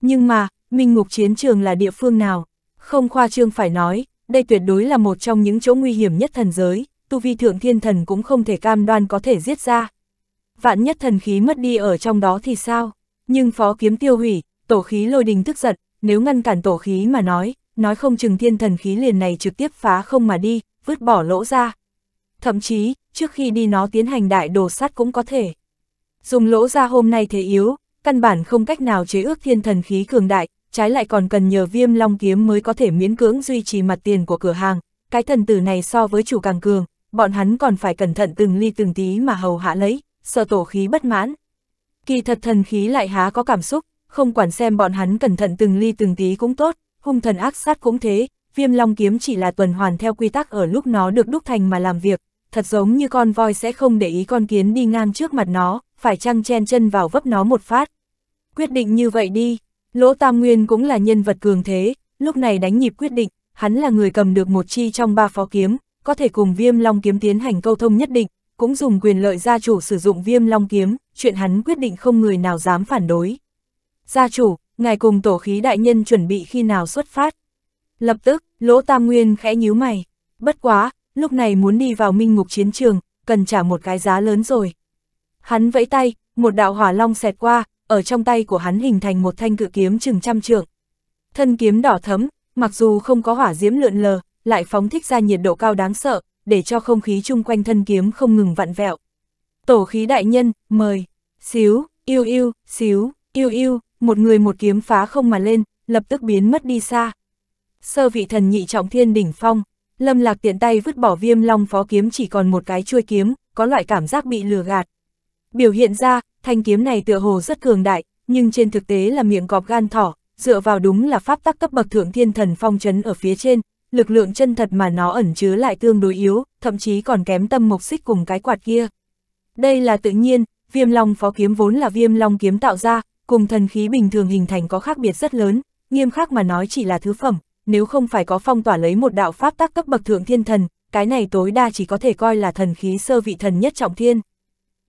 Nhưng mà, Minh Ngục chiến trường là địa phương nào? Không khoa trương phải nói, đây tuyệt đối là một trong những chỗ nguy hiểm nhất thần giới, tu vi thượng thiên thần cũng không thể cam đoan có thể giết ra. Vạn nhất thần khí mất đi ở trong đó thì sao? Nhưng phó kiếm tiêu hủy, tổ khí lôi đình tức giận, nếu ngăn cản tổ khí mà nói, nói không chừng thiên thần khí liền này trực tiếp phá không mà đi, vứt bỏ lỗ ra. Thậm chí, trước khi đi nó tiến hành đại đồ sát cũng có thể. Dùng lỗ ra hôm nay thế yếu, căn bản không cách nào chế ước thiên thần khí cường đại, trái lại còn cần nhờ viêm long kiếm mới có thể miễn cưỡng duy trì mặt tiền của cửa hàng. Cái thần tử này so với chủ càng cường, bọn hắn còn phải cẩn thận từng ly từng tí mà hầu hạ lấy, sợ tổ khí bất mãn. Kỳ thật thần khí lại há có cảm xúc, không quản xem bọn hắn cẩn thận từng ly từng tí cũng tốt, hung thần ác sát cũng thế, viêm long kiếm chỉ là tuần hoàn theo quy tắc ở lúc nó được đúc thành mà làm việc, thật giống như con voi sẽ không để ý con kiến đi ngang trước mặt nó, phải chăng chen chân vào vấp nó một phát. Quyết định như vậy đi, Lỗ Tam Nguyên cũng là nhân vật cường thế, lúc này đánh nhịp quyết định, hắn là người cầm được một chi trong ba phó kiếm, có thể cùng viêm long kiếm tiến hành câu thông nhất định, cũng dùng quyền lợi gia chủ sử dụng viêm long kiếm, chuyện hắn quyết định không người nào dám phản đối. Gia chủ, ngài cùng tổ khí đại nhân chuẩn bị khi nào xuất phát. Lập tức, Lỗ Tam Nguyên khẽ nhíu mày, bất quá, lúc này muốn đi vào minh ngục chiến trường, cần trả một cái giá lớn rồi. Hắn vẫy tay, một đạo hỏa long xẹt qua, ở trong tay của hắn hình thành một thanh cự kiếm chừng trăm trượng. Thân kiếm đỏ thấm, mặc dù không có hỏa diễm lượn lờ, lại phóng thích ra nhiệt độ cao đáng sợ, để cho không khí chung quanh thân kiếm không ngừng vặn vẹo. Tổ khí đại nhân, mời, xíu, yêu yêu, xíu, yêu yêu, một người một kiếm phá không mà lên, lập tức biến mất đi xa. Sơ vị thần nhị trọng thiên đỉnh phong, Lâm Lạc tiện tay vứt bỏ viêm long phó kiếm chỉ còn một cái chuôi kiếm, có loại cảm giác bị lừa gạt. Biểu hiện ra, thanh kiếm này tựa hồ rất cường đại, nhưng trên thực tế là miệng cọp gan thỏ, dựa vào đúng là pháp tắc cấp bậc thượng thiên thần phong trấn ở phía trên, lực lượng chân thật mà nó ẩn chứa lại tương đối yếu, thậm chí còn kém tâm mộc xích cùng cái quạt kia. Đây là tự nhiên, viêm long phó kiếm vốn là viêm long kiếm tạo ra, cùng thần khí bình thường hình thành có khác biệt rất lớn, nghiêm khắc mà nói chỉ là thứ phẩm, nếu không phải có phong tỏa lấy một đạo pháp tắc cấp bậc thượng thiên thần, cái này tối đa chỉ có thể coi là thần khí sơ vị thần nhất trọng thiên.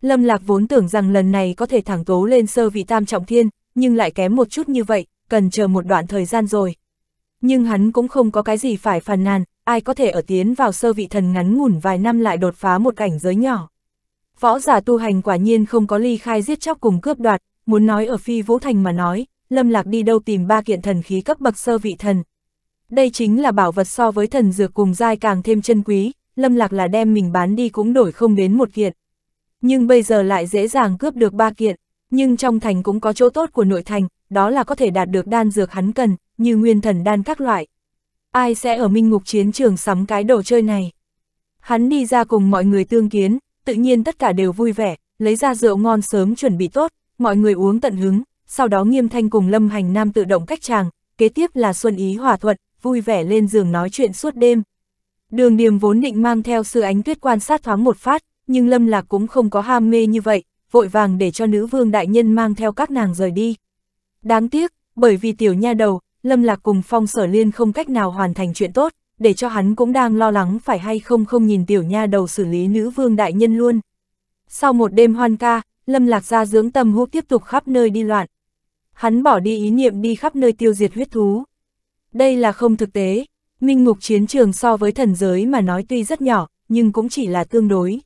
Lâm Lạc vốn tưởng rằng lần này có thể thẳng tố lên sơ vị tam trọng thiên, nhưng lại kém một chút như vậy, cần chờ một đoạn thời gian rồi. Nhưng hắn cũng không có cái gì phải phàn nàn, ai có thể ở tiến vào sơ vị thần ngắn ngủn vài năm lại đột phá một cảnh giới nhỏ. Võ giả tu hành quả nhiên không có ly khai giết chóc cùng cướp đoạt, Muốn nói ở phi vũ thành mà nói, Lâm Lạc đi đâu tìm ba kiện thần khí cấp bậc sơ vị thần. Đây chính là bảo vật so với thần dược cùng dai càng thêm chân quý, Lâm Lạc là đem mình bán đi cũng đổi không đến một kiện. Nhưng bây giờ lại dễ dàng cướp được ba kiện, nhưng trong thành cũng có chỗ tốt của nội thành, đó là có thể đạt được đan dược hắn cần, như nguyên thần đan các loại. Ai sẽ ở minh ngục chiến trường sắm cái đồ chơi này? Hắn đi ra cùng mọi người tương kiến, tự nhiên tất cả đều vui vẻ, lấy ra rượu ngon sớm chuẩn bị tốt, mọi người uống tận hứng, sau đó nghiêm thanh cùng lâm hành nam tự động cách chàng, kế tiếp là xuân ý hòa thuận, vui vẻ lên giường nói chuyện suốt đêm. Đường điềm vốn định mang theo sư ánh tuyết quan sát thoáng một phát, nhưng lâm lạc cũng không có ham mê như vậy, vội vàng để cho nữ vương đại nhân mang theo các nàng rời đi. Đáng tiếc, bởi vì tiểu nha đầu, lâm lạc cùng phong sở liên không cách nào hoàn thành chuyện tốt, để cho hắn cũng đang lo lắng phải hay không không nhìn tiểu nha đầu xử lý nữ vương đại nhân luôn. Sau một đêm hoan ca, Lâm Lạc gia dưỡng tâm hữu tiếp tục khắp nơi đi loạn. Hắn bỏ đi ý niệm đi khắp nơi tiêu diệt huyết thú. Đây là không thực tế, minh ngục chiến trường so với thần giới mà nói tuy rất nhỏ, nhưng cũng chỉ là tương đối.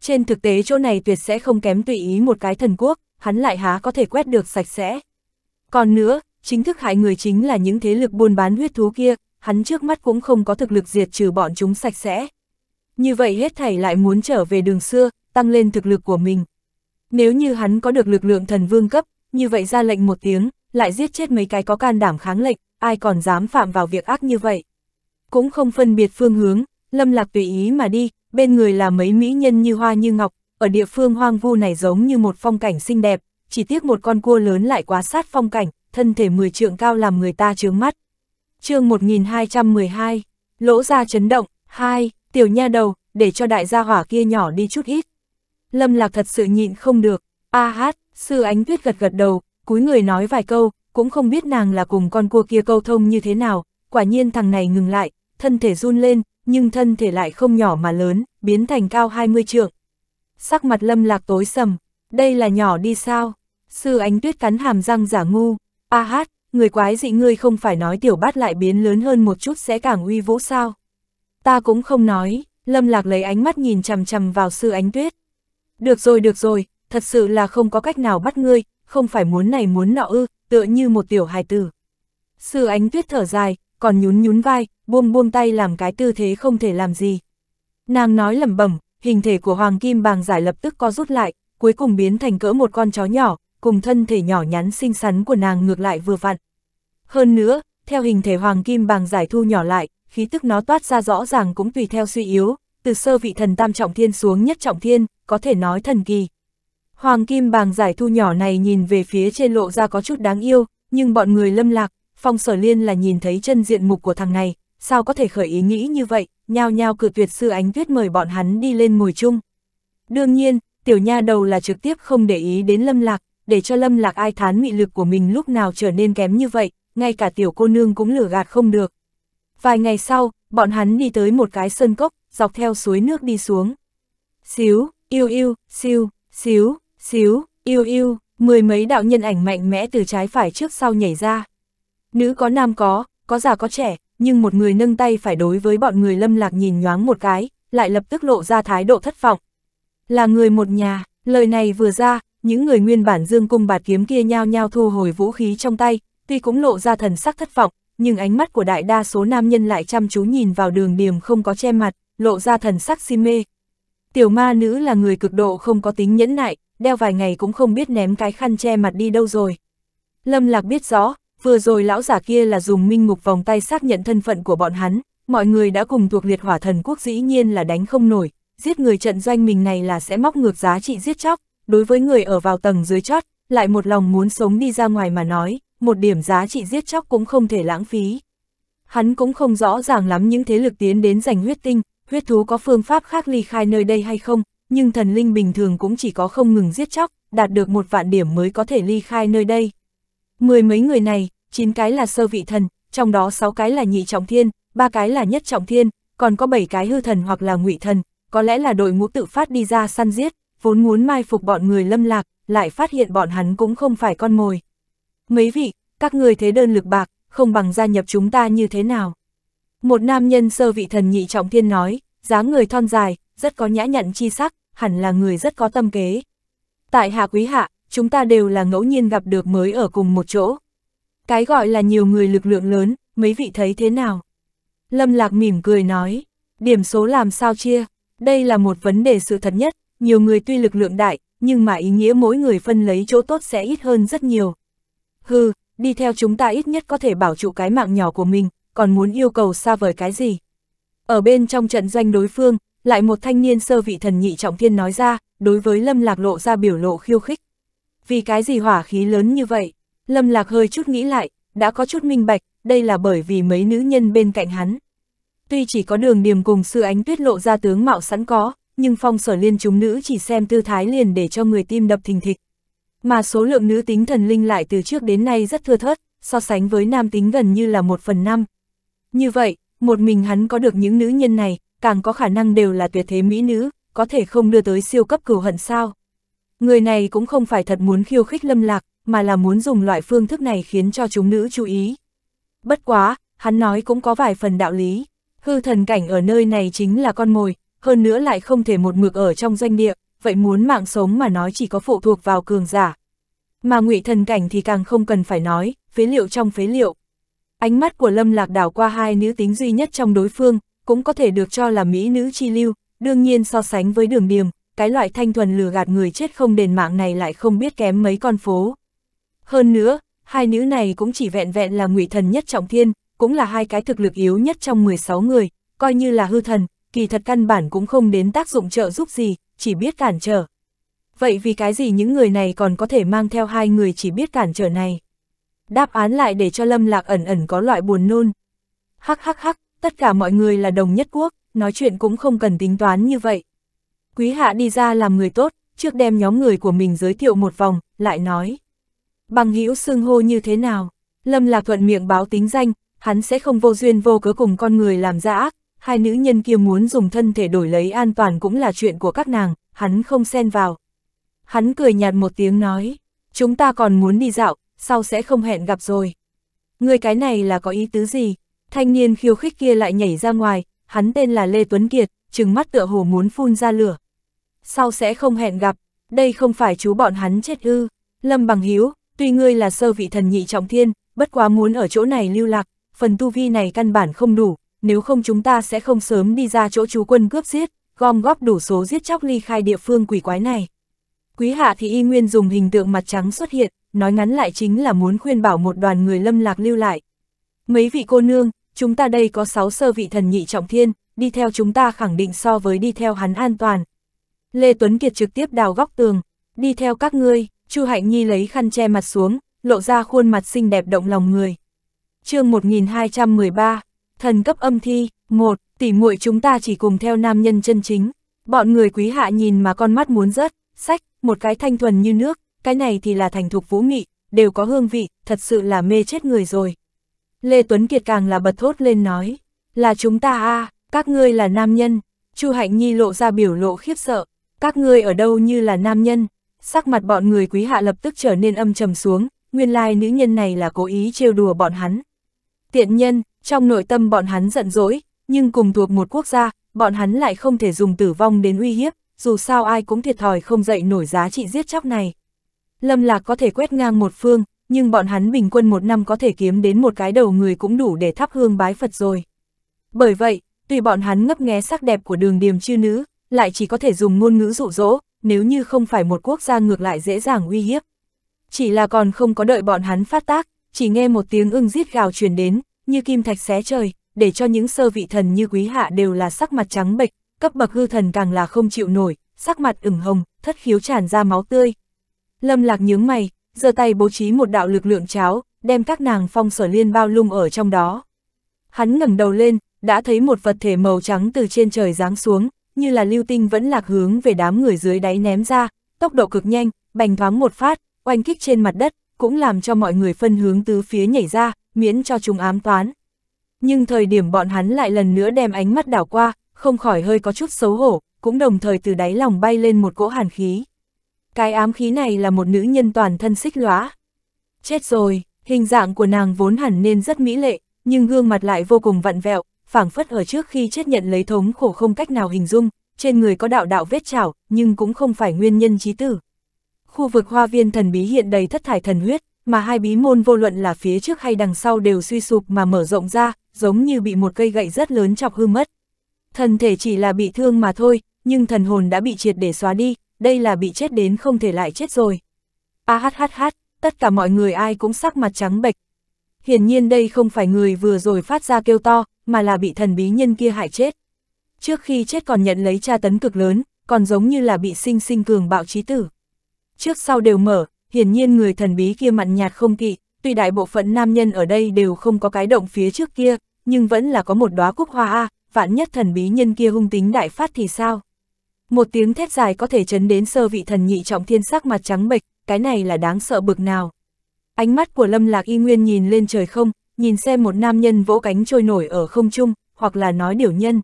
Trên thực tế chỗ này tuyệt sẽ không kém tùy ý một cái thần quốc, hắn lại há có thể quét được sạch sẽ. Còn nữa, chính thức hại người chính là những thế lực buôn bán huyết thú kia, hắn trước mắt cũng không có thực lực diệt trừ bọn chúng sạch sẽ. Như vậy hết thảy lại muốn trở về đường xưa, tăng lên thực lực của mình, nếu như hắn có được lực lượng thần vương cấp, như vậy ra lệnh một tiếng, lại giết chết mấy cái có can đảm kháng lệnh, ai còn dám phạm vào việc ác như vậy. Cũng không phân biệt phương hướng, Lâm Lạc tùy ý mà đi, bên người là mấy mỹ nhân như hoa như ngọc, ở địa phương hoang vu này giống như một phong cảnh xinh đẹp, chỉ tiếc một con cua lớn lại quá sát phong cảnh, thân thể mười trượng cao làm người ta chướng mắt. chương 1212, lỗ ra chấn động, 2, tiểu nha đầu, để cho đại gia hỏa kia nhỏ đi chút ít, Lâm Lạc thật sự nhịn không được. A hát, sư ánh tuyết gật gật đầu, cúi người nói vài câu, cũng không biết nàng là cùng con cua kia câu thông như thế nào, quả nhiên thằng này ngừng lại, thân thể run lên, nhưng thân thể lại không nhỏ mà lớn, biến thành cao 20 trượng. Sắc mặt lâm lạc tối sầm, đây là nhỏ đi sao? Sư ánh tuyết cắn hàm răng giả ngu, a hát, người quái dị ngươi không phải nói tiểu bát lại biến lớn hơn một chút sẽ càng uy vũ sao? Ta cũng không nói, lâm lạc lấy ánh mắt nhìn chằm chằm vào sư ánh tuyết, được rồi được rồi, thật sự là không có cách nào bắt ngươi, không phải muốn này muốn nọ ư, tựa như một tiểu hài tử. Sư ánh tuyết thở dài, còn nhún nhún vai, buông buông tay làm cái tư thế không thể làm gì. Nàng nói lẩm bẩm, hình thể của hoàng kim bàng giải lập tức co rút lại, cuối cùng biến thành cỡ một con chó nhỏ, cùng thân thể nhỏ nhắn xinh xắn của nàng ngược lại vừa vặn. Hơn nữa, theo hình thể hoàng kim bàng giải thu nhỏ lại, khí tức nó toát ra rõ ràng cũng tùy theo suy yếu, từ sơ vị thần tam trọng thiên xuống nhất trọng thiên, có thể nói thần kỳ. Hoàng kim bàng giải thu nhỏ này nhìn về phía trên lộ ra có chút đáng yêu, nhưng bọn người lâm lạc, phong sở liên là nhìn thấy chân diện mục của thằng này, sao có thể khởi ý nghĩ như vậy, nhao nhao cự tuyệt sư ánh tuyết mời bọn hắn đi lên ngồi chung. Đương nhiên, tiểu nha đầu là trực tiếp không để ý đến lâm lạc, để cho lâm lạc ai thán mị lực của mình lúc nào trở nên kém như vậy, ngay cả tiểu cô nương cũng lừa gạt không được. Vài ngày sau, bọn hắn đi tới một cái sơn cốc, dọc theo suối nước đi xuống. Xíu, yêu yêu, siêu, xíu, xíu, yêu yêu, mười mấy đạo nhân ảnh mạnh mẽ từ trái phải trước sau nhảy ra. Nữ có nam có, có già có trẻ, nhưng một người nâng tay phải đối với bọn người lâm lạc nhìn nhoáng một cái, lại lập tức lộ ra thái độ thất vọng. Là người một nhà, lời này vừa ra, những người nguyên bản dương cung bạt kiếm kia nhao nhao thu hồi vũ khí trong tay, tuy cũng lộ ra thần sắc thất vọng, nhưng ánh mắt của đại đa số nam nhân lại chăm chú nhìn vào đường điểm không có che mặt, lộ ra thần sắc si mê. Tiểu ma nữ là người cực độ không có tính nhẫn nại, đeo vài ngày cũng không biết ném cái khăn che mặt đi đâu rồi. Lâm Lạc biết rõ, vừa rồi lão giả kia là dùng minh ngục vòng tay xác nhận thân phận của bọn hắn, mọi người đã cùng thuộc liệt hỏa thần quốc dĩ nhiên là đánh không nổi, giết người trận doanh mình này là sẽ móc ngược giá trị giết chóc, đối với người ở vào tầng dưới chót, lại một lòng muốn sống đi ra ngoài mà nói, một điểm giá trị giết chóc cũng không thể lãng phí. Hắn cũng không rõ ràng lắm những thế lực tiến đến giành huyết tinh, huyết thú có phương pháp khác ly khai nơi đây hay không, nhưng thần linh bình thường cũng chỉ có không ngừng giết chóc, đạt được một vạn điểm mới có thể ly khai nơi đây. Mười mấy người này, chín cái là sơ vị thần, trong đó sáu cái là nhị trọng thiên, ba cái là nhất trọng thiên, còn có bảy cái hư thần hoặc là ngụy thần, có lẽ là đội ngũ tự phát đi ra săn giết, vốn muốn mai phục bọn người lâm lạc, lại phát hiện bọn hắn cũng không phải con mồi. Mấy vị, các người thế đơn lực bạc, không bằng gia nhập chúng ta như thế nào? Một nam nhân sơ vị thần nhị trọng thiên nói, dáng người thon dài, rất có nhã nhặn chi sắc, hẳn là người rất có tâm kế. Tại hạ quý hạ, chúng ta đều là ngẫu nhiên gặp được mới ở cùng một chỗ. Cái gọi là nhiều người lực lượng lớn, mấy vị thấy thế nào? Lâm Lạc mỉm cười nói, điểm số làm sao chia? Đây là một vấn đề sự thật nhất, nhiều người tuy lực lượng đại, nhưng mà ý nghĩa mỗi người phân lấy chỗ tốt sẽ ít hơn rất nhiều. Hừ, đi theo chúng ta ít nhất có thể bảo trụ cái mạng nhỏ của mình, còn muốn yêu cầu xa vời cái gì. Ở bên trong trận doanh đối phương, lại một thanh niên sơ vị thần nhị trọng thiên nói ra, đối với Lâm Lạc lộ ra biểu lộ khiêu khích. Vì cái gì hỏa khí lớn như vậy? Lâm Lạc hơi chút nghĩ lại, đã có chút minh bạch, đây là bởi vì mấy nữ nhân bên cạnh hắn. Tuy chỉ có đường điềm cùng sư ánh tuyết lộ ra tướng mạo sẵn có, nhưng phong sở liên chúng nữ chỉ xem tư thái liền để cho người tim đập thình thịch. Mà số lượng nữ tính thần linh lại từ trước đến nay rất thưa thớt, so sánh với nam tính gần như là một phần năm, như vậy, một mình hắn có được những nữ nhân này, càng có khả năng đều là tuyệt thế mỹ nữ, có thể không đưa tới siêu cấp cửu hận sao. Người này cũng không phải thật muốn khiêu khích lâm lạc, mà là muốn dùng loại phương thức này khiến cho chúng nữ chú ý. Bất quá, hắn nói cũng có vài phần đạo lý. Hư thần cảnh ở nơi này chính là con mồi, hơn nữa lại không thể một mực ở trong doanh địa, vậy muốn mạng sống mà nói chỉ có phụ thuộc vào cường giả. Mà ngụy thần cảnh thì càng không cần phải nói, phế liệu trong phế liệu, Ánh mắt của Lâm Lạc đảo qua hai nữ tính duy nhất trong đối phương, cũng có thể được cho là mỹ nữ chi lưu, đương nhiên so sánh với đường điềm, cái loại thanh thuần lừa gạt người chết không đền mạng này lại không biết kém mấy con phố. Hơn nữa, hai nữ này cũng chỉ vẹn vẹn là ngụy thần nhất trọng thiên, cũng là hai cái thực lực yếu nhất trong 16 người, coi như là hư thần, kỳ thật căn bản cũng không đến tác dụng trợ giúp gì, chỉ biết cản trở. Vậy vì cái gì những người này còn có thể mang theo hai người chỉ biết cản trở này? đáp án lại để cho Lâm Lạc ẩn ẩn có loại buồn nôn. Hắc hắc hắc, tất cả mọi người là đồng nhất quốc, nói chuyện cũng không cần tính toán như vậy. Quý hạ đi ra làm người tốt, trước đem nhóm người của mình giới thiệu một vòng, lại nói. Bằng hữu xưng hô như thế nào? Lâm Lạc thuận miệng báo tính danh, hắn sẽ không vô duyên vô cớ cùng con người làm ra ác, hai nữ nhân kia muốn dùng thân thể đổi lấy an toàn cũng là chuyện của các nàng, hắn không xen vào. Hắn cười nhạt một tiếng nói, chúng ta còn muốn đi dạo, sau sẽ không hẹn gặp rồi. Người cái này là có ý tứ gì? Thanh niên khiêu khích kia lại nhảy ra ngoài, hắn tên là Lê Tuấn Kiệt, trừng mắt tựa hồ muốn phun ra lửa. Sau sẽ không hẹn gặp, đây không phải chú bọn hắn chết ư. Lâm Bằng Hiếu, tuy ngươi là sơ vị thần nhị trọng thiên, bất quá muốn ở chỗ này lưu lạc, phần tu vi này căn bản không đủ, nếu không chúng ta sẽ không sớm đi ra chỗ chú quân cướp giết, gom góp đủ số giết chóc ly khai địa phương quỷ quái này. Quý hạ thì y nguyên dùng hình tượng mặt trắng xuất hiện, nói ngắn lại chính là muốn khuyên bảo một đoàn người lâm lạc lưu lại. Mấy vị cô nương, chúng ta đây có sáu sơ vị thần nhị trọng thiên, đi theo chúng ta khẳng định so với đi theo hắn an toàn. Lê Tuấn Kiệt trực tiếp đào góc tường, đi theo các ngươi, Chu Hạnh Nhi lấy khăn che mặt xuống, lộ ra khuôn mặt xinh đẹp động lòng người. chương 1213, thần cấp âm thi, 1, tỷ muội chúng ta chỉ cùng theo nam nhân chân chính, bọn người quý hạ nhìn mà con mắt muốn rớt, sách, một cái thanh thuần như nước, cái này thì là thành thục vũ nghị, đều có hương vị, thật sự là mê chết người rồi. Lê Tuấn Kiệt càng là bật thốt lên nói, là chúng ta a à, các ngươi là nam nhân, Chu Hạnh Nhi lộ ra biểu lộ khiếp sợ, các ngươi ở đâu như là nam nhân, sắc mặt bọn người quý hạ lập tức trở nên âm trầm xuống, nguyên lai nữ nhân này là cố ý trêu đùa bọn hắn. Tiện nhân, trong nội tâm bọn hắn giận dỗi, nhưng cùng thuộc một quốc gia, bọn hắn lại không thể dùng tử vong đến uy hiếp, dù sao ai cũng thiệt thòi không dậy nổi giá trị giết chóc này. Lâm Lạc có thể quét ngang một phương, nhưng bọn hắn bình quân một năm có thể kiếm đến một cái đầu người cũng đủ để thắp hương bái Phật rồi. Bởi vậy, tùy bọn hắn ngấp nghé sắc đẹp của đường điềm chư nữ, lại chỉ có thể dùng ngôn ngữ dụ dỗ, nếu như không phải một quốc gia ngược lại dễ dàng uy hiếp. Chỉ là còn không có đợi bọn hắn phát tác, chỉ nghe một tiếng ưng rít gào truyền đến, như kim thạch xé trời, để cho những sơ vị thần như quý hạ đều là sắc mặt trắng bệch, cấp bậc hư thần càng là không chịu nổi, sắc mặt ửng hồng, thất khiếu tràn ra máu tươi, Lâm Lạc nhướng mày, giơ tay bố trí một đạo lực lượng cháo, đem các nàng phong sở liên bao lung ở trong đó. Hắn ngẩng đầu lên, đã thấy một vật thể màu trắng từ trên trời giáng xuống, như là lưu tinh vẫn lạc hướng về đám người dưới đáy ném ra, tốc độ cực nhanh, bành thoáng một phát, oanh kích trên mặt đất, cũng làm cho mọi người phân hướng tứ phía nhảy ra, miễn cho chúng ám toán. Nhưng thời điểm bọn hắn lại lần nữa đem ánh mắt đảo qua, không khỏi hơi có chút xấu hổ, cũng đồng thời từ đáy lòng bay lên một cỗ hàn khí. Cái ám khí này là một nữ nhân toàn thân xích lóa. Chết rồi, hình dạng của nàng vốn hẳn nên rất mỹ lệ, nhưng gương mặt lại vô cùng vặn vẹo, phảng phất ở trước khi chết nhận lấy thống khổ không cách nào hình dung, trên người có đạo đạo vết chảo, nhưng cũng không phải nguyên nhân chí tử. Khu vực hoa viên thần bí hiện đầy thất thải thần huyết, mà hai bí môn vô luận là phía trước hay đằng sau đều suy sụp mà mở rộng ra, giống như bị một cây gậy rất lớn chọc hư mất. Thần thể chỉ là bị thương mà thôi, nhưng thần hồn đã bị triệt để xóa đi, đây là bị chết đến không thể lại chết rồi. A hát hát hát, tất cả mọi người ai cũng sắc mặt trắng bệch. Hiển nhiên đây không phải người vừa rồi phát ra kêu to, mà là bị thần bí nhân kia hại chết. Trước khi chết còn nhận lấy tra tấn cực lớn, còn giống như là bị sinh sinh cường bạo trí tử. Trước sau đều mở, hiển nhiên người thần bí kia mặn nhạt không kỵ, tuy đại bộ phận nam nhân ở đây đều không có cái động phía trước kia, nhưng vẫn là có một đóa cúc hoa a, vạn nhất thần bí nhân kia hung tính đại phát thì sao? Một tiếng thét dài có thể chấn đến sơ vị thần nhị trọng thiên sắc mặt trắng bệch, cái này là đáng sợ bực nào. Ánh mắt của Lâm Lạc Y Nguyên nhìn lên trời không, nhìn xem một nam nhân vỗ cánh trôi nổi ở không trung, hoặc là nói điều nhân.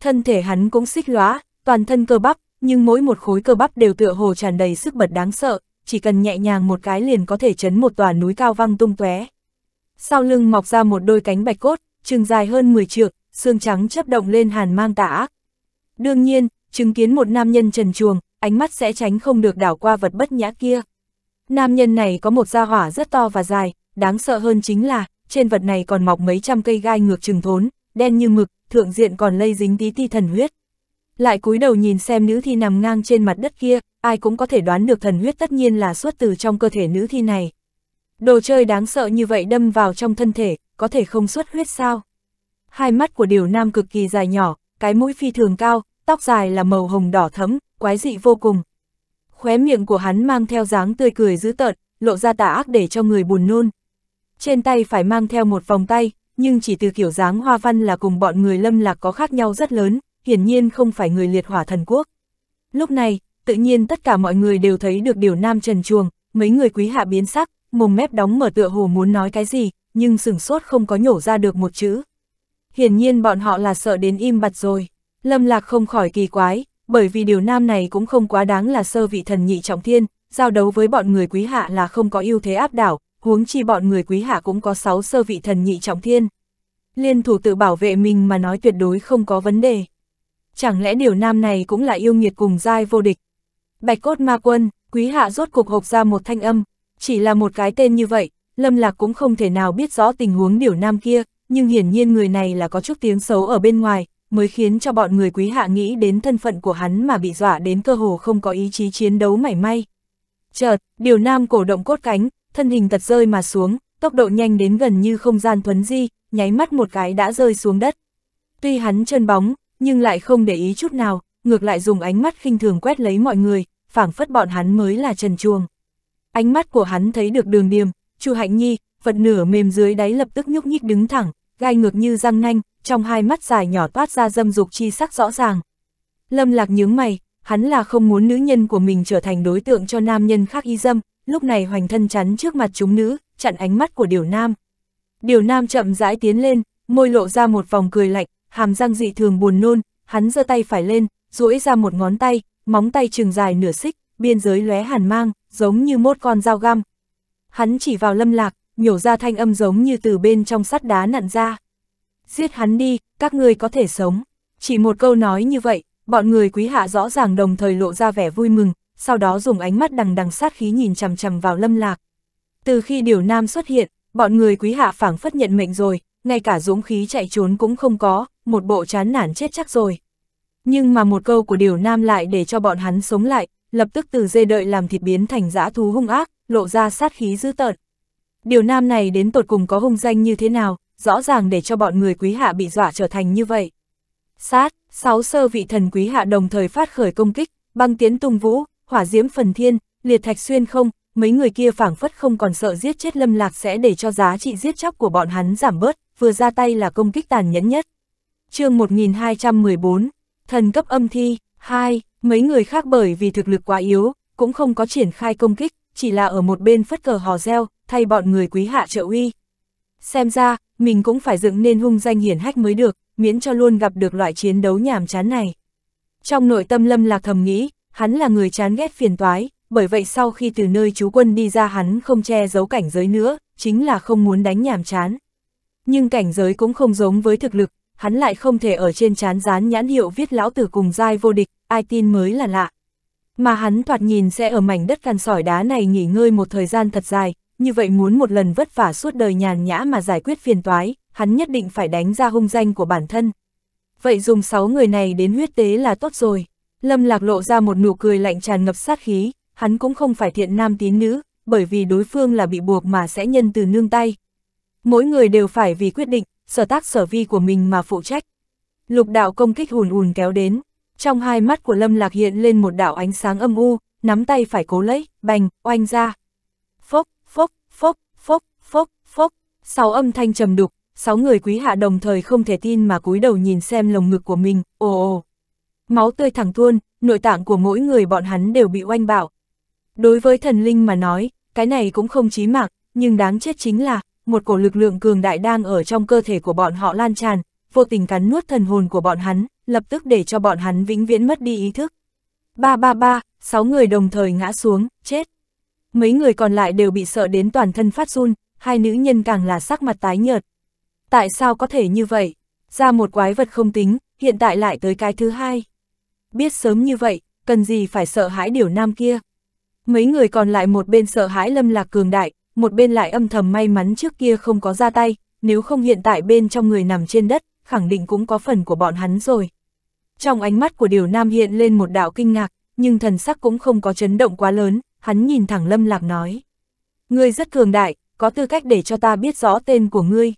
Thân thể hắn cũng xích lóa, toàn thân cơ bắp, nhưng mỗi một khối cơ bắp đều tựa hồ tràn đầy sức bật đáng sợ, chỉ cần nhẹ nhàng một cái liền có thể chấn một tòa núi cao văng tung tóe. Sau lưng mọc ra một đôi cánh bạch cốt, chừng dài hơn 10 trượng, xương trắng chấp động lên hàn mang tà ác. Đương nhiên, chứng kiến một nam nhân trần chuồng, ánh mắt sẽ tránh không được đảo qua vật bất nhã kia. Nam nhân này có một da hỏa rất to và dài, đáng sợ hơn chính là, trên vật này còn mọc mấy trăm cây gai ngược trừng thốn, đen như mực, thượng diện còn lây dính tí ti thần huyết. Lại cúi đầu nhìn xem nữ thi nằm ngang trên mặt đất kia, ai cũng có thể đoán được thần huyết tất nhiên là xuất từ trong cơ thể nữ thi này. Đồ chơi đáng sợ như vậy đâm vào trong thân thể, có thể không xuất huyết sao? Hai mắt của điều nam cực kỳ dài nhỏ, cái mũi phi thường cao, tóc dài là màu hồng đỏ thẫm, quái dị vô cùng. Khóe miệng của hắn mang theo dáng tươi cười dữ tợn, lộ ra tà ác để cho người buồn nôn. Trên tay phải mang theo một vòng tay, nhưng chỉ từ kiểu dáng hoa văn là cùng bọn người lâm lạc có khác nhau rất lớn, hiển nhiên không phải người liệt hỏa thần quốc. Lúc này, tự nhiên tất cả mọi người đều thấy được điều nam trần chuồng, mấy người quý hạ biến sắc, mồm mép đóng mở tựa hồ muốn nói cái gì, nhưng sửng sốt không có nhổ ra được một chữ. Hiển nhiên bọn họ là sợ đến im bặt rồi. Lâm Lạc không khỏi kỳ quái, bởi vì điều nam này cũng không quá đáng là sơ vị thần nhị trọng thiên, giao đấu với bọn người quý hạ là không có ưu thế áp đảo, huống chi bọn người quý hạ cũng có 6 sơ vị thần nhị trọng thiên. Liên thủ tự bảo vệ mình mà nói tuyệt đối không có vấn đề. Chẳng lẽ điều nam này cũng là yêu nghiệt cùng giai vô địch? Bạch cốt ma quân, quý hạ rốt cuộc hộp ra một thanh âm, chỉ là một cái tên như vậy, Lâm Lạc cũng không thể nào biết rõ tình huống điều nam kia, nhưng hiển nhiên người này là có chút tiếng xấu ở bên ngoài, mới khiến cho bọn người quý hạ nghĩ đến thân phận của hắn mà bị dọa đến cơ hồ không có ý chí chiến đấu mảy may. Chợt, điều nam cổ động cốt cánh, thân hình tật rơi mà xuống, tốc độ nhanh đến gần như không gian thuấn di, nháy mắt một cái đã rơi xuống đất. Tuy hắn chân bóng, nhưng lại không để ý chút nào, ngược lại dùng ánh mắt khinh thường quét lấy mọi người, phảng phất bọn hắn mới là trần chuồng. Ánh mắt của hắn thấy được đường điềm, Chu Hạnh Nhi, vật nửa mềm dưới đáy lập tức nhúc nhích đứng thẳng, gai ngược như răng nanh, trong hai mắt dài nhỏ toát ra dâm dục chi sắc rõ ràng. Lâm lạc nhướng mày, hắn là không muốn nữ nhân của mình trở thành đối tượng cho nam nhân khác y dâm, lúc này hoành thân chắn trước mặt chúng nữ, chặn ánh mắt của điều nam. Điều nam chậm rãi tiến lên, môi lộ ra một vòng cười lạnh, hàm răng dị thường buồn nôn, hắn giơ tay phải lên, duỗi ra một ngón tay, móng tay trường dài nửa xích, biên giới lóe hàn mang, giống như một con dao găm. Hắn chỉ vào lâm lạc, nhổ ra thanh âm giống như từ bên trong sắt đá nặn ra. Giết hắn đi, các ngươi có thể sống. Chỉ một câu nói như vậy, bọn người quý hạ rõ ràng đồng thời lộ ra vẻ vui mừng, sau đó dùng ánh mắt đằng đằng sát khí nhìn chằm chằm vào lâm lạc. Từ khi điều nam xuất hiện, bọn người quý hạ phảng phất nhận mệnh rồi, ngay cả dũng khí chạy trốn cũng không có, một bộ chán nản chết chắc rồi. Nhưng mà một câu của điều nam lại để cho bọn hắn sống lại, lập tức từ dê đợi làm thịt biến thành dã thú hung ác, lộ ra sát khí dư tợn. Điều nam này đến tột cùng có hung danh như thế nào, rõ ràng để cho bọn người quý hạ bị dọa trở thành như vậy. Sát, sáu sơ vị thần quý hạ đồng thời phát khởi công kích, băng tiến tung vũ, hỏa diễm phần thiên, liệt thạch xuyên không, mấy người kia phảng phất không còn sợ giết chết lâm lạc sẽ để cho giá trị giết chóc của bọn hắn giảm bớt, vừa ra tay là công kích tàn nhẫn nhất. chương 1214, thần cấp âm thi, 2, mấy người khác bởi vì thực lực quá yếu, cũng không có triển khai công kích, chỉ là ở một bên phất cờ hò reo, thay bọn người quý hạ trợ uy. Xem ra, mình cũng phải dựng nên hung danh hiển hách mới được, miễn cho luôn gặp được loại chiến đấu nhàm chán này. Trong nội tâm Lâm Lạc thầm nghĩ, hắn là người chán ghét phiền toái, bởi vậy sau khi từ nơi chú quân đi ra hắn không che giấu cảnh giới nữa, chính là không muốn đánh nhàm chán. Nhưng cảnh giới cũng không giống với thực lực, hắn lại không thể ở trên chán dán nhãn hiệu viết lão tử cùng giai vô địch, ai tin mới là lạ. Mà hắn thoạt nhìn sẽ ở mảnh đất cằn sỏi đá này nghỉ ngơi một thời gian thật dài, như vậy muốn một lần vất vả suốt đời nhàn nhã mà giải quyết phiền toái, hắn nhất định phải đánh ra hung danh của bản thân. Vậy dùng 6 người này đến huyết tế là tốt rồi. Lâm Lạc lộ ra một nụ cười lạnh tràn ngập sát khí, hắn cũng không phải thiện nam tín nữ, bởi vì đối phương là bị buộc mà sẽ nhân từ nương tay. Mỗi người đều phải vì quyết định, sở tác sở vi của mình mà phụ trách. Lục đạo công kích hùn hùn kéo đến, trong hai mắt của Lâm Lạc hiện lên một đạo ánh sáng âm u, nắm tay phải cố lấy, bành, oanh ra, phốc, phốc, phốc, phốc, sau âm thanh trầm đục, sáu người quý hạ đồng thời không thể tin mà cúi đầu nhìn xem lồng ngực của mình, ồ ồ. Máu tươi thẳng tuôn, nội tạng của mỗi người bọn hắn đều bị oanh bạo. Đối với thần linh mà nói, cái này cũng không chí mạng, nhưng đáng chết chính là, một cổ lực lượng cường đại đang ở trong cơ thể của bọn họ lan tràn, vô tình cắn nuốt thần hồn của bọn hắn, lập tức để cho bọn hắn vĩnh viễn mất đi ý thức. Ba ba ba, sáu người đồng thời ngã xuống, chết mấy người còn lại đều bị sợ đến toàn thân phát run, hai nữ nhân càng là sắc mặt tái nhợt. Tại sao có thể như vậy? Ra một quái vật không tính, hiện tại lại tới cái thứ hai. Biết sớm như vậy, cần gì phải sợ hãi điều nam kia. Mấy người còn lại một bên sợ hãi lâm lạc cường đại, một bên lại âm thầm may mắn trước kia không có ra tay, nếu không hiện tại bên trong người nằm trên đất, khẳng định cũng có phần của bọn hắn rồi. Trong ánh mắt của điều nam hiện lên một đạo kinh ngạc, nhưng thần sắc cũng không có chấn động quá lớn, hắn nhìn thẳng Lâm Lạc nói. Ngươi rất cường đại, có tư cách để cho ta biết rõ tên của ngươi.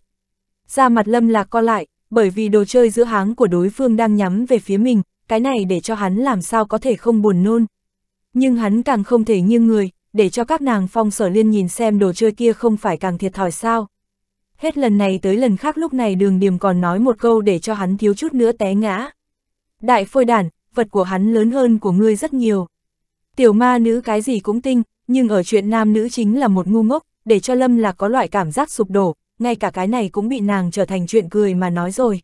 Ra mặt Lâm Lạc co lại, bởi vì đồ chơi giữa háng của đối phương đang nhắm về phía mình, cái này để cho hắn làm sao có thể không buồn nôn. Nhưng hắn càng không thể nghiêng người, để cho các nàng phong sở liên nhìn xem đồ chơi kia không phải càng thiệt thòi sao. Hết lần này tới lần khác lúc này đường điểm còn nói một câu để cho hắn thiếu chút nữa té ngã. Đại phôi đản, vật của hắn lớn hơn của ngươi rất nhiều. Tiểu ma nữ cái gì cũng tinh, nhưng ở chuyện nam nữ chính là một ngu ngốc, để cho Lâm Lạc có loại cảm giác sụp đổ, ngay cả cái này cũng bị nàng trở thành chuyện cười mà nói rồi.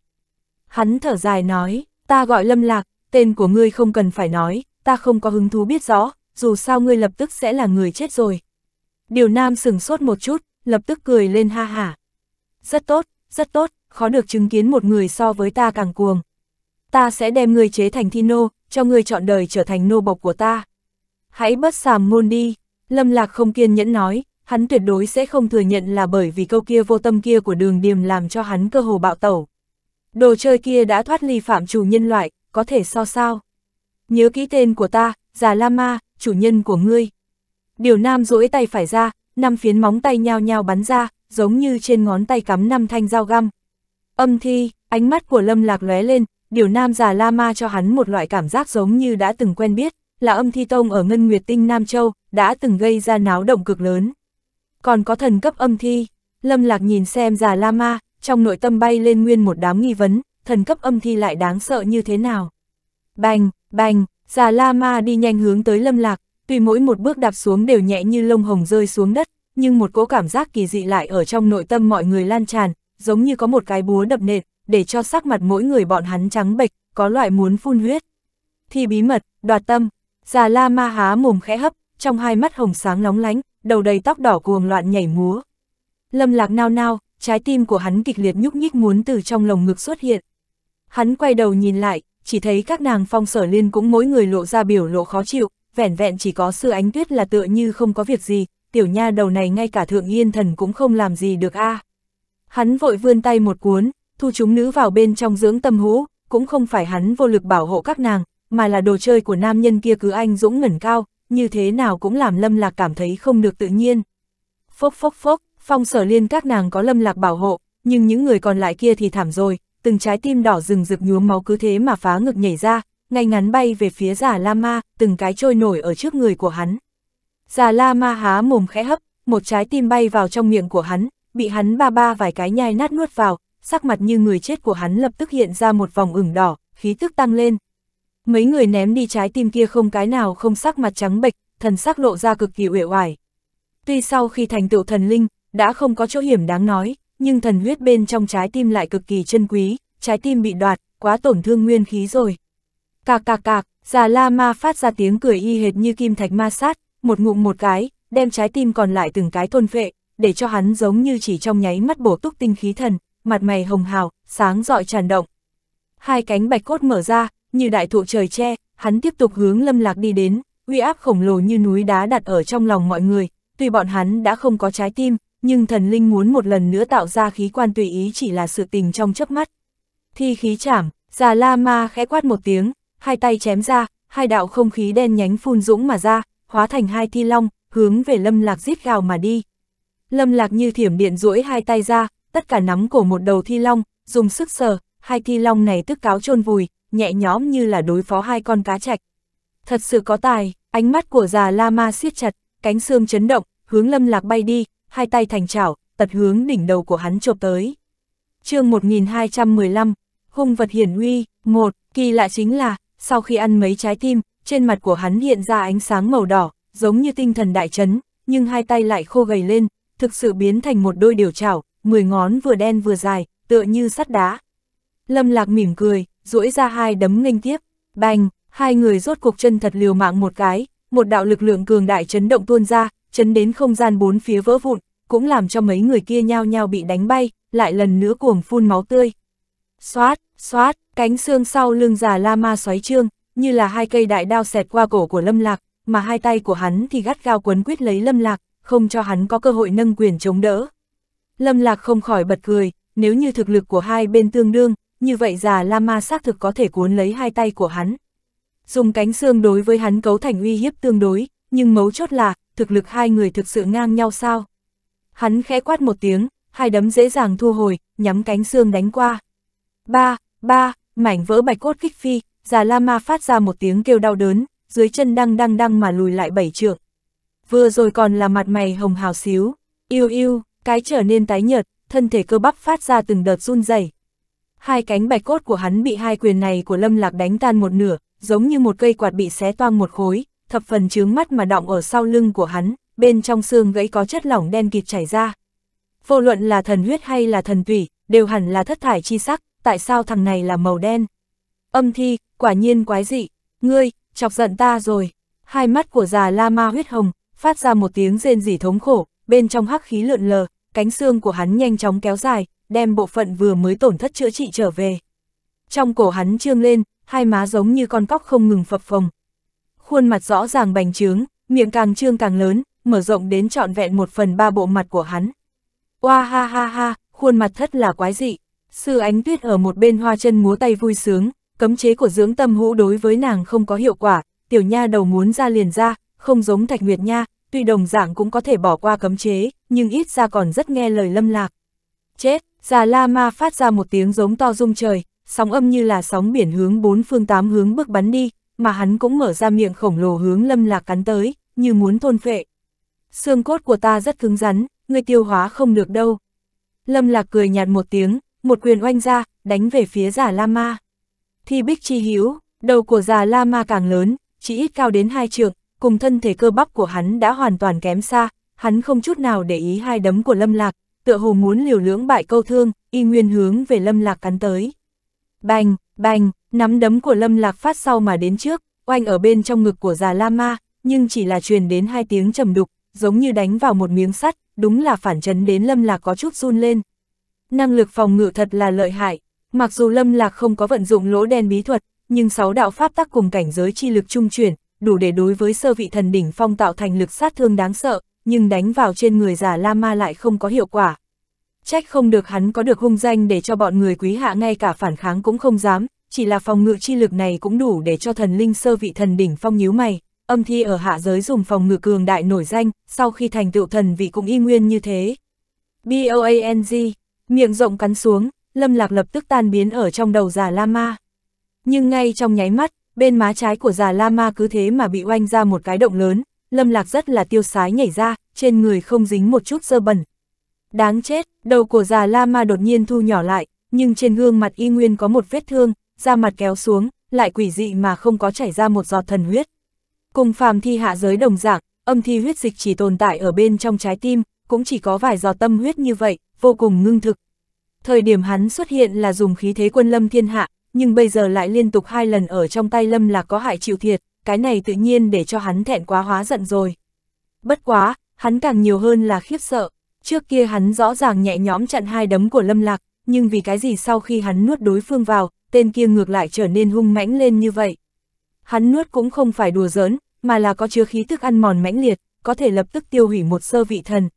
Hắn thở dài nói, ta gọi Lâm Lạc, tên của ngươi không cần phải nói, ta không có hứng thú biết rõ, dù sao ngươi lập tức sẽ là người chết rồi. Điều nam sừng sốt một chút, lập tức cười lên ha hả. Rất tốt, rất tốt, khó được chứng kiến một người so với ta càng cuồng. Ta sẽ đem ngươi chế thành thi nô, cho ngươi chọn đời trở thành nô bộc của ta. Hãy bắt sàm môn đi, Lâm Lạc không kiên nhẫn nói, hắn tuyệt đối sẽ không thừa nhận là bởi vì câu kia vô tâm kia của đường điềm làm cho hắn cơ hồ bạo tẩu. Đồ chơi kia đã thoát ly phạm chủ nhân loại, có thể so sao. Nhớ kỹ tên của ta, già Lama, chủ nhân của ngươi. Điều nam duỗi tay phải ra, năm phiến móng tay nhao nhao bắn ra, giống như trên ngón tay cắm năm thanh dao găm. Âm thi, ánh mắt của Lâm Lạc lóe lên, điều nam già Lama cho hắn một loại cảm giác giống như đã từng quen biết, là âm thi tông ở Ngân Nguyệt Tinh Nam Châu, đã từng gây ra náo động cực lớn. Còn có thần cấp âm thi, Lâm Lạc nhìn xem già La Ma, trong nội tâm bay lên nguyên một đám nghi vấn, thần cấp âm thi lại đáng sợ như thế nào. Bành, bành, già La Ma đi nhanh hướng tới Lâm Lạc, tuy mỗi một bước đạp xuống đều nhẹ như lông hồng rơi xuống đất, nhưng một cỗ cảm giác kỳ dị lại ở trong nội tâm mọi người lan tràn, giống như có một cái búa đập nện, để cho sắc mặt mỗi người bọn hắn trắng bệch, có loại muốn phun huyết. Thi bí mật, đoạt tâm, Già La Ma há mồm khẽ hấp, trong hai mắt hồng sáng lóng lánh, đầu đầy tóc đỏ cuồng loạn nhảy múa. Lâm Lạc nao nao, trái tim của hắn kịch liệt nhúc nhích muốn từ trong lồng ngực xuất hiện. Hắn quay đầu nhìn lại, chỉ thấy các nàng phong sở liên cũng mỗi người lộ ra biểu lộ khó chịu, vẻn vẹn chỉ có sự ánh tuyết là tựa như không có việc gì, tiểu nha đầu này ngay cả thượng yên thần cũng không làm gì được a. À. Hắn vội vươn tay một cuốn, thu chúng nữ vào bên trong dưỡng tâm hũ, cũng không phải hắn vô lực bảo hộ các nàng, mà là đồ chơi của nam nhân kia cứ anh dũng ngẩn cao, như thế nào cũng làm Lâm Lạc cảm thấy không được tự nhiên. Phốc phốc phốc, phong sở liên các nàng có Lâm Lạc bảo hộ, nhưng những người còn lại kia thì thảm rồi, từng trái tim đỏ rừng rực nhuốm máu cứ thế mà phá ngực nhảy ra, ngay ngắn bay về phía giả La Ma, từng cái trôi nổi ở trước người của hắn. già La Ma há mồm khẽ hấp, một trái tim bay vào trong miệng của hắn, bị hắn ba ba vài cái nhai nát nuốt vào, sắc mặt như người chết của hắn lập tức hiện ra một vòng ửng đỏ, khí tức tăng lên, mấy người ném đi trái tim kia không cái nào không sắc mặt trắng bệch, thần sắc lộ ra cực kỳ uể oải. Tuy sau khi thành tựu thần linh, đã không có chỗ hiểm đáng nói, nhưng thần huyết bên trong trái tim lại cực kỳ chân quý, trái tim bị đoạt, quá tổn thương nguyên khí rồi. Cạc cạc cạc, già la ma phát ra tiếng cười y hệt như kim thạch ma sát, một ngụm một cái, đem trái tim còn lại từng cái thôn phệ, để cho hắn giống như chỉ trong nháy mắt bổ túc tinh khí thần, mặt mày hồng hào, sáng rọi tràn động. Hai cánh bạch cốt mở ra, như đại thụ trời che, hắn tiếp tục hướng lâm lạc đi đến, uy áp khổng lồ như núi đá đặt ở trong lòng mọi người, tuy bọn hắn đã không có trái tim, nhưng thần linh muốn một lần nữa tạo ra khí quan tùy ý chỉ là sự tình trong chớp mắt. Thi khí chảm, già la ma khẽ quát một tiếng, hai tay chém ra, hai đạo không khí đen nhánh phun dũng mà ra, hóa thành hai thi long, hướng về lâm lạc giết gào mà đi. Lâm lạc như thiểm điện duỗi hai tay ra, tất cả nắm cổ một đầu thi long, dùng sức sờ, hai thi long này tức cáo chôn vùi, nhẹ nhõm như là đối phó hai con cá chạch. Thật sự có tài, ánh mắt của già Lama siết chặt, cánh xương chấn động, hướng lâm lạc bay đi, hai tay thành chảo, tật hướng đỉnh đầu của hắn chộp tới. chương 1215, hung vật hiển uy, một kỳ lạ chính là, sau khi ăn mấy trái tim, trên mặt của hắn hiện ra ánh sáng màu đỏ, giống như tinh thần đại chấn, nhưng hai tay lại khô gầy lên, thực sự biến thành một đôi điều chảo, mười ngón vừa đen vừa dài, tựa như sắt đá. Lâm Lạc mỉm cười, duỗi ra hai đấm nghênh tiếp, bành, hai người rốt cuộc chân thật liều mạng một cái, một đạo lực lượng cường đại chấn động tuôn ra, chấn đến không gian bốn phía vỡ vụn, cũng làm cho mấy người kia nhao nhao bị đánh bay, lại lần nữa cuồng phun máu tươi. Xoát, xoát, cánh xương sau lưng già la ma xoáy trương, như là hai cây đại đao xẹt qua cổ của Lâm Lạc, mà hai tay của hắn thì gắt gao quấn quyết lấy Lâm Lạc, không cho hắn có cơ hội nâng quyền chống đỡ. Lâm Lạc không khỏi bật cười, nếu như thực lực của hai bên tương đương, như vậy già Lama xác thực có thể cuốn lấy hai tay của hắn. Dùng cánh xương đối với hắn cấu thành uy hiếp tương đối, nhưng mấu chốt là, thực lực hai người thực sự ngang nhau sao? Hắn khẽ quát một tiếng, hai đấm dễ dàng thu hồi, nhắm cánh xương đánh qua. Ba, ba, mảnh vỡ bạch cốt kích phi, già Lama phát ra một tiếng kêu đau đớn, dưới chân đăng đăng đăng mà lùi lại bảy trượng. Vừa rồi còn là mặt mày hồng hào xíu, yêu yêu, cái trở nên tái nhợt, thân thể cơ bắp phát ra từng đợt run rẩy Hai cánh bạch cốt của hắn bị hai quyền này của Lâm Lạc đánh tan một nửa, giống như một cây quạt bị xé toang một khối, thập phần chướng mắt mà động ở sau lưng của hắn, bên trong xương gãy có chất lỏng đen kịt chảy ra. Vô luận là thần huyết hay là thần tủy, đều hẳn là thất thải chi sắc, tại sao thằng này là màu đen? Âm thi, quả nhiên quái dị, ngươi, chọc giận ta rồi. Hai mắt của già la ma huyết hồng, phát ra một tiếng rên rỉ thống khổ, bên trong hắc khí lượn lờ, cánh xương của hắn nhanh chóng kéo dài, đem bộ phận vừa mới tổn thất chữa trị trở về. Trong cổ hắn trương lên, hai má giống như con cóc không ngừng phập phồng. Khuôn mặt rõ ràng bành trướng, miệng càng trương càng lớn, mở rộng đến trọn vẹn một phần ba bộ mặt của hắn. Oa ha ha ha, khuôn mặt thất là quái dị. Sư ánh tuyết ở một bên hoa chân múa tay vui sướng, cấm chế của dưỡng tâm hũ đối với nàng không có hiệu quả, tiểu nha đầu muốn ra liền ra, không giống thạch nguyệt nha, tuy đồng dạng cũng có thể bỏ qua cấm chế, nhưng ít ra còn rất nghe lời lâm lạc. Chết, Già La Ma phát ra một tiếng giống to rung trời, sóng âm như là sóng biển hướng bốn phương tám hướng bước bắn đi, mà hắn cũng mở ra miệng khổng lồ hướng lâm lạc cắn tới, như muốn thôn phệ. Xương cốt của ta rất cứng rắn, người tiêu hóa không được đâu. Lâm lạc cười nhạt một tiếng, một quyền oanh ra, đánh về phía già La Ma. Thi bích chi hữu, đầu của già La Ma càng lớn, chỉ ít cao đến hai trượng, cùng thân thể cơ bắp của hắn đã hoàn toàn kém xa, hắn không chút nào để ý hai đấm của Lâm Lạc, tựa hồ muốn liều lưỡng bại câu thương, y nguyên hướng về lâm lạc cắn tới. Bành, bành, nắm đấm của lâm lạc phát sau mà đến trước, oanh ở bên trong ngực của già Lama, nhưng chỉ là truyền đến hai tiếng trầm đục, giống như đánh vào một miếng sắt, đúng là phản chấn đến lâm lạc có chút run lên. Năng lực phòng ngự thật là lợi hại, mặc dù lâm lạc không có vận dụng lỗ đen bí thuật, nhưng sáu đạo pháp tắc cùng cảnh giới chi lực trung chuyển, đủ để đối với sơ vị thần đỉnh phong tạo thành lực sát thương đáng sợ, nhưng đánh vào trên người giả lama lại không có hiệu quả. Trách không được hắn có được hung danh để cho bọn người quý hạ ngay cả phản kháng cũng không dám, chỉ là phòng ngự chi lực này cũng đủ để cho thần linh sơ vị thần đỉnh phong nhíu mày, âm thi ở hạ giới dùng phòng ngự cường đại nổi danh, sau khi thành tựu thần vị cũng y nguyên như thế. B-O-A-N-G, miệng rộng cắn xuống, lâm lạc lập tức tan biến ở trong đầu giả Lama. Nhưng ngay trong nháy mắt, bên má trái của giả Lama cứ thế mà bị oanh ra một cái động lớn, Lâm Lạc rất là tiêu sái nhảy ra, trên người không dính một chút dơ bẩn. Đáng chết, đầu của già La Ma đột nhiên thu nhỏ lại, nhưng trên gương mặt y nguyên có một vết thương, da mặt kéo xuống, lại quỷ dị mà không có chảy ra một giọt thần huyết. Cùng phàm thi hạ giới đồng dạng, âm thi huyết dịch chỉ tồn tại ở bên trong trái tim, cũng chỉ có vài giọt tâm huyết như vậy, vô cùng ngưng thực. Thời điểm hắn xuất hiện là dùng khí thế quân lâm thiên hạ, nhưng bây giờ lại liên tục hai lần ở trong tay lâm là có hại chịu thiệt, cái này tự nhiên để cho hắn thẹn quá hóa giận rồi. Bất quá, hắn càng nhiều hơn là khiếp sợ, trước kia hắn rõ ràng nhẹ nhõm chặn hai đấm của Lâm Lạc, nhưng vì cái gì sau khi hắn nuốt đối phương vào, tên kia ngược lại trở nên hung mãnh lên như vậy. Hắn nuốt cũng không phải đùa giỡn, mà là có chứa khí thức ăn mòn mãnh liệt, có thể lập tức tiêu hủy một sơ vị thần.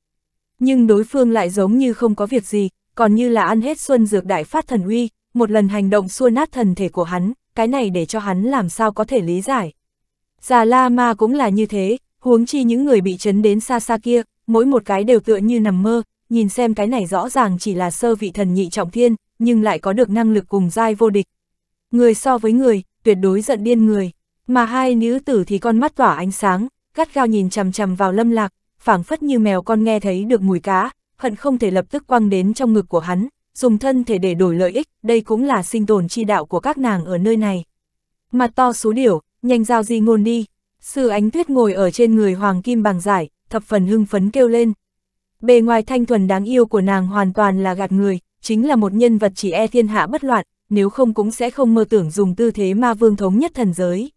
Nhưng đối phương lại giống như không có việc gì, còn như là ăn hết xuân dược đại phát thần uy, một lần hành động xua nát thần thể của hắn, cái này để cho hắn làm sao có thể lý giải. Già La Ma cũng là như thế, huống chi những người bị chấn đến xa xa kia, mỗi một cái đều tựa như nằm mơ, nhìn xem cái này rõ ràng chỉ là sơ vị thần nhị trọng thiên, nhưng lại có được năng lực cùng giai vô địch. Người so với người, tuyệt đối giận điên người, mà hai nữ tử thì con mắt tỏa ánh sáng, gắt gao nhìn chằm chằm vào lâm lạc, phảng phất như mèo con nghe thấy được mùi cá, hận không thể lập tức quăng đến trong ngực của hắn, dùng thân thể để đổi lợi ích, đây cũng là sinh tồn chi đạo của các nàng ở nơi này. Mà to số điểu, nhanh giao di ngôn đi. Sư ánh tuyết ngồi ở trên người hoàng kim bằng giải, thập phần hưng phấn kêu lên. Bề ngoài thanh thuần đáng yêu của nàng hoàn toàn là gạt người, chính là một nhân vật chỉ e thiên hạ bất loạn, nếu không cũng sẽ không mơ tưởng dùng tư thế ma vương thống nhất thần giới.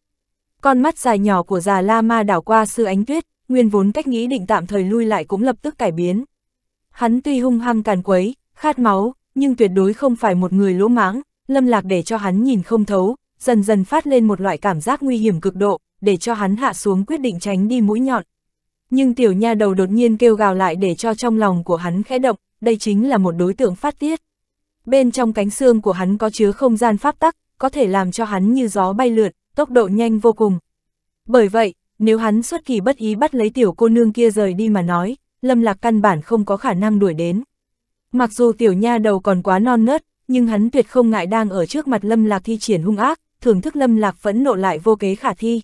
Con mắt dài nhỏ của già la ma đảo qua sư ánh tuyết, nguyên vốn cách nghĩ định tạm thời lui lại cũng lập tức cải biến. Hắn tuy hung hăng càn quấy, khát máu, nhưng tuyệt đối không phải một người lỗ mãng, lâm lạc để cho hắn nhìn không thấu, dần dần phát lên một loại cảm giác nguy hiểm cực độ, để cho hắn hạ xuống quyết định tránh đi mũi nhọn. Nhưng tiểu nha đầu đột nhiên kêu gào lại để cho trong lòng của hắn khẽ động, đây chính là một đối tượng phát tiết. Bên trong cánh xương của hắn có chứa không gian pháp tắc, có thể làm cho hắn như gió bay lượn, tốc độ nhanh vô cùng. Bởi vậy, nếu hắn xuất kỳ bất ý bắt lấy tiểu cô nương kia rời đi mà nói, Lâm Lạc căn bản không có khả năng đuổi đến. Mặc dù tiểu nha đầu còn quá non nớt, nhưng hắn tuyệt không ngại đang ở trước mặt Lâm Lạc thi triển hung ác, thưởng thức lâm lạc phẫn nộ lại vô kế khả thi.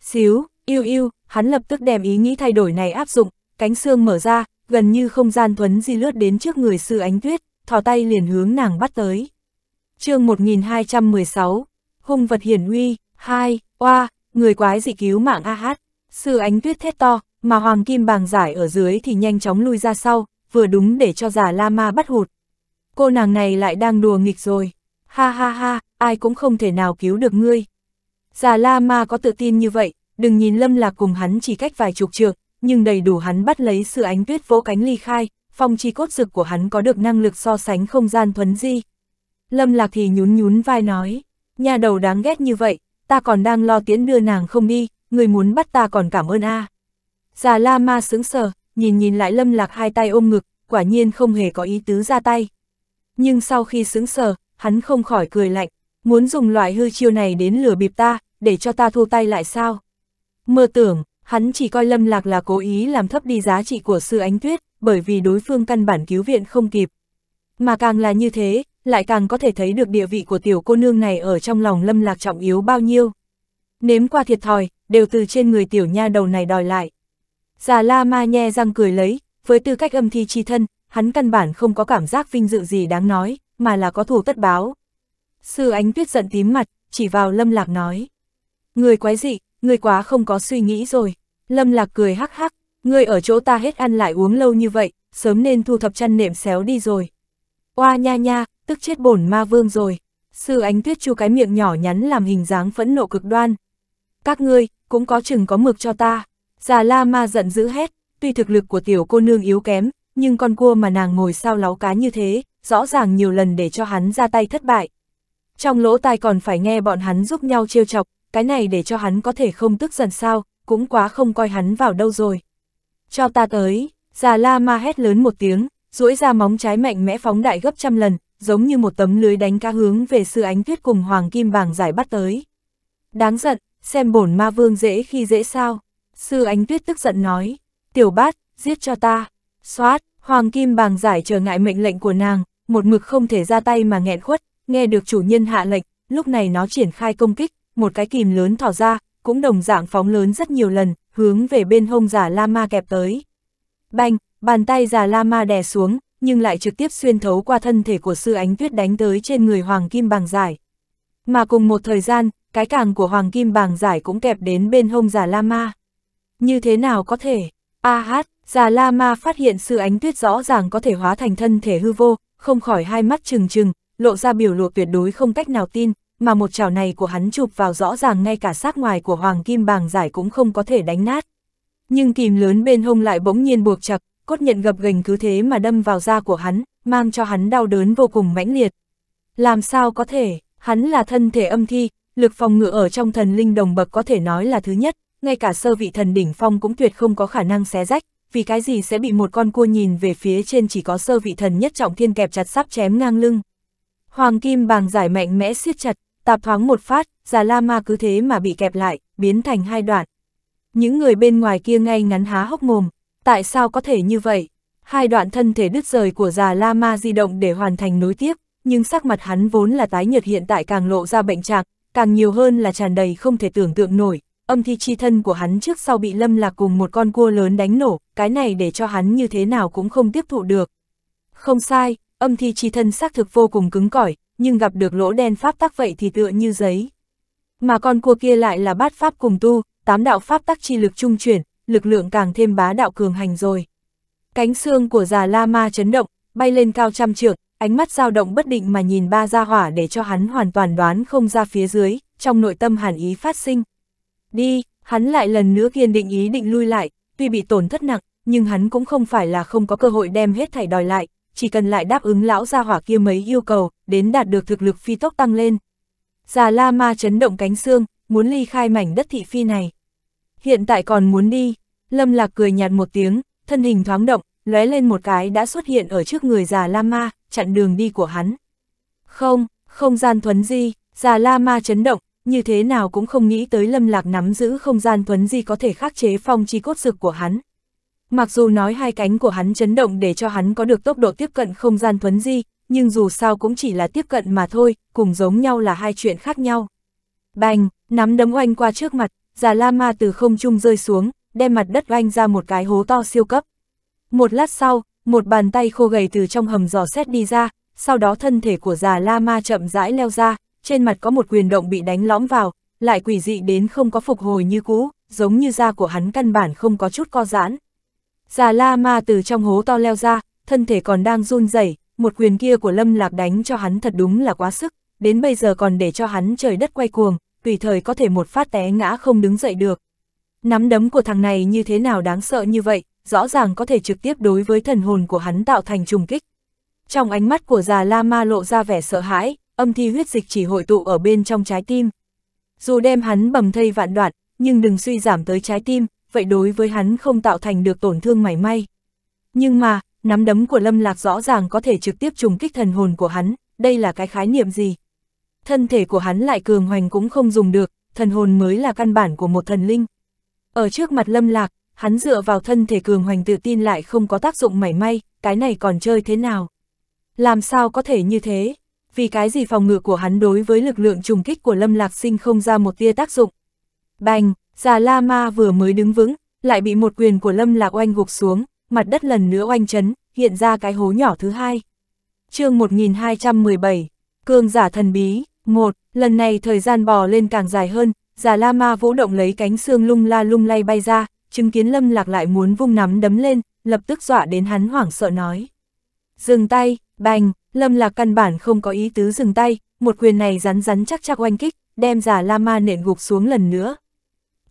Xíu, yêu yêu, hắn lập tức đem ý nghĩ thay đổi này áp dụng, cánh xương mở ra, gần như không gian thuấn di lướt đến trước người sư ánh tuyết, thò tay liền hướng nàng bắt tới. chương 1216, hung vật hiển uy, hai, oa, người quái dị cứu mạng a AH, hát, sư ánh tuyết thét to, mà hoàng kim bàng giải ở dưới thì nhanh chóng lui ra sau, vừa đúng để cho giả la ma bắt hụt. Cô nàng này lại đang đùa nghịch rồi. Ha ha ha, ai cũng không thể nào cứu được ngươi. Già La Ma có tự tin như vậy, đừng nhìn Lâm Lạc cùng hắn chỉ cách vài chục trượng, nhưng đầy đủ hắn bắt lấy sự ánh tuyết vỗ cánh ly khai, phong chi cốt dực của hắn có được năng lực so sánh không gian thuấn di. Lâm Lạc thì nhún nhún vai nói, nhà đầu đáng ghét như vậy, ta còn đang lo tiễn đưa nàng không đi, người muốn bắt ta còn cảm ơn a. Già La Ma sững sờ, nhìn nhìn lại Lâm Lạc hai tay ôm ngực, quả nhiên không hề có ý tứ ra tay. Nhưng sau khi sững sờ, hắn không khỏi cười lạnh, Muốn dùng loại hư chiêu này đến lừa bịp ta, để cho ta thua tay lại sao? Mơ tưởng, hắn chỉ coi lâm lạc là cố ý làm thấp đi giá trị của sư ánh tuyết, bởi vì đối phương căn bản cứu viện không kịp. Mà càng là như thế, lại càng có thể thấy được địa vị của tiểu cô nương này ở trong lòng lâm lạc trọng yếu bao nhiêu. Nếm qua thiệt thòi, đều từ trên người tiểu nha đầu này đòi lại. Già la ma nhe răng cười lấy, với tư cách âm thi chi thân, hắn căn bản không có cảm giác vinh dự gì đáng nói, mà là có thù tất báo. Sư ánh tuyết giận tím mặt, chỉ vào lâm lạc nói. Người quái dị, người quá không có suy nghĩ rồi. Lâm lạc cười hắc hắc, người ở chỗ ta hết ăn lại uống lâu như vậy, sớm nên thu thập chăn nệm xéo đi rồi. Oa nha nha, tức chết bổn ma vương rồi. Sư ánh tuyết chu cái miệng nhỏ nhắn làm hình dáng phẫn nộ cực đoan. Các ngươi, cũng có chừng có mực cho ta. Già la ma giận dữ hét, tuy thực lực của tiểu cô nương yếu kém, nhưng con cua mà nàng ngồi sao láo cá như thế, rõ ràng nhiều lần để cho hắn ra tay thất bại, trong lỗ tai còn phải nghe bọn hắn giúp nhau trêu chọc, cái này để cho hắn có thể không tức giận sao, cũng quá không coi hắn vào đâu rồi. Cho ta tới, già la ma hét lớn một tiếng, duỗi ra móng trái mạnh mẽ phóng đại gấp trăm lần, giống như một tấm lưới đánh cá hướng về sư ánh tuyết cùng hoàng kim bàng giải bắt tới. Đáng giận, xem bổn ma vương dễ khi dễ sao. Sư ánh tuyết tức giận nói, tiểu bát, giết cho ta. Xoát, hoàng kim bàng giải trở ngại mệnh lệnh của nàng, một mực không thể ra tay mà nghẹn khuất, nghe được chủ nhân hạ lệnh, lúc này nó triển khai công kích, một cái kìm lớn thỏ ra, cũng đồng dạng phóng lớn rất nhiều lần, hướng về bên hông giả Lama kẹp tới. Banh, bàn tay giả Lama đè xuống, nhưng lại trực tiếp xuyên thấu qua thân thể của sư ánh tuyết đánh tới trên người Hoàng Kim Bàng Giải. Mà cùng một thời gian, cái càng của Hoàng Kim Bàng Giải cũng kẹp đến bên hông giả Lama. Như thế nào có thể? A hát, giả Lama phát hiện sư ánh tuyết rõ ràng có thể hóa thành thân thể hư vô, không khỏi hai mắt trừng trừng, lộ ra biểu lộ tuyệt đối không cách nào tin, mà một chảo này của hắn chụp vào rõ ràng ngay cả sát ngoài của Hoàng Kim Bàng Giải cũng không có thể đánh nát. Nhưng kìm lớn bên hông lại bỗng nhiên buộc chặt, cốt nhận gập gành cứ thế mà đâm vào da của hắn, mang cho hắn đau đớn vô cùng mãnh liệt. Làm sao có thể, hắn là thân thể âm thi, lực phòng ngự ở trong thần linh đồng bậc có thể nói là thứ nhất, ngay cả sơ vị thần đỉnh phong cũng tuyệt không có khả năng xé rách, vì cái gì sẽ bị một con cua nhìn về phía trên chỉ có sơ vị thần nhất trọng thiên kẹp chặt sắp chém ngang lưng. Hoàng kim bàng giải mạnh mẽ siết chặt, tạp thoáng một phát, già la ma cứ thế mà bị kẹp lại, biến thành hai đoạn. Những người bên ngoài kia ngay ngắn há hốc mồm, tại sao có thể như vậy? Hai đoạn thân thể đứt rời của già la ma di động để hoàn thành nối tiếp, nhưng sắc mặt hắn vốn là tái nhợt hiện tại càng lộ ra bệnh trạng, càng nhiều hơn là tràn đầy không thể tưởng tượng nổi. Âm thi chi thân của hắn trước sau bị lâm lạc cùng một con cua lớn đánh nổ, cái này để cho hắn như thế nào cũng không tiếp thụ được. Không sai, Âm thi chi thân xác thực vô cùng cứng cỏi, nhưng gặp được lỗ đen pháp tắc vậy thì tựa như giấy. Mà con cua kia lại là bát pháp cùng tu, tám đạo pháp tắc chi lực trung chuyển, lực lượng càng thêm bá đạo cường hành rồi. Cánh xương của già La Ma chấn động, bay lên cao trăm trượng, ánh mắt dao động bất định mà nhìn ba gia hỏa để cho hắn hoàn toàn đoán không ra phía dưới, trong nội tâm hàn ý phát sinh. Đi, hắn lại lần nữa kiên định ý định lui lại, tuy bị tổn thất nặng, nhưng hắn cũng không phải là không có cơ hội đem hết thảy đòi lại, chỉ cần lại đáp ứng lão gia hỏa kia mấy yêu cầu, đến đạt được thực lực phi tốc tăng lên. Già La Ma chấn động cánh xương, muốn ly khai mảnh đất thị phi này. Hiện tại còn muốn đi, Lâm Lạc cười nhạt một tiếng, thân hình thoáng động, lóe lên một cái đã xuất hiện ở trước người già La Ma, chặn đường đi của hắn. Không, không gian thuấn di, già La Ma chấn động, như thế nào cũng không nghĩ tới Lâm Lạc nắm giữ không gian thuấn di có thể khắc chế phong chi cốt sực của hắn. Mặc dù nói hai cánh của hắn chấn động để cho hắn có được tốc độ tiếp cận không gian thuấn di, nhưng dù sao cũng chỉ là tiếp cận mà thôi, cùng giống nhau là hai chuyện khác nhau. Bành, nắm đấm oanh qua trước mặt, già Lama từ không trung rơi xuống, đem mặt đất oanh ra một cái hố to siêu cấp. Một lát sau, một bàn tay khô gầy từ trong hầm giò xét đi ra, sau đó thân thể của già Lama chậm rãi leo ra, trên mặt có một quyền động bị đánh lõm vào, lại quỷ dị đến không có phục hồi như cũ, giống như da của hắn căn bản không có chút co giãn. Già La Ma từ trong hố to leo ra, thân thể còn đang run rẩy, một quyền kia của Lâm Lạc đánh cho hắn thật đúng là quá sức, đến bây giờ còn để cho hắn trời đất quay cuồng, tùy thời có thể một phát té ngã không đứng dậy được. Nắm đấm của thằng này như thế nào đáng sợ như vậy, rõ ràng có thể trực tiếp đối với thần hồn của hắn tạo thành trùng kích. Trong ánh mắt của già La Ma lộ ra vẻ sợ hãi, âm thi huyết dịch chỉ hội tụ ở bên trong trái tim. Dù đem hắn bầm thây vạn đoạn, nhưng đừng suy giảm tới trái tim, vậy đối với hắn không tạo thành được tổn thương mảy may. Nhưng mà, nắm đấm của Lâm Lạc rõ ràng có thể trực tiếp trùng kích thần hồn của hắn, đây là cái khái niệm gì? Thân thể của hắn lại cường hoành cũng không dùng được, thần hồn mới là căn bản của một thần linh. Ở trước mặt Lâm Lạc, hắn dựa vào thân thể cường hoành tự tin lại không có tác dụng mảy may, cái này còn chơi thế nào? Làm sao có thể như thế? Vì cái gì phòng ngự của hắn đối với lực lượng trùng kích của Lâm Lạc sinh không ra một tia tác dụng? Bành, Già La Ma vừa mới đứng vững, lại bị một quyền của Lâm Lạc oanh gục xuống, mặt đất lần nữa oanh chấn, hiện ra cái hố nhỏ thứ hai. chương 1217, Cương giả thần bí, một Lần này thời gian bò lên càng dài hơn, Già La Ma vỗ động lấy cánh xương lung la lung lay bay ra, chứng kiến Lâm Lạc lại muốn vung nắm đấm lên, lập tức dọa đến hắn hoảng sợ nói. Dừng tay, bành, Lâm Lạc căn bản không có ý tứ dừng tay, một quyền này rắn rắn chắc chắc oanh kích, đem Già La Ma nện gục xuống lần nữa,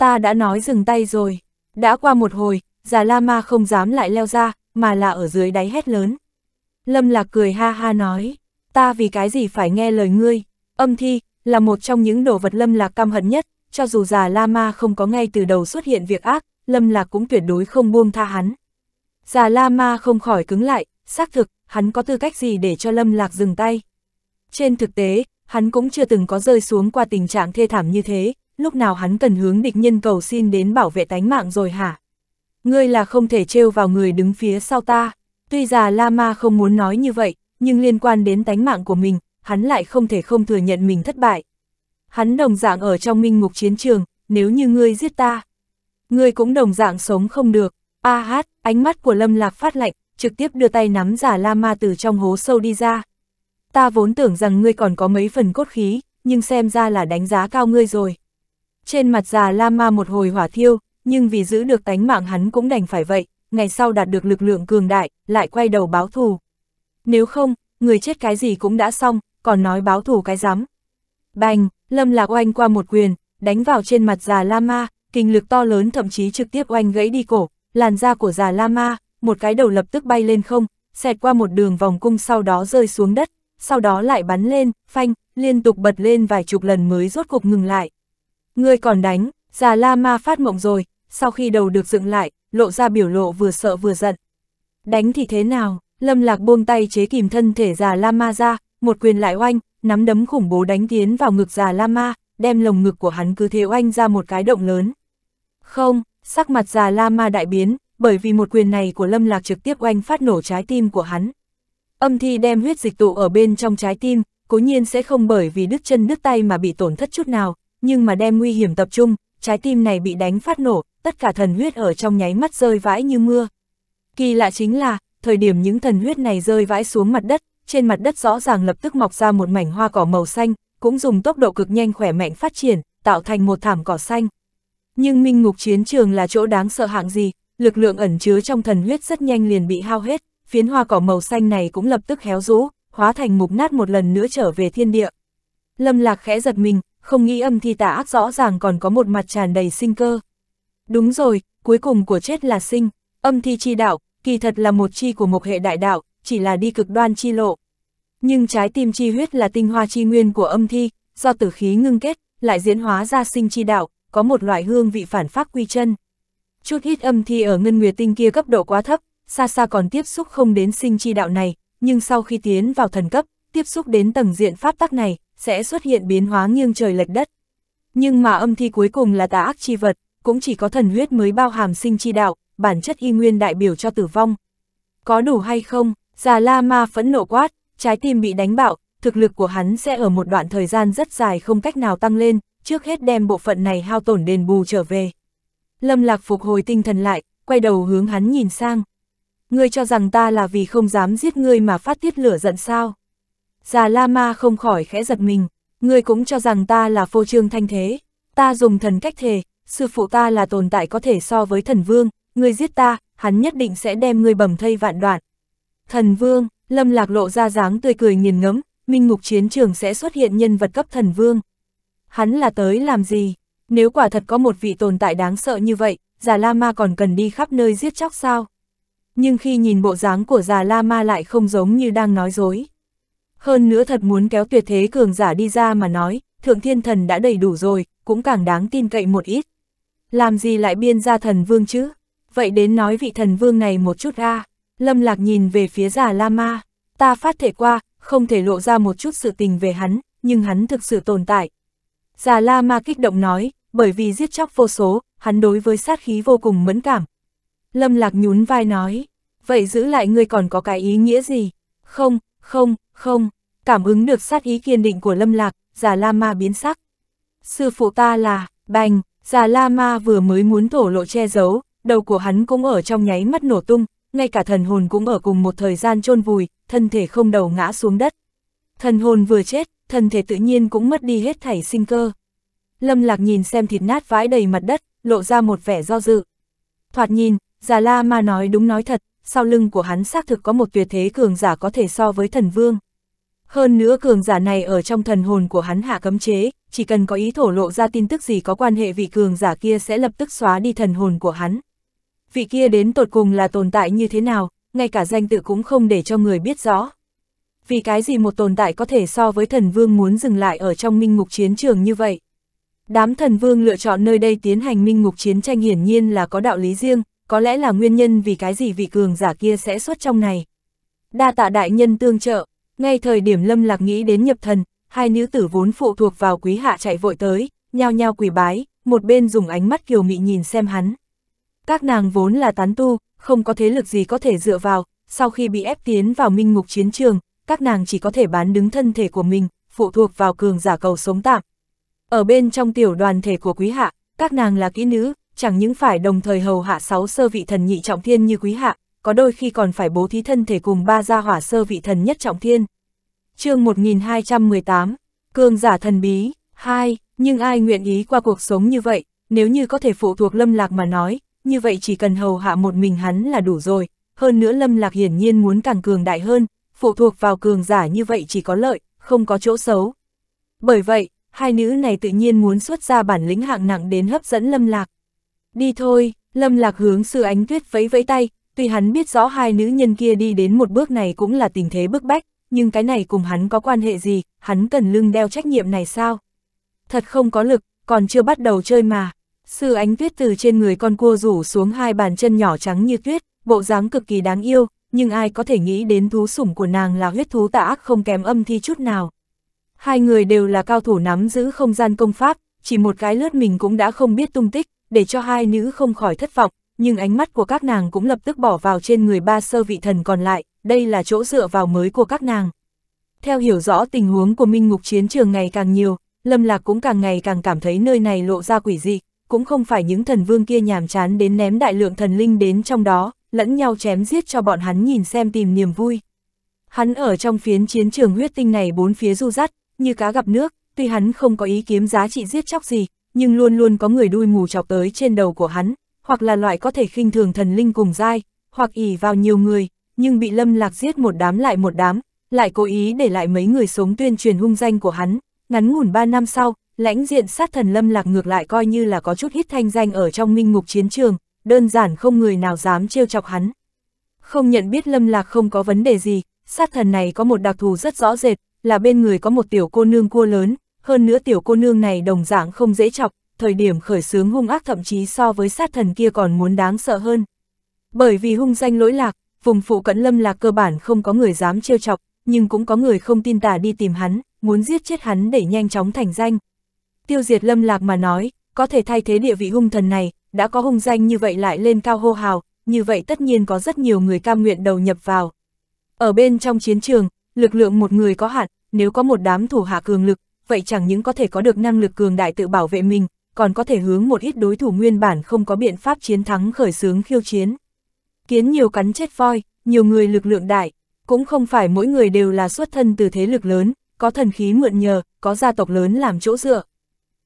ta đã nói dừng tay rồi. Đã qua một hồi, già lama không dám lại leo ra, mà là ở dưới đáy hét lớn. Lâm lạc cười ha ha nói, ta vì cái gì phải nghe lời ngươi, âm thi, là một trong những đồ vật lâm lạc căm hận nhất, cho dù già lama không có ngay từ đầu xuất hiện việc ác, lâm lạc cũng tuyệt đối không buông tha hắn. Già lama không khỏi cứng lại, xác thực, hắn có tư cách gì để cho lâm lạc dừng tay. Trên thực tế, hắn cũng chưa từng có rơi xuống qua tình trạng thê thảm như thế, lúc nào hắn cần hướng địch nhân cầu xin đến bảo vệ tánh mạng rồi hả? Ngươi là không thể trêu vào người đứng phía sau ta. Tuy già Lama không muốn nói như vậy, nhưng liên quan đến tánh mạng của mình, hắn lại không thể không thừa nhận mình thất bại. Hắn đồng dạng ở trong minh ngục chiến trường, nếu như ngươi giết ta, ngươi cũng đồng dạng sống không được. A hát, ánh mắt của Lâm Lạc phát lạnh, trực tiếp đưa tay nắm giả Lama từ trong hố sâu đi ra. Ta vốn tưởng rằng ngươi còn có mấy phần cốt khí, nhưng xem ra là đánh giá cao ngươi rồi. Trên mặt già Lama một hồi hỏa thiêu, nhưng vì giữ được tánh mạng hắn cũng đành phải vậy, ngày sau đạt được lực lượng cường đại, lại quay đầu báo thù. Nếu không, người chết cái gì cũng đã xong, còn nói báo thù cái rắm Bành, Lâm Lạc oanh qua một quyền, đánh vào trên mặt già Lama, kinh lực to lớn thậm chí trực tiếp oanh gãy đi cổ, làn da của già Lama, một cái đầu lập tức bay lên không, xẹt qua một đường vòng cung sau đó rơi xuống đất, sau đó lại bắn lên, phanh, liên tục bật lên vài chục lần mới rốt cục ngừng lại. Ngươi còn đánh, già la ma phát mộng rồi, sau khi đầu được dựng lại, lộ ra biểu lộ vừa sợ vừa giận. Đánh thì thế nào, lâm lạc buông tay chế kìm thân thể già la ma ra, một quyền lại oanh, nắm đấm khủng bố đánh tiến vào ngực già la ma, đem lồng ngực của hắn cứ thế oanh ra một cái động lớn. Không, sắc mặt già la ma đại biến, bởi vì một quyền này của lâm lạc trực tiếp oanh phát nổ trái tim của hắn. Âm thi đem huyết dịch tụ ở bên trong trái tim, cố nhiên sẽ không bởi vì đứt chân đứt tay mà bị tổn thất chút nào, nhưng mà đem nguy hiểm tập trung, trái tim này bị đánh phát nổ, tất cả thần huyết ở trong nháy mắt rơi vãi như mưa. Kỳ lạ chính là, thời điểm những thần huyết này rơi vãi xuống mặt đất, trên mặt đất rõ ràng lập tức mọc ra một mảnh hoa cỏ màu xanh, cũng dùng tốc độ cực nhanh khỏe mạnh phát triển, tạo thành một thảm cỏ xanh. Nhưng minh ngục chiến trường là chỗ đáng sợ hạng gì, lực lượng ẩn chứa trong thần huyết rất nhanh liền bị hao hết, phiến hoa cỏ màu xanh này cũng lập tức héo rũ, hóa thành mục nát một lần nữa trở về thiên địa. Lâm Lạc khẽ giật mình, không nghĩ âm thi tà ác rõ ràng còn có một mặt tràn đầy sinh cơ. Đúng rồi, cuối cùng của chết là sinh, âm thi chi đạo, kỳ thật là một chi của một hệ đại đạo, chỉ là đi cực đoan chi lộ. Nhưng trái tim chi huyết là tinh hoa chi nguyên của âm thi, do tử khí ngưng kết, lại diễn hóa ra sinh chi đạo, có một loại hương vị phản phát quy chân. Chút ít âm thi ở ngân nguyệt tinh kia cấp độ quá thấp, xa xa còn tiếp xúc không đến sinh chi đạo này, nhưng sau khi tiến vào thần cấp, tiếp xúc đến tầng diện pháp tắc này, sẽ xuất hiện biến hóa nghiêng trời lệch đất. Nhưng mà âm thi cuối cùng là tà ác chi vật, cũng chỉ có thần huyết mới bao hàm sinh chi đạo, bản chất y nguyên đại biểu cho tử vong. Có đủ hay không, già la ma phẫn nộ quát, trái tim bị đánh bạo, thực lực của hắn sẽ ở một đoạn thời gian rất dài không cách nào tăng lên, trước hết đem bộ phận này hao tổn đền bù trở về. Lâm lạc phục hồi tinh thần lại, quay đầu hướng hắn nhìn sang. Ngươi cho rằng ta là vì không dám giết ngươi mà phát tiết lửa giận sao? Già lama không khỏi khẽ giật mình, ngươi cũng cho rằng ta là phô trương thanh thế, ta dùng thần cách thề, sư phụ ta là tồn tại có thể so với thần vương, ngươi giết ta, hắn nhất định sẽ đem ngươi bầm thây vạn đoạn. Thần vương, lâm lạc lộ ra dáng tươi cười nghiền ngẫm, minh ngục chiến trường sẽ xuất hiện nhân vật cấp thần vương. Hắn là tới làm gì? Nếu quả thật có một vị tồn tại đáng sợ như vậy, già lama còn cần đi khắp nơi giết chóc sao? Nhưng khi nhìn bộ dáng của già lama lại không giống như đang nói dối. Hơn nữa thật muốn kéo tuyệt thế cường giả đi ra mà nói, thượng thiên thần đã đầy đủ rồi, cũng càng đáng tin cậy một ít. Làm gì lại biên ra thần vương chứ? Vậy đến nói vị thần vương này một chút ra Lâm Lạc nhìn về phía giả Lama, ta phát thể qua, không thể lộ ra một chút sự tình về hắn, nhưng hắn thực sự tồn tại. Già La Ma kích động nói, bởi vì giết chóc vô số, hắn đối với sát khí vô cùng mẫn cảm. Lâm Lạc nhún vai nói, vậy giữ lại ngươi còn có cái ý nghĩa gì? Không, không, không, cảm ứng được sát ý kiên định của Lâm Lạc, Già La Ma biến sắc. Sư phụ ta là, bành, Già La Ma vừa mới muốn thổ lộ che giấu, đầu của hắn cũng ở trong nháy mắt nổ tung, ngay cả thần hồn cũng ở cùng một thời gian chôn vùi, thân thể không đầu ngã xuống đất. Thần hồn vừa chết, thân thể tự nhiên cũng mất đi hết thảy sinh cơ. Lâm Lạc nhìn xem thịt nát vãi đầy mặt đất, lộ ra một vẻ do dự. Thoạt nhìn, Già La Ma nói đúng nói thật, sau lưng của hắn xác thực có một tuyệt thế cường giả có thể so với thần vương. Hơn nữa cường giả này ở trong thần hồn của hắn hạ cấm chế, chỉ cần có ý thổ lộ ra tin tức gì có quan hệ vị cường giả kia sẽ lập tức xóa đi thần hồn của hắn. Vị kia đến tột cùng là tồn tại như thế nào, ngay cả danh tự cũng không để cho người biết rõ. Vì cái gì một tồn tại có thể so với thần vương muốn dừng lại ở trong minh ngục chiến trường như vậy? Đám thần vương lựa chọn nơi đây tiến hành minh ngục chiến tranh hiển nhiên là có đạo lý riêng, có lẽ là nguyên nhân vì cái gì vị cường giả kia sẽ xuất trong này. Đa tạ đại nhân tương trợ, ngay thời điểm Lâm Lạc nghĩ đến nhập thần, hai nữ tử vốn phụ thuộc vào quý hạ chạy vội tới, nhao nhao quỳ bái, một bên dùng ánh mắt kiều mị nhìn xem hắn. Các nàng vốn là tán tu, không có thế lực gì có thể dựa vào, sau khi bị ép tiến vào minh ngục chiến trường, các nàng chỉ có thể bán đứng thân thể của mình, phụ thuộc vào cường giả cầu sống tạm. Ở bên trong tiểu đoàn thể của quý hạ, các nàng là kỹ nữ, chẳng những phải đồng thời hầu hạ sáu sơ vị thần nhị trọng thiên như quý hạ, có đôi khi còn phải bố thí thân thể cùng ba gia hỏa sơ vị thần nhất trọng thiên. chương 1218, Cương giả thần bí, 2, nhưng ai nguyện ý qua cuộc sống như vậy, nếu như có thể phụ thuộc lâm lạc mà nói, như vậy chỉ cần hầu hạ một mình hắn là đủ rồi, hơn nữa lâm lạc hiển nhiên muốn càng cường đại hơn, phụ thuộc vào cường giả như vậy chỉ có lợi, không có chỗ xấu. Bởi vậy, hai nữ này tự nhiên muốn xuất ra bản lĩnh hạng nặng đến hấp dẫn lâm lạc. Đi thôi, lâm lạc hướng sư ánh tuyết vẫy vẫy tay, Tuy hắn biết rõ hai nữ nhân kia đi đến một bước này cũng là tình thế bức bách, nhưng cái này cùng hắn có quan hệ gì, hắn cần lưng đeo trách nhiệm này sao? Thật không có lực, còn chưa bắt đầu chơi mà. Sư ánh tuyết từ trên người con cua rủ xuống hai bàn chân nhỏ trắng như tuyết, bộ dáng cực kỳ đáng yêu, nhưng ai có thể nghĩ đến thú sủng của nàng là huyết thú tà ác không kém âm thi chút nào. Hai người đều là cao thủ nắm giữ không gian công pháp, chỉ một cái lướt mình cũng đã không biết tung tích, để cho hai nữ không khỏi thất vọng, nhưng ánh mắt của các nàng cũng lập tức bỏ vào trên người ba sơ vị thần còn lại, đây là chỗ dựa vào mới của các nàng. Theo hiểu rõ tình huống của minh ngục chiến trường ngày càng nhiều, Lâm Lạc cũng càng ngày càng cảm thấy nơi này lộ ra quỷ dị, cũng không phải những thần vương kia nhàm chán đến ném đại lượng thần linh đến trong đó, lẫn nhau chém giết cho bọn hắn nhìn xem tìm niềm vui. Hắn ở trong phiến chiến trường huyết tinh này bốn phía du dắt, như cá gặp nước, tuy hắn không có ý kiếm giá trị giết chóc gì, nhưng luôn luôn có người đuôi mù chọc tới trên đầu của hắn, hoặc là loại có thể khinh thường thần linh cùng dai, hoặc ỉ vào nhiều người, nhưng bị Lâm Lạc giết một đám lại một đám, lại cố ý để lại mấy người sống tuyên truyền hung danh của hắn, ngắn ngủn ba năm sau, lãnh diện sát thần Lâm Lạc ngược lại coi như là có chút hít thanh danh ở trong minh ngục chiến trường, đơn giản không người nào dám trêu chọc hắn. Không nhận biết Lâm Lạc không có vấn đề gì, sát thần này có một đặc thù rất rõ rệt, là bên người có một tiểu cô nương cua lớn, hơn nữa tiểu cô nương này đồng dạng không dễ chọc, thời điểm khởi xướng hung ác thậm chí so với sát thần kia còn muốn đáng sợ hơn. Bởi vì hung danh lỗi lạc, vùng phụ cận lâm lạc cơ bản không có người dám trêu chọc, nhưng cũng có người không tin tà đi tìm hắn, muốn giết chết hắn để nhanh chóng thành danh. Tiêu diệt lâm lạc mà nói, có thể thay thế địa vị hung thần này, đã có hung danh như vậy lại lên cao hô hào, như vậy tất nhiên có rất nhiều người cam nguyện đầu nhập vào. Ở bên trong chiến trường, lực lượng một người có hạn, nếu có một đám thủ hạ cường lực, vậy chẳng những có thể có được năng lực cường đại tự bảo vệ mình, còn có thể hướng một ít đối thủ nguyên bản không có biện pháp chiến thắng khởi xướng khiêu chiến. Kiến nhiều cắn chết voi, nhiều người lực lượng đại, cũng không phải mỗi người đều là xuất thân từ thế lực lớn, có thần khí mượn nhờ, có gia tộc lớn làm chỗ dựa.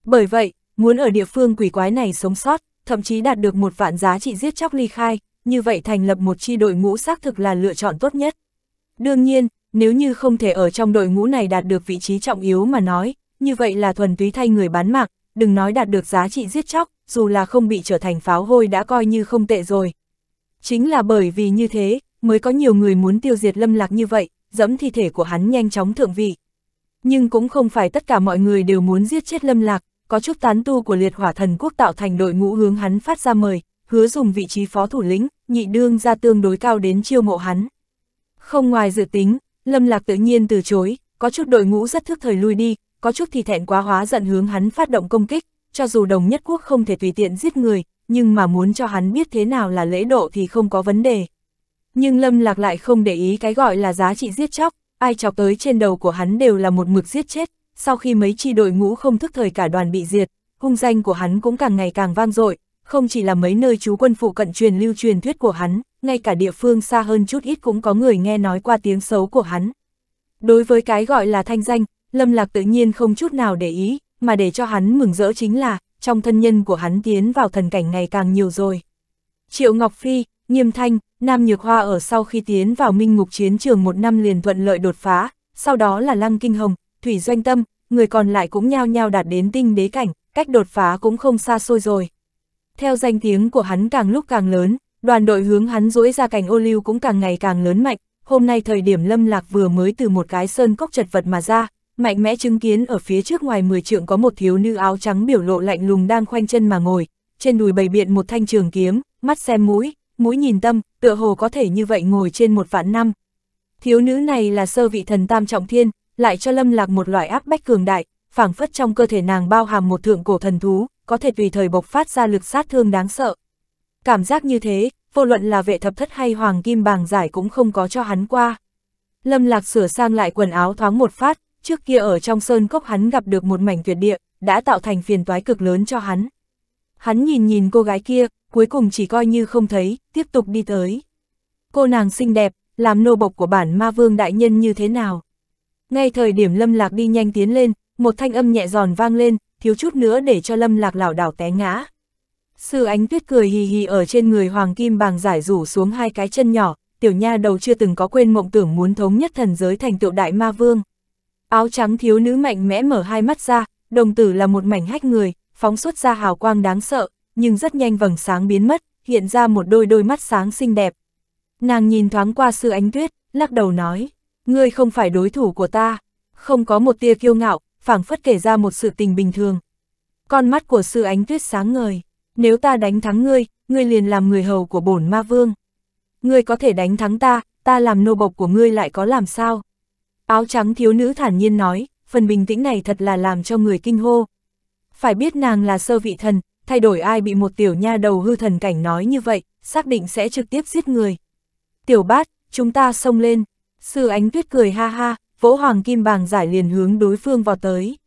Bởi vậy, muốn ở địa phương quỷ quái này sống sót, thậm chí đạt được một vạn giá trị giết chóc ly khai, như vậy thành lập một chi đội ngũ xác thực là lựa chọn tốt nhất. Đương nhiên, nếu như không thể ở trong đội ngũ này đạt được vị trí trọng yếu mà nói, như vậy là thuần túy thay người bán mạng, đừng nói đạt được giá trị giết chóc, dù là không bị trở thành pháo hôi đã coi như không tệ rồi. Chính là bởi vì như thế, mới có nhiều người muốn tiêu diệt lâm lạc như vậy, dẫm thi thể của hắn nhanh chóng thượng vị. Nhưng cũng không phải tất cả mọi người đều muốn giết chết lâm lạc, có chút tán tu của liệt hỏa thần quốc tạo thành đội ngũ hướng hắn phát ra mời, hứa dùng vị trí phó thủ lĩnh, nhị đương ra tương đối cao đến chiêu mộ hắn. Không ngoài dự tính, lâm lạc tự nhiên từ chối, có chút đội ngũ rất thức thời lui đi, có chút thì thẹn quá hóa giận hướng hắn phát động công kích, cho dù đồng nhất quốc không thể tùy tiện giết người, nhưng mà muốn cho hắn biết thế nào là lễ độ thì không có vấn đề. Nhưng Lâm Lạc lại không để ý cái gọi là giá trị giết chóc, ai chọc tới trên đầu của hắn đều là một mực giết chết, sau khi mấy chi đội ngũ không thức thời cả đoàn bị diệt, hung danh của hắn cũng càng ngày càng vang dội, không chỉ là mấy nơi chú quân phụ cận truyền lưu truyền thuyết của hắn, ngay cả địa phương xa hơn chút ít cũng có người nghe nói qua tiếng xấu của hắn. Đối với cái gọi là thanh danh, Lâm Lạc tự nhiên không chút nào để ý, mà để cho hắn mừng rỡ chính là, trong thân nhân của hắn tiến vào thần cảnh ngày càng nhiều rồi. Triệu Ngọc Phi, Nghiêm Thanh, Nam Nhược Hoa ở sau khi tiến vào minh ngục chiến trường một năm liền thuận lợi đột phá, sau đó là Lăng Kinh Hồng, Thủy Doanh Tâm, người còn lại cũng nhao nhao đạt đến tinh đế cảnh, cách đột phá cũng không xa xôi rồi. Theo danh tiếng của hắn càng lúc càng lớn, đoàn đội hướng hắn duỗi ra cảnh ô lưu cũng càng ngày càng lớn mạnh, hôm nay thời điểm Lâm Lạc vừa mới từ một cái sơn cốc chật vật mà ra, mạnh mẽ chứng kiến ở phía trước ngoài 10 trượng có một thiếu nữ áo trắng biểu lộ lạnh lùng đang khoanh chân mà ngồi, trên đùi bày biện một thanh trường kiếm, mắt xem mũi, mũi nhìn tâm, tựa hồ có thể như vậy ngồi trên một vạn năm. Thiếu nữ này là sơ vị thần tam trọng thiên, lại cho lâm lạc một loại áp bách cường đại, phảng phất trong cơ thể nàng bao hàm một thượng cổ thần thú, có thể tùy thời bộc phát ra lực sát thương đáng sợ. Cảm giác như thế, vô luận là vệ thập thất hay hoàng kim bàng giải cũng không có cho hắn qua. Lâm lạc sửa sang lại quần áo thoáng một phát, Trước kia ở trong sơn cốc hắn gặp được một mảnh tuyệt địa, đã tạo thành phiền toái cực lớn cho hắn. Hắn nhìn nhìn cô gái kia, cuối cùng chỉ coi như không thấy, tiếp tục đi tới. Cô nàng xinh đẹp, làm nô bộc của bản ma vương đại nhân như thế nào? Ngay thời điểm Lâm Lạc đi nhanh tiến lên, một thanh âm nhẹ giòn vang lên, thiếu chút nữa để cho Lâm Lạc lảo đảo té ngã. Sư ánh tuyết cười hì hì ở trên người Hoàng Kim Bàng giải rủ xuống hai cái chân nhỏ, tiểu nha đầu chưa từng có quên mộng tưởng muốn thống nhất thần giới thành tựu đại ma vương. Áo trắng thiếu nữ mạnh mẽ mở hai mắt ra, đồng tử là một mảnh hách người, phóng xuất ra hào quang đáng sợ, nhưng rất nhanh vầng sáng biến mất, hiện ra một đôi đôi mắt sáng xinh đẹp. Nàng nhìn thoáng qua sư ánh tuyết, lắc đầu nói, ngươi không phải đối thủ của ta, không có một tia kiêu ngạo, phảng phất kể ra một sự tình bình thường. Con mắt của sư ánh tuyết sáng ngời, nếu ta đánh thắng ngươi, ngươi liền làm người hầu của bổn ma vương. Ngươi có thể đánh thắng ta, ta làm nô bộc của ngươi lại có làm sao? Áo trắng thiếu nữ thản nhiên nói, phần bình tĩnh này thật là làm cho người kinh hô. Phải biết nàng là sơ vị thần, thay đổi ai bị một tiểu nha đầu hư thần cảnh nói như vậy, xác định sẽ trực tiếp giết người. Tiểu bát, chúng ta xông lên. Sư ánh tuyết cười ha ha, vỗ hoàng kim bàng giải liền hướng đối phương vào tới.